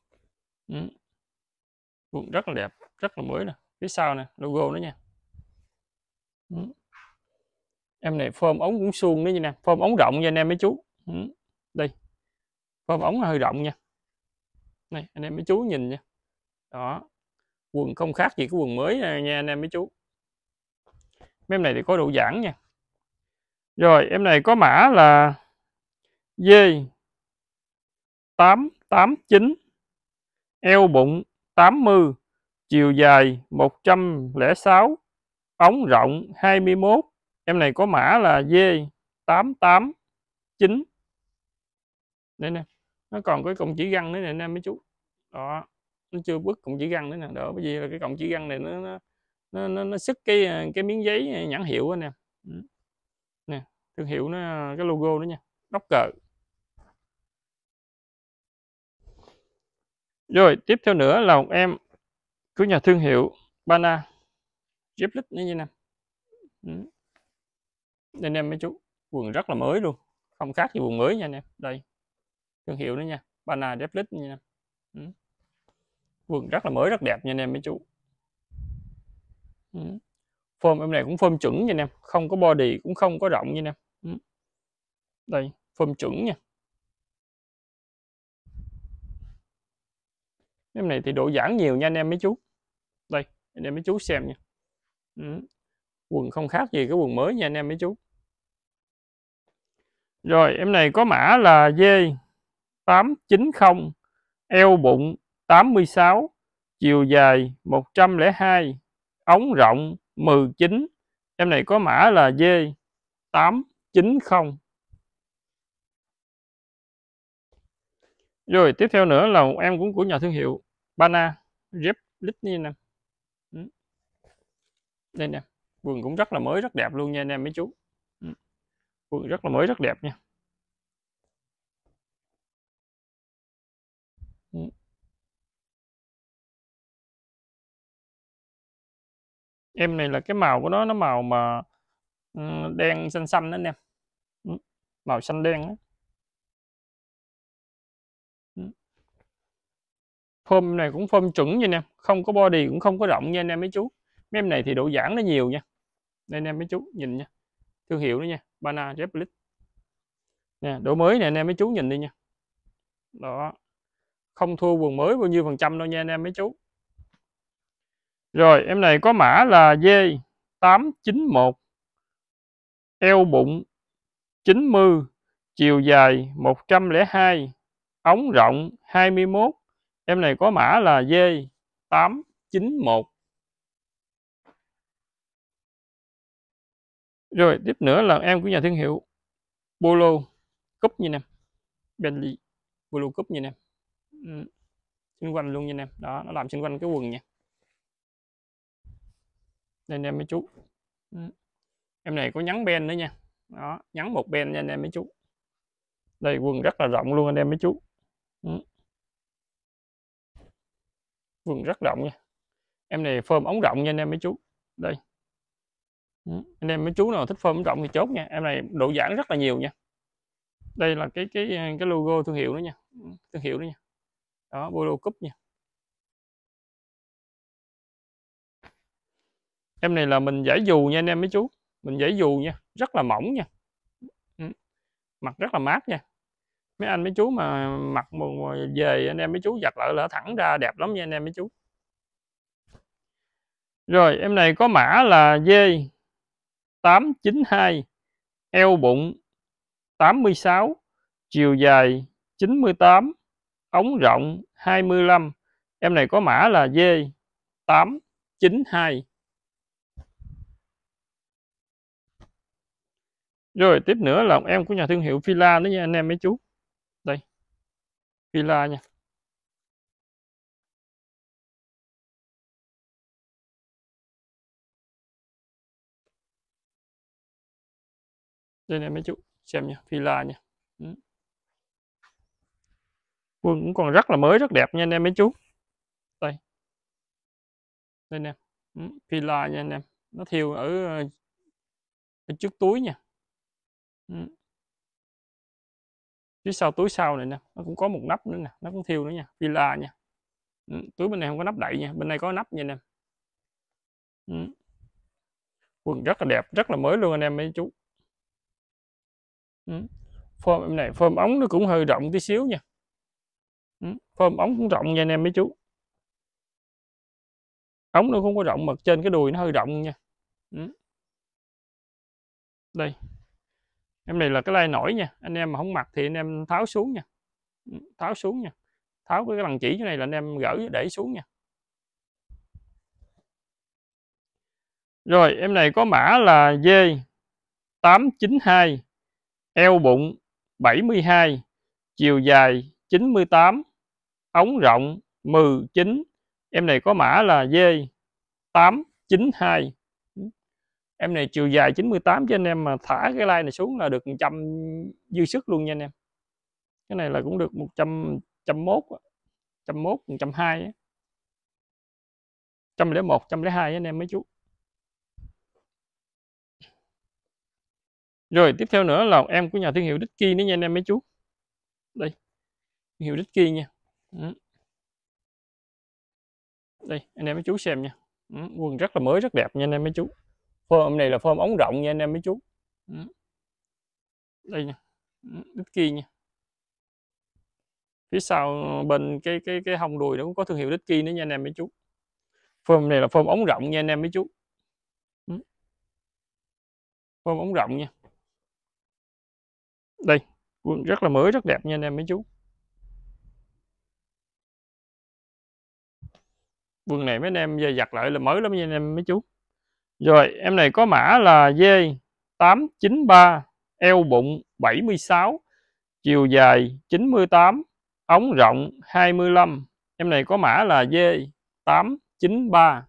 ừ. cũng rất là đẹp rất là mới nè phía sau nè logo nữa nha ừ em này form ống cũng suông đấy nha nè form ống rộng nha anh em mấy chú ừ, đây form ống hơi rộng nha này anh em mấy chú nhìn nha đó quần không khác gì cái quần mới nha anh em mấy chú mấy em này thì có độ giãn nha rồi em này có mã là D tám tám chín, eo bụng 80 chiều dài 106 ống rộng 21 em này có mã là D889 đây nè nó còn cái cọng chỉ găng nữa nè anh em mấy chú đó nó chưa bứt cọng chỉ găng nữa nè đỡ bởi vì là cái cọng chỉ găng này nó nó nó, nó, nó sức cái cái miếng giấy nhãn hiệu anh em ừ. nè thương hiệu nó cái logo đó nha đốc cờ rồi tiếp theo nữa là một em của nhà thương hiệu Bana Jeep nữa nha nè ừ anh em mấy chú quần rất là mới luôn không khác gì quần mới nha anh em đây thương hiệu nữa nha Bana Deplit nha anh ừ. quần rất là mới rất đẹp nha anh em mấy chú ừ. form em này cũng form chuẩn nha anh em không có body cũng không có rộng nha anh em ừ. đây form chuẩn nha em này thì độ giãn nhiều nha anh em mấy chú đây anh em mấy chú xem nha ừ quần không khác gì cái quần mới nha anh em mấy chú rồi em này có mã là D890 eo bụng 86 chiều dài 102 ống rộng 19 em này có mã là D890 rồi tiếp theo nữa là một em cũng của nhà thương hiệu Bana Jeff Litney nè ừ. đây nè quần cũng rất là mới rất đẹp luôn nha anh em mấy chú quần ừ. rất là mới rất đẹp nha ừ. em này là cái màu của nó nó màu mà ừ, đen xanh xanh đó anh em màu xanh đen đó. phôm này cũng phôm chuẩn nha anh em không có body cũng không có rộng nha anh em mấy chú mấy em này thì độ giãn nó nhiều nha nên anh em mấy chú nhìn nha thương hiệu đó nha Bana Republic nè độ mới nè anh em mấy chú nhìn đi nha đó không thua quần mới bao nhiêu phần trăm đâu nha anh em mấy chú rồi em này có mã là D891 eo bụng 90 chiều dài 102 ống rộng 21 em này có mã là D891 Rồi tiếp nữa là em của nhà thương hiệu Polo Cup như em Bentley Polo Cup như em xung quanh luôn như em đó nó làm xung quanh cái quần nha đây anh em mấy chú em này có nhắn ben nữa nha đó nhắn một ben nha anh em mấy chú đây quần rất là rộng luôn anh em mấy chú quần rất rộng nha em này phơm ống rộng nha anh em mấy chú đây Ừ. anh em mấy chú nào thích form rộng thì chốt nha em này độ giãn rất là nhiều nha đây là cái cái cái logo thương hiệu đó nha ừ, thương hiệu đó nha đó Polo Cup nha em này là mình giải dù nha anh em mấy chú mình giải dù nha rất là mỏng nha ừ. mặt rất là mát nha mấy anh mấy chú mà mặc về anh em mấy chú giặt lại lỡ thẳng ra đẹp lắm nha anh em mấy chú rồi em này có mã là dê 892, eo bụng 86, chiều dài 98, ống rộng 25. Em này có mã là D892. Rồi tiếp nữa là em của nhà thương hiệu Fila nữa nha anh em mấy chú. Đây. Fila nha. đây này mấy chú xem nha villa nha quân cũng còn rất là mới rất đẹp nha anh em mấy chú đây đây nè villa nha anh em nó thiêu ở, ở trước túi nha phía sau túi sau này nè nó cũng có một nắp nữa nè nó cũng thiêu nữa nha villa nha túi bên này không có nắp đậy nha bên này có nắp nha anh em quần rất là đẹp rất là mới luôn anh em mấy chú Ừ. form này form ống nó cũng hơi rộng tí xíu nha ừ, form ống cũng rộng nha anh em mấy chú ống nó cũng có rộng mà trên cái đùi nó hơi rộng nha ừ. đây em này là cái lai nổi nha anh em mà không mặc thì anh em tháo xuống nha tháo xuống nha tháo cái lần chỉ chỗ này là anh em gỡ để xuống nha rồi em này có mã là V892 eo bụng 72, chiều dài 98, ống rộng 19. Em này có mã là D892. Em này chiều dài 98 cho anh em mà thả cái line này xuống là được 100 dư sức luôn nha anh em. Cái này là cũng được 100 101 101 102 101 102 anh em mấy chú. rồi tiếp theo nữa là em của nhà thương hiệu DICKY nữa nha anh em mấy chú đây thương hiệu DICKY nha ừ. đây anh em mấy chú xem nha ừ. quần rất là mới rất đẹp nha anh em mấy chú form này là form ống rộng nha anh em mấy chú ừ. đây nha ừ, DICKY nha phía sau bên cái cái cái hông đùi nó cũng có thương hiệu DICKY nữa nha anh em mấy chú form này là form ống rộng nha anh em mấy chú ừ. form ống rộng nha đây quần rất là mới rất đẹp nha anh em mấy chú quần này mấy anh em về giặt lại là mới lắm nha anh em mấy chú rồi em này có mã là V893 eo bụng 76 chiều dài 98 ống rộng 25 em này có mã là V893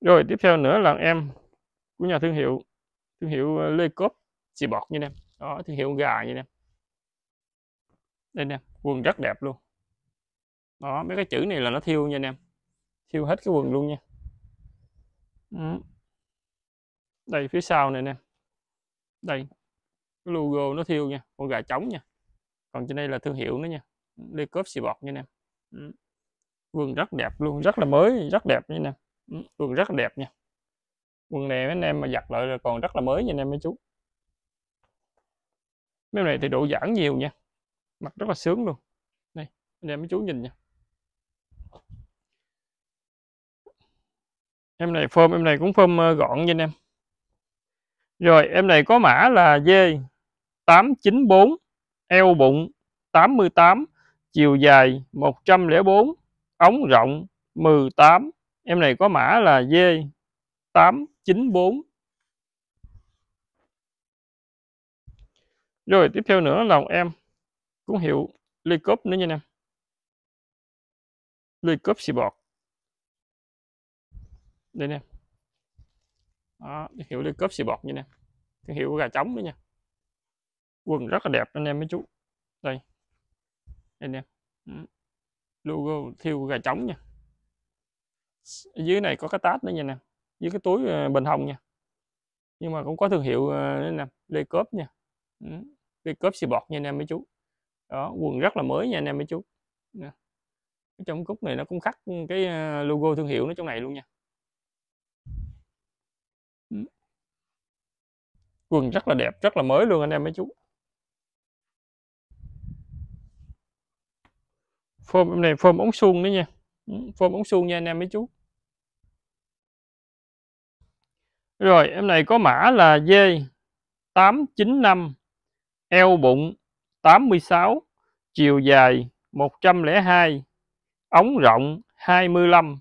rồi tiếp theo nữa là em của nhà thương hiệu thương hiệu ờ, lê cốp xì bọt như em đó thương hiệu gà như em đây nè quần rất đẹp luôn đó mấy cái chữ này là nó thiêu nha anh em thiêu hết cái quần luôn nha ừ. đây phía sau này nè đây cái logo nó thiêu nha con gà trống nha còn trên đây là thương hiệu nữa nha lê cốp xì bọt nha nè ừ. quần rất đẹp luôn rất là mới rất đẹp nha nè ừ. quần rất đẹp nha quần này anh em mà giặt lại là còn rất là mới nha anh em mấy chú mấy này thì độ giãn nhiều nha mặt rất là sướng luôn này anh em mấy chú nhìn nha em này phơm em này cũng phơm ờ, gọn nha anh em rồi em này có mã là D 894 eo bụng 88 chiều dài 104 ống rộng 18 em này có mã là D 894 rồi tiếp theo nữa là em cũng hiệu ly cốp nữa nha em ly cốp xì bọt đây nè đó, thương hiệu ly xì bọt như nè thương hiệu gà trống nữa nha quần rất là đẹp anh em mấy chú đây đây nè ừ. logo thiêu gà trống nha dưới này có cái tát nữa nha nè với cái túi ờ, bình hồng nha nhưng mà cũng có thương hiệu ờ, nè lê cốp nha ừ, lê cốp xì bọt nha anh em mấy chú đó quần rất là mới nha anh em mấy chú nè. trong cúc này nó cũng khắc cái ờ, logo thương hiệu nó trong này luôn nha ừ. quần rất là đẹp rất là mới luôn anh em mấy chú phôm này phôm ống suông nữa nha phôm ừ, ống suông nha anh em mấy chú Rồi em này có mã là D895 Eo bụng 86 Chiều dài 102 Ống rộng 25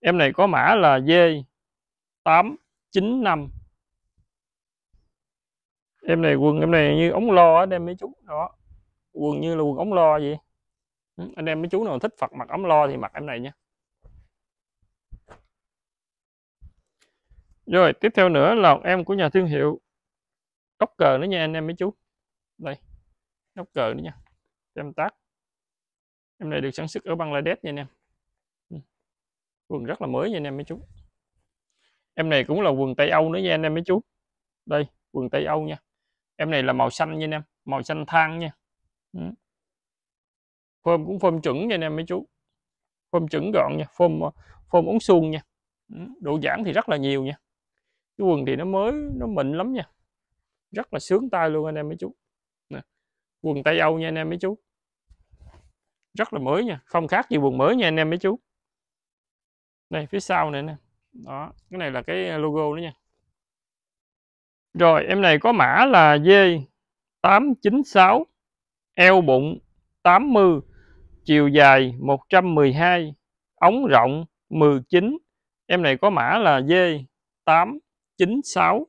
Em này có mã là D895 Em này quần em này như ống lo anh em mấy chú đó Quần như là quần ống lo vậy ừ, Anh em mấy chú nào thích Phật mặc ống lo thì mặc em này nha rồi tiếp theo nữa là em của nhà thương hiệu góc cờ nữa nha anh em mấy chú đây góc cờ nữa nha em tác em này được sản xuất ở Bangladesh nha anh em ừ. quần rất là mới nha anh em mấy chú em này cũng là quần Tây Âu nữa nha anh em mấy chú đây quần Tây Âu nha em này là màu xanh nha anh em màu xanh than nha ừ. phơm cũng phơm chuẩn nha anh em mấy chú phơm chuẩn gọn nha phơm ờ, phơm uống suông nha ừ, độ giãn thì rất là nhiều nha cái quần thì nó mới nó mịn lắm nha rất là sướng tay luôn anh em mấy chú nè. quần tây âu nha anh em mấy chú rất là mới nha không khác gì quần mới nha anh em mấy chú đây phía sau này nè đó cái này là cái à, logo nữa nha rồi em này có mã là D 896 eo bụng 80 chiều dài 112 ống rộng 19 em này có mã là D 8 96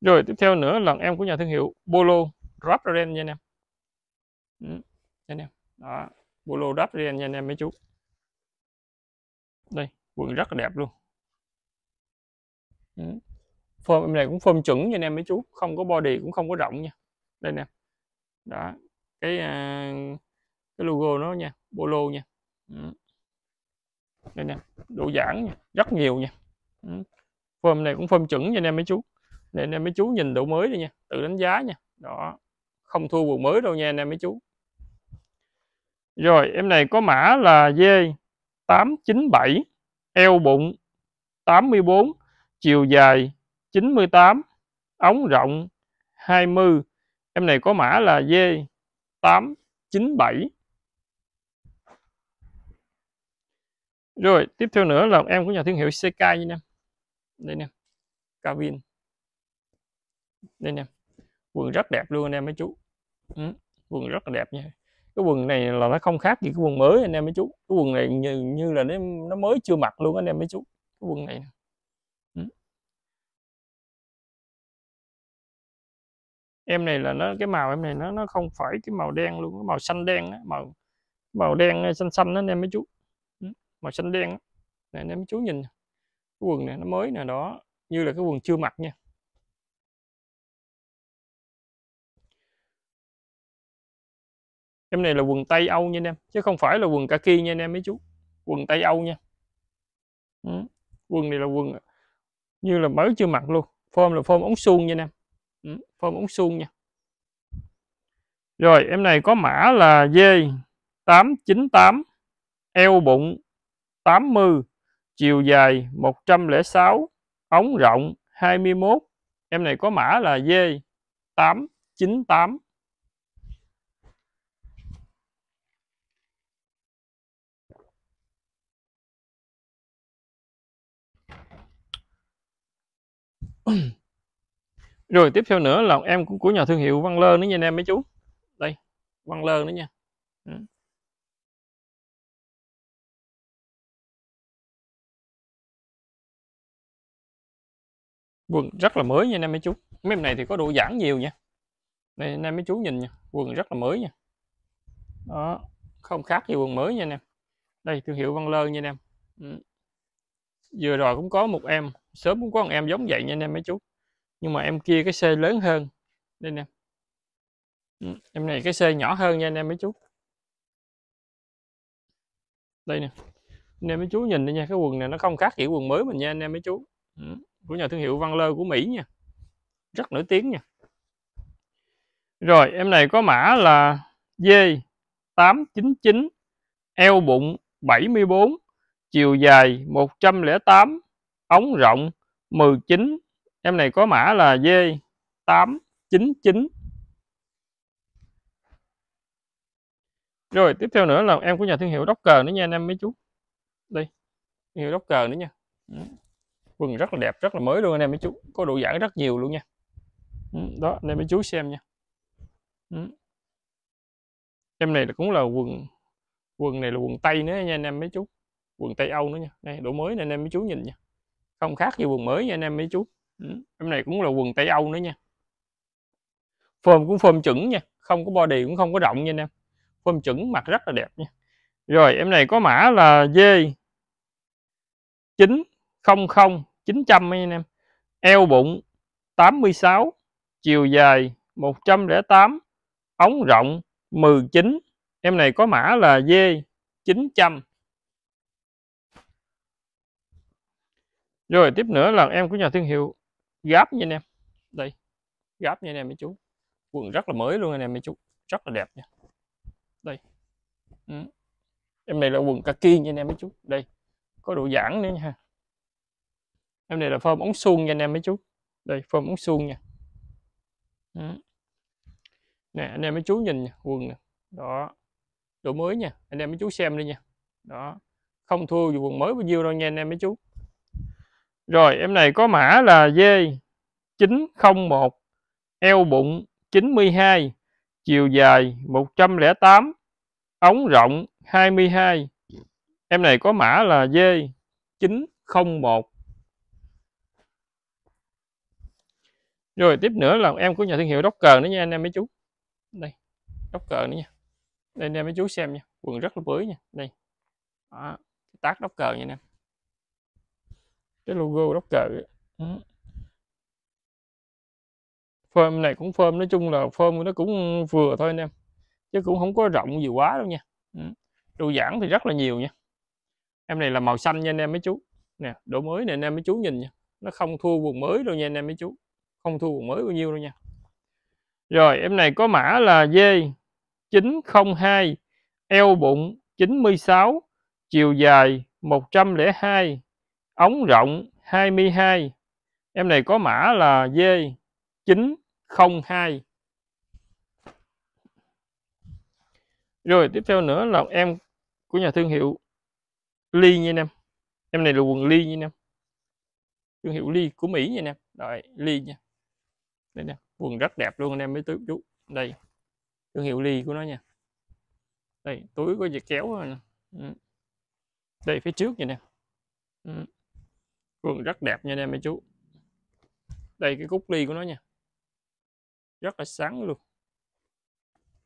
rồi tiếp theo nữa là em của nhà thương hiệu Polo Raptoren nha anh em ừ, anh em đó Polo Raptoren nha anh em mấy chú đây quần rất là đẹp luôn ừ. form em này cũng form chuẩn nha anh em mấy chú không có body cũng không có rộng nha đây nè đó cái à, cái logo nó nha Polo nha ừ đây nè độ giãn rất nhiều nha phơm ừ, này cũng phơm chuẩn nha anh em mấy chú để anh em mấy chú nhìn độ mới đi nha tự đánh giá nha đó không thua buồn mới đâu nha anh em mấy chú rồi em này có mã là V897 eo bụng 84 chiều dài 98 ống rộng 20 em này có mã là V897 Rồi, tiếp theo nữa là em của nhà thương hiệu CK nha em. Đây nè. Calvin. Đây nè. Quần rất đẹp luôn anh em mấy chú. Ừ, quần rất là đẹp nha. Cái quần này là nó không khác gì cái quần mới anh em mấy chú. Cái quần này như, như là nó, nó mới chưa mặc luôn anh em mấy chú. Cái quần này ừ. Em này là nó cái màu em này nó nó không phải cái màu đen luôn, cái màu xanh đen á, màu màu đen xanh xanh đó anh em mấy chú màu xanh đen này anh chú nhìn cái quần này nó mới nè đó như là cái quần chưa mặc nha em này là quần tây âu nha anh em chứ không phải là quần kaki nha anh em mấy chú quần tây âu nha ừ. quần này là quần như là mới chưa mặc luôn form là form ống suông nha anh em ừ. form ống suông nha rồi em này có mã là d 898 eo bụng 80, chiều dài 106, ống rộng 21. Em này có mã là D898. Rồi tiếp theo nữa là em cũng của nhà thương hiệu Văn Lơ nữa nha anh em mấy chú. Đây, Văn Lơ nữa nha. quần rất là mới nha anh em mấy chú mấy em này thì có độ giãn nhiều nha đây anh em mấy chú nhìn nha quần rất là mới nha đó không khác gì quần mới nha anh em đây thương hiệu Văn Lơn nha anh em ừ. vừa rồi cũng có một em sớm cũng có một em giống vậy nha anh em mấy chú nhưng mà em kia cái xe lớn hơn đây nè ừ, em này cái xe nhỏ hơn nha anh em mấy chú đây nè anh em mấy chú nhìn đi nha cái quần này nó không khác kiểu quần mới mình nha anh em mấy chú ừ của nhà thương hiệu Van Lơ của Mỹ nha rất nổi tiếng nha rồi em này có mã là D899 eo bụng 74 chiều dài 108 ống rộng 19 em này có mã là D899 rồi tiếp theo nữa là em của nhà thương hiệu Docker nữa nha anh em mấy chú đây thương hiệu Docker nữa nha quần rất là đẹp rất là mới luôn anh em mấy chú có độ giãn rất nhiều luôn nha ừ, đó anh em mấy chú xem nha ừ. em này cũng là quần quần này là quần tây nữa nha anh em mấy chú quần tây âu nữa nha đây độ mới nè anh em mấy chú nhìn nha không khác gì quần mới nha anh em mấy chú ừ, em này cũng là quần tây âu nữa nha phơm cũng phơm chuẩn nha không có body cũng không có rộng nha anh em phơm chuẩn mặt rất là đẹp nha rồi em này có mã là d chín 00 900 anh em eo bụng 86 chiều dài 108 ống rộng 19 em này có mã là D 900 rồi tiếp nữa là em của nhà thương hiệu gáp nha anh em đây gáp nha anh em mấy chú quần rất là mới luôn anh em mấy chú rất là đẹp nha đây ừ. em này là quần kaki nha anh em mấy chú đây có độ giãn nữa nha em này là phơm ống suông nha anh em mấy chú đây phơm ống suông nha đó. nè anh em mấy chú nhìn nha, quần nè đó đồ mới nha anh em mấy chú xem đi nha đó không thua dù quần mới bao nhiêu đâu nha anh em mấy chú rồi em này có mã là D 901 eo bụng 92 chiều dài 108 ống rộng 22 em này có mã là D 901 rồi tiếp nữa là em của nhà thương hiệu Docker nữa nha anh em mấy chú đây Docker nữa nha đây anh em mấy chú xem nha quần rất là mới nha đây Đó. tác Docker nha anh em cái logo Docker ừ. form này cũng phơm nói chung là phơm nó cũng vừa thôi anh em chứ cũng không có rộng gì quá đâu nha đồ giảng thì rất là nhiều nha em này là màu xanh nha anh em mấy chú nè độ mới nè anh em mấy chú nhìn nha nó không thua quần mới đâu nha anh em mấy chú không thu còn mới bao nhiêu đâu nha rồi em này có mã là D 902 eo bụng 96 chiều dài 102 ống rộng 22 em này có mã là D 902 rồi tiếp theo nữa là em của nhà thương hiệu Ly nha em em này là quần Ly nha em thương hiệu Ly của Mỹ nha em rồi Ly nha đây nè vườn rất đẹp luôn anh em mới tới chú đây thương hiệu ly của nó nha đây túi có việc kéo nè ừ. đây phía trước vậy nè vườn ừ. rất đẹp nha anh em mấy chú đây cái cúc ly của nó nha rất là sáng luôn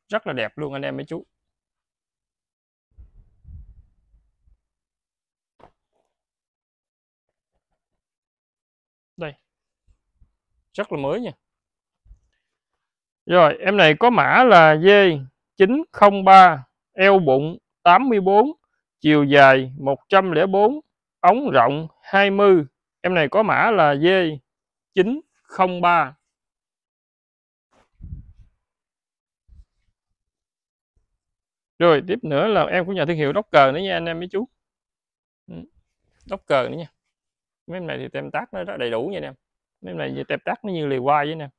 rất là đẹp luôn anh em mấy chú đây rất là mới nha rồi em này có mã là D903 Eo bụng 84 Chiều dài 104 Ống rộng 20 Em này có mã là D903 Rồi tiếp nữa là em của nhà thương hiệu Docker nữa nha anh em mấy chú ừ, Docker nữa nha Mấy em này thì tem tác nó rất đầy đủ nha anh em Mấy em này thì tem tác nó như liều quay với anh em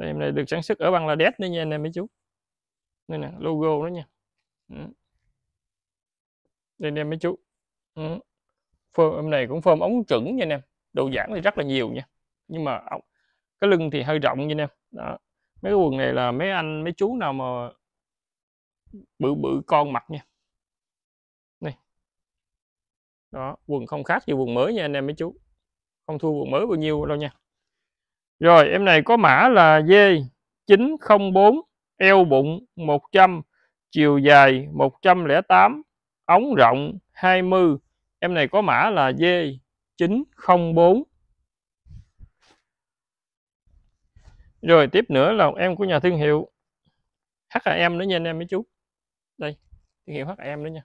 đây em này được sản xuất ở Bangladesh đấy nha anh em mấy chú đây nè logo đó nha ừ. đây anh em mấy chú ừ. phơm em này cũng phơm ống chuẩn nha anh em độ giãn thì rất là nhiều nha nhưng mà cái lưng thì hơi rộng nha anh em đó. mấy cái quần này là mấy anh mấy chú nào mà bự bự con mặt nha này đó quần không khác gì quần mới nha anh em mấy chú không thua quần mới bao nhiêu đâu nha rồi em này có mã là D904, eo bụng 100, chiều dài 108, ống rộng 20. Em này có mã là D904. Rồi tiếp nữa là em của nhà thương hiệu HM nữa nha anh em mấy chú. Đây, thương hiệu HM nữa nha.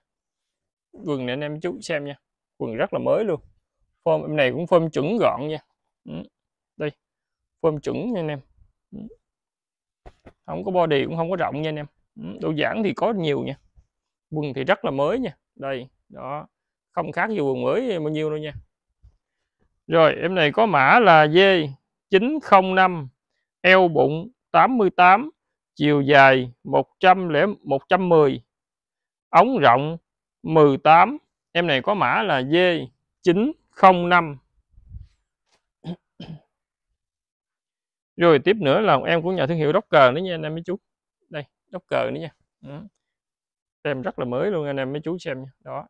Quần này anh em chú xem nha. Quần rất là mới luôn. Form em này cũng form chuẩn gọn nha. Ừ form chuẩn nha anh em ừ. không có body cũng không có rộng nha anh em ừ, đồ giản thì có nhiều nha quần thì rất là mới nha đây đó không khác gì quần mới bao nhiêu đâu nha rồi em này có mã là V905 eo bụng 88 chiều dài 100 110 ống rộng 18 em này có mã là V905 rồi tiếp nữa là em của nhà thương hiệu Docker nữa nha anh em mấy chú đây Docker nữa nha đó. Ừ. em rất là mới luôn anh em mấy chú xem nha. đó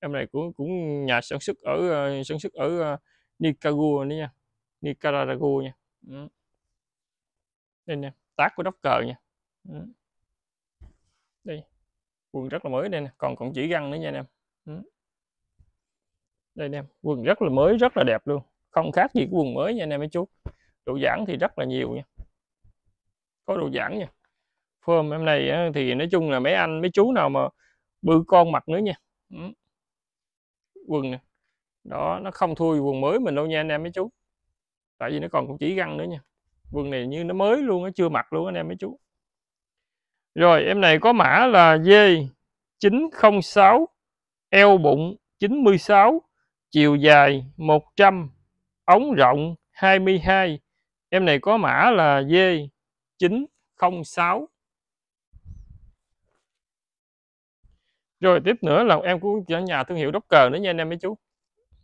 em này cũng cũng nhà sản xuất ở ờ, sản xuất ở ờ, Nicaragua nữa nha Nicaragua nha ừ. đây nè tác của Docker nha ừ. đây quần rất là mới đây nè còn còn chỉ răng nữa nha anh em đây anh em quần rất là mới rất là đẹp luôn không khác gì quần mới nha anh em mấy chú độ giãn thì rất là nhiều nha có độ giãn nha phơm em này thì nói chung là mấy anh mấy chú nào mà bự con mặt nữa nha ừ. quần này đó nó không thui quần mới mình đâu nha anh em mấy chú tại vì nó còn cũng chỉ găng nữa nha quần này như nó mới luôn nó chưa mặc luôn anh em mấy chú rồi em này có mã là V906 eo bụng 96 chiều dài 100 ống rộng 22 em này có mã là V906 rồi tiếp nữa là em của nhà thương hiệu cờ nữa nha anh em mấy chú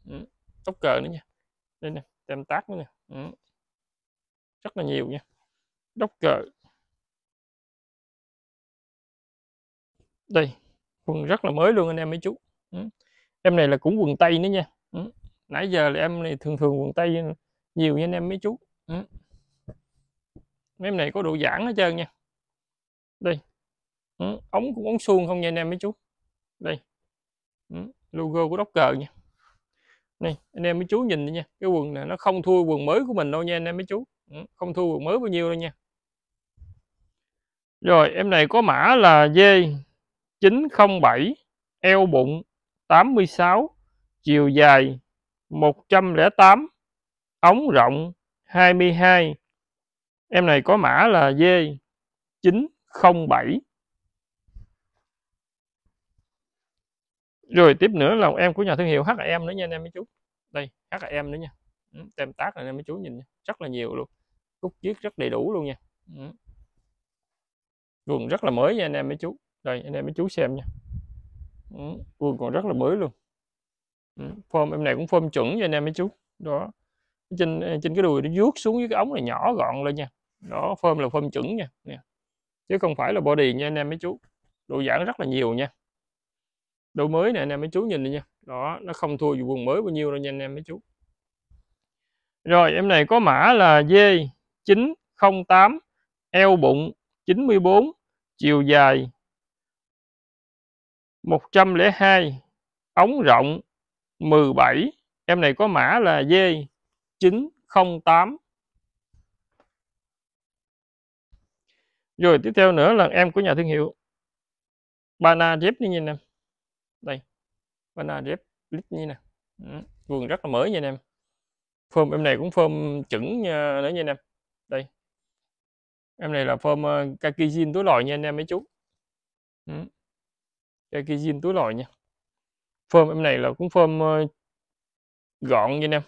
ừ. cờ nữa nha đây nè tem tác nữa nè ừ. rất là nhiều nha cờ đây quần rất là mới luôn anh em mấy chú ừ. em này là cũng quần tây nữa nha ừ. nãy giờ là em này thường thường quần tây nhiều nha anh em mấy chú mấy ừ. em này có độ giãn hết trơn nha đây ừ. ống cũng ống suông không nha anh em mấy chú đây ừ. logo của đốc cờ nha này anh em mấy chú nhìn đi nha cái quần này nó không thua quần mới của mình đâu nha anh em mấy chú ừ. không thua quần mới bao nhiêu đâu nha rồi em này có mã là V907 eo bụng 86 chiều dài 108 ống rộng 22. Em này có mã là D907. Rồi tiếp nữa là em của nhà thương hiệu HM nữa nha anh em mấy chú. Đây, HM nữa nha. Ừ, tem tác này anh em mấy chú nhìn nha. rất là nhiều luôn. Cúc chiếc rất đầy đủ luôn nha. Quần ừ. rất là mới nha anh em mấy chú. Đây, anh em mấy chú xem nha. Quần ừ, còn rất là mới luôn. Form em này cũng form chuẩn nha anh em mấy chú. Đó trên à, trên cái đùi nó vuốt xuống với cái ống này nhỏ gọn lên nha đó phơm là phơm chuẩn nha chứ không phải là body nha anh em mấy chú độ giãn rất là nhiều nha đồ mới nè anh em mấy chú nhìn đi nha đó nó không thua dù quần mới bao nhiêu đâu nha anh em mấy chú rồi em này có mã là D908 eo bụng 94 chiều dài 102 ống rộng 17 em này có mã là D 908 rồi tiếp theo nữa là em của nhà thương hiệu Bana Jeep như nhìn em đây Bana Jeep lít như nè vườn rất là mới nha anh em phơm em này cũng phơm chuẩn nữa nha anh em đây em này là phơm ờ, kakijin túi lòi nha anh em mấy chú ừ. kakijin túi lòi nha phơm em này là cũng phơm ờ, gọn nha anh em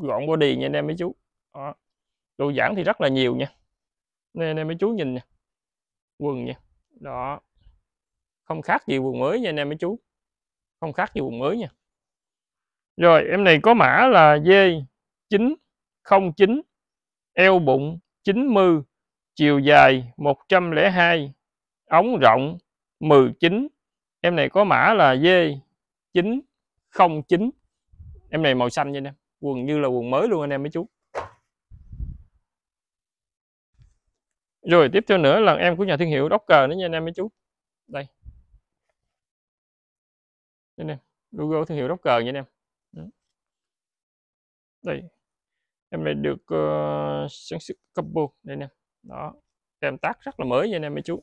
gọn body nha anh em mấy chú đó. độ giãn thì rất là nhiều nha nên anh em mấy chú nhìn nha quần nha đó không khác gì quần mới nha anh em mấy chú không khác gì quần mới nha rồi em này có mã là D909 eo bụng 90 chiều dài 102 ống rộng 19 em này có mã là D909 em này màu xanh nha anh em quần như là quần mới luôn anh em mấy chú rồi tiếp theo nữa là em của nhà thương hiệu Docker nữa nha anh em mấy chú đây anh em logo thương hiệu Docker nha anh em đây em này được uh, sản xuất combo đây nè đó em tác rất là mới nha anh em mấy chú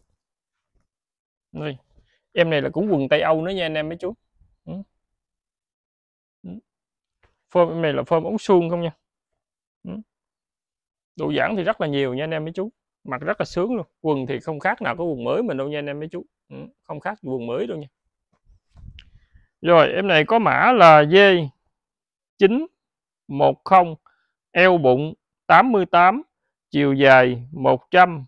đây em này là cũng quần tây âu nữa nha anh em mấy chú phơm này là phơm ống suông không nha ừ. độ giãn thì rất là nhiều nha anh em mấy chú mặc rất là sướng luôn quần thì không khác nào có quần mới mình đâu nha anh em mấy chú ừ, không khác quần mới đâu nha rồi em này có mã là D 910 eo bụng 88 chiều dài 100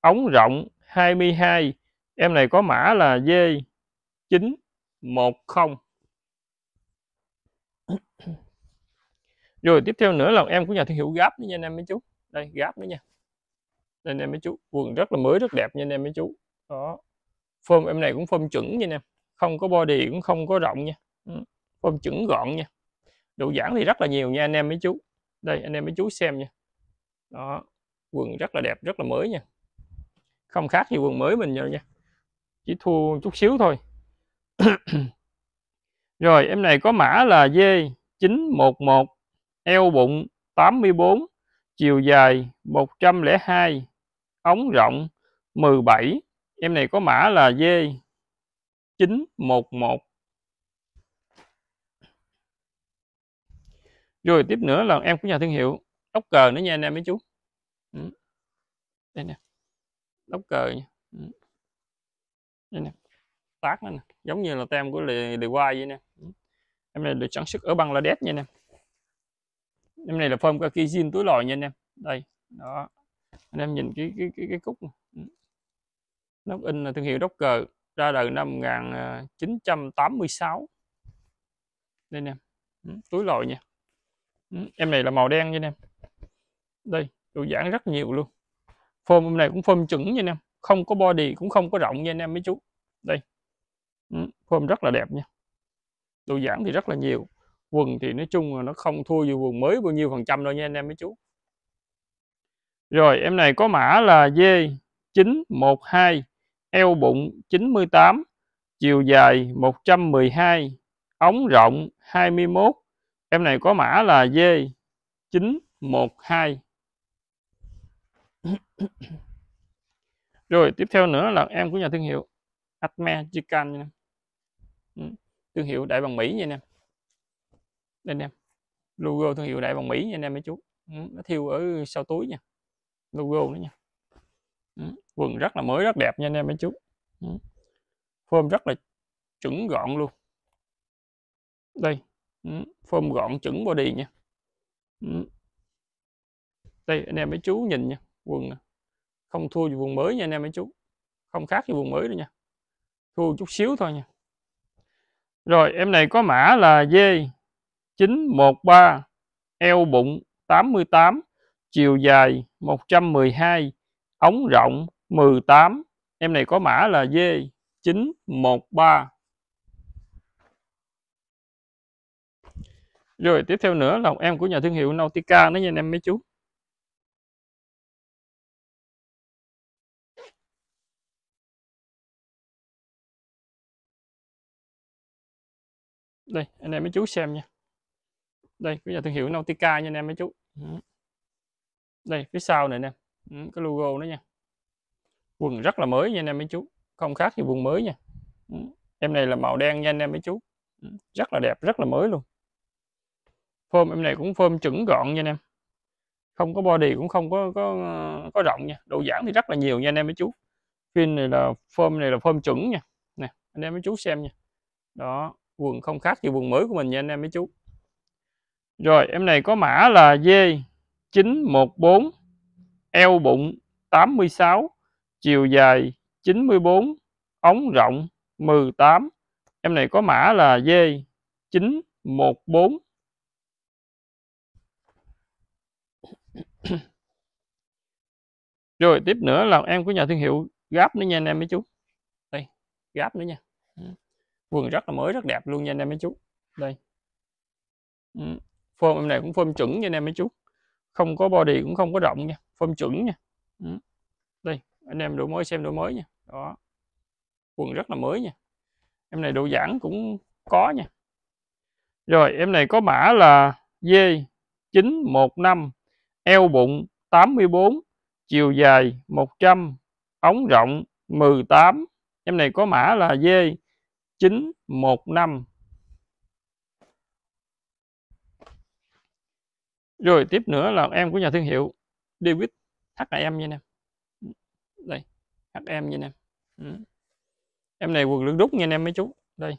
ống rộng 22 em này có mã là D 910 rồi tiếp theo nữa là em của nhà thương hiệu gáp nha anh em mấy chú đây gáp nữa nha đây anh em mấy chú quần rất là mới rất đẹp nha anh em mấy chú đó phơm em này cũng phơm chuẩn nha anh em không có body cũng không có rộng nha phơm ừ, chuẩn gọn nha độ giãn thì rất là nhiều nha anh em mấy chú đây anh em mấy chú xem nha đó quần rất là đẹp rất là mới nha không khác gì quần mới mình rồi nha chỉ thua chút xíu thôi rồi em này có mã là D911 eo bụng 84, chiều dài 102, ống rộng 17. Em này có mã là D911. Rồi tiếp nữa là em của nhà thương hiệu tóc cờ nữa nha anh em mấy chú. Ừ. Đây nè. tóc cờ nha. Ừ. Đây nè. Tác nè, giống như là tem của lì, lì quai vậy nè. Ừ. Em này được sản xuất ở Bangladesh nha anh em em này là phơm kakijin túi lòi nha anh em đây đó anh em nhìn cái cái cái, cái cúc nó in là thương hiệu Docker ra đời năm 1986 đây nè ừ, túi lòi nha ừ, em này là màu đen nha anh em đây độ giản rất nhiều luôn phơm hôm này cũng phơm chuẩn nha anh em không có body cũng không có rộng nha anh em mấy chú đây phơm ừ, rất là đẹp nha độ giản thì rất là nhiều quần thì nói chung là nó không thua gì quần mới bao nhiêu phần trăm đâu nha anh em mấy chú rồi em này có mã là D912 eo bụng 98 chiều dài 112 ống rộng 21 em này có mã là D912 rồi tiếp theo nữa là em của nhà thương hiệu Atme Chicken ừ, thương hiệu đại bằng Mỹ vậy nè anh em logo thương hiệu đại bằng mỹ nha anh em mấy chú ừ, nó thiêu ở sau túi nha logo nữa nha ừ, quần rất là mới rất đẹp nha anh em mấy chú ừ, form rất là chuẩn gọn luôn đây form gọn chuẩn body nha đây anh em mấy chú nhìn nha quần không thua gì quần mới nha anh em mấy chú không khác gì quần mới đâu nha thua chút xíu thôi nha rồi em này có mã là dê 913, eo bụng 88, chiều dài 112, ống rộng 18. Em này có mã là D913. Rồi tiếp theo nữa là em của nhà thương hiệu Nautica nữa nha anh em mấy chú. Đây, anh em mấy chú xem nha đây bây giờ thương hiệu Nautica nha anh em mấy chú đây phía sau này nè cái logo nó nha quần rất là mới nha anh em mấy chú không khác gì quần mới nha em này là màu đen nha anh em mấy chú rất là đẹp rất là mới luôn phơm em này cũng phơm chuẩn gọn nha anh em không có body cũng không có có có rộng nha độ giãn thì rất là nhiều nha anh em mấy chú phim này là phơm này là phơm chuẩn nha nè anh em mấy chú xem nha đó quần không khác gì quần mới của mình nha anh em mấy chú rồi em này có mã là D914 eo bụng 86 chiều dài 94 ống rộng 18 em này có mã là D914 rồi tiếp nữa là em của nhà thương hiệu Gap nữa nha anh em mấy chú đây Gap nữa nha quần rất là mới rất đẹp luôn nha anh em mấy chú đây ừ phơm em này cũng phơm chuẩn nha anh em mấy chú không có body cũng không có rộng nha phơm chuẩn nha ừ. đây anh em đổi mới xem đổi mới nha đó quần rất là mới nha em này độ giãn cũng có nha rồi em này có mã là D915 eo bụng 84 chiều dài 100 ống rộng 18 em này có mã là D915 rồi tiếp nữa là em của nhà thương hiệu David HM nha em đây HM nha em ừ. em này quần lưỡng rút nha em mấy chú đây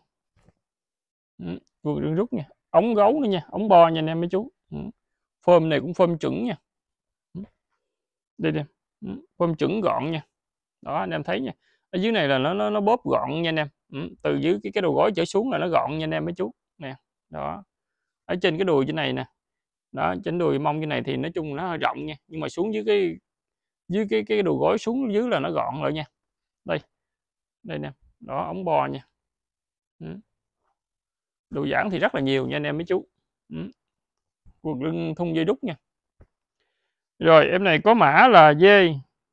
ừ. quần lưỡng rút nha ống gấu nữa nha ống bo nha em mấy chú ừ. phơm này cũng phơm chuẩn nha ừ. đây đây phơm ừ, chuẩn gọn nha đó anh em thấy nha ở dưới này là nó nó, nó bóp gọn nha anh em ừ. từ dưới cái cái đầu gói trở xuống là nó gọn nha anh em mấy chú nè đó ở trên cái đùi trên này nè đó chỉnh đùi mông như này thì nói chung nó hơi rộng nha nhưng mà xuống dưới cái dưới cái cái đùi gối xuống dưới là nó gọn rồi nha đây đây nè đó ống bò nha ừ. đồ giãn thì rất là nhiều nha anh em mấy chú ừ. quần lưng thun dây đúc nha rồi em này có mã là D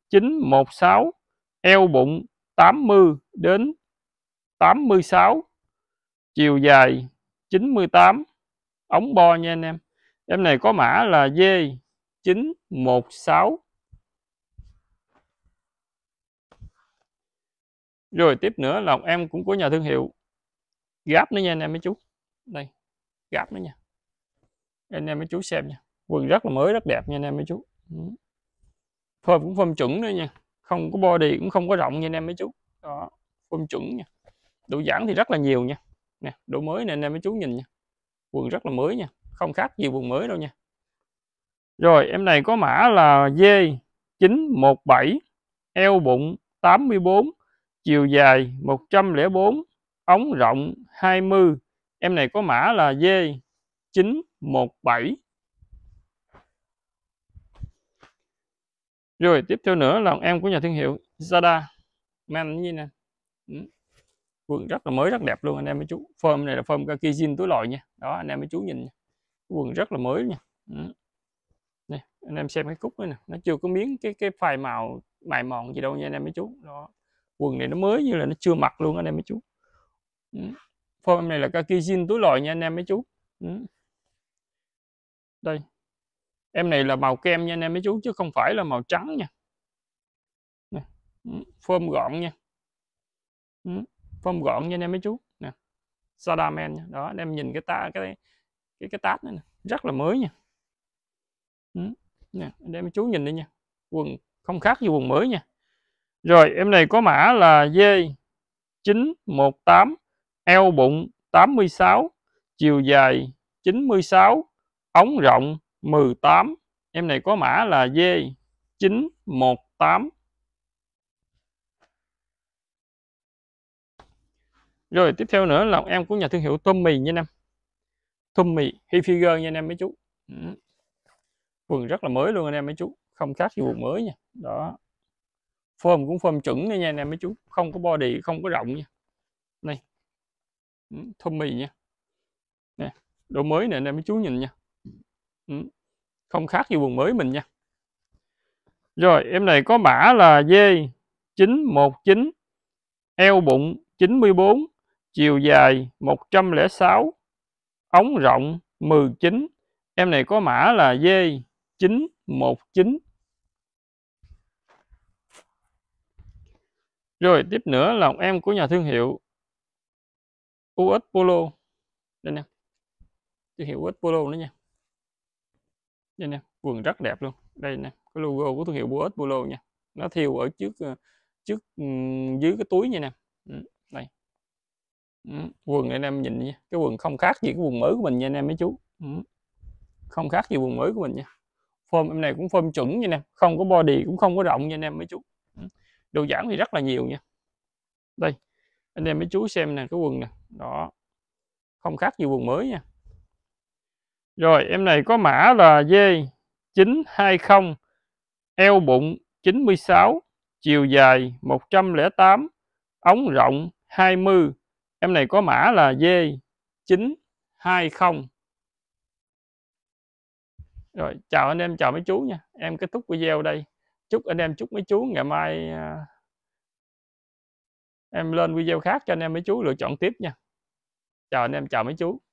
916 eo bụng 80 đến 86 chiều dài 98 ống bo nha anh em em này có mã là D916 rồi tiếp nữa là em cũng có nhà thương hiệu gáp nữa nha anh em mấy chú đây gáp nữa nha anh em mấy chú xem nha quần rất là mới rất đẹp nha anh em mấy chú phơm ừ. cũng phơm chuẩn nữa nha không có body cũng không có rộng nha anh em mấy chú đó phơm chuẩn nha độ giãn thì rất là nhiều nha nè độ mới nè anh em mấy chú nhìn nha quần rất là mới nha không khác gì vùng mới đâu nha rồi em này có mã là D917 eo bụng 84 chiều dài 104 ống rộng 20 em này có mã là D917 rồi tiếp theo nữa là em của nhà thương hiệu Zada men như nè quần ừ. rất là mới rất đẹp luôn anh em mấy chú form này là form kaki jean túi lòi nha đó anh em mấy chú nhìn nha quần rất là mới nha ừ. này, anh em xem cái cúc này nè nó chưa có miếng cái cái phai màu mài mòn gì đâu nha anh em mấy chú đó quần này nó mới như là nó chưa mặc luôn anh em mấy chú ừ. form này là kaki jean túi lòi nha anh em mấy chú đây em này là màu kem nha anh em mấy chú chứ không phải là màu trắng nha nè. form gọn nha ừ. form gọn nha anh em mấy chú nè Salaman nha. đó anh em nhìn cái ta cái cái cái tát này nè. rất là mới nha nè, để mấy chú nhìn đi nha quần không khác gì quần mới nha rồi em này có mã là D918 eo bụng 86 chiều dài 96 ống rộng 18 em này có mã là D918 rồi tiếp theo nữa là em của nhà thương hiệu tôm mì nha em thum mì hi figure nha anh em mấy chú quần ừ. rất là mới luôn anh em mấy chú không khác gì quần mới nha đó form cũng form chuẩn nữa nha anh em mấy chú không có body không có rộng nha này ừ. mì nha nè đồ mới nè anh em mấy chú nhìn nha ừ. không khác gì quần mới mình nha rồi em này có mã là D 919 eo bụng 94 chiều dài 106 ống rộng 19 em này có mã là D919 rồi tiếp nữa là em của nhà thương hiệu US Polo đây nè thương hiệu US Polo nữa nha đây nè quần rất đẹp luôn đây nè cái logo của thương hiệu US Polo nha nó thiêu ở trước ờ, trước dưới cái túi như nè ừ ừ. quần anh em nhìn nha cái quần không khác gì cái quần mới của mình nha anh em mấy chú không khác gì quần mới của mình nha form em này cũng form chuẩn nha anh em không có body cũng không có rộng nha anh em mấy chú đồ giảm thì rất là nhiều nha đây anh em mấy chú xem nè cái quần nè đó không khác gì quần mới nha rồi em này có mã là V920 eo bụng 96 chiều dài 108 ống rộng 20 em này có mã là D920 rồi chào anh em chào mấy chú nha em kết thúc video đây chúc anh em chúc mấy chú ngày mai à, em lên video khác cho anh em mấy chú lựa chọn tiếp nha chào anh em chào mấy chú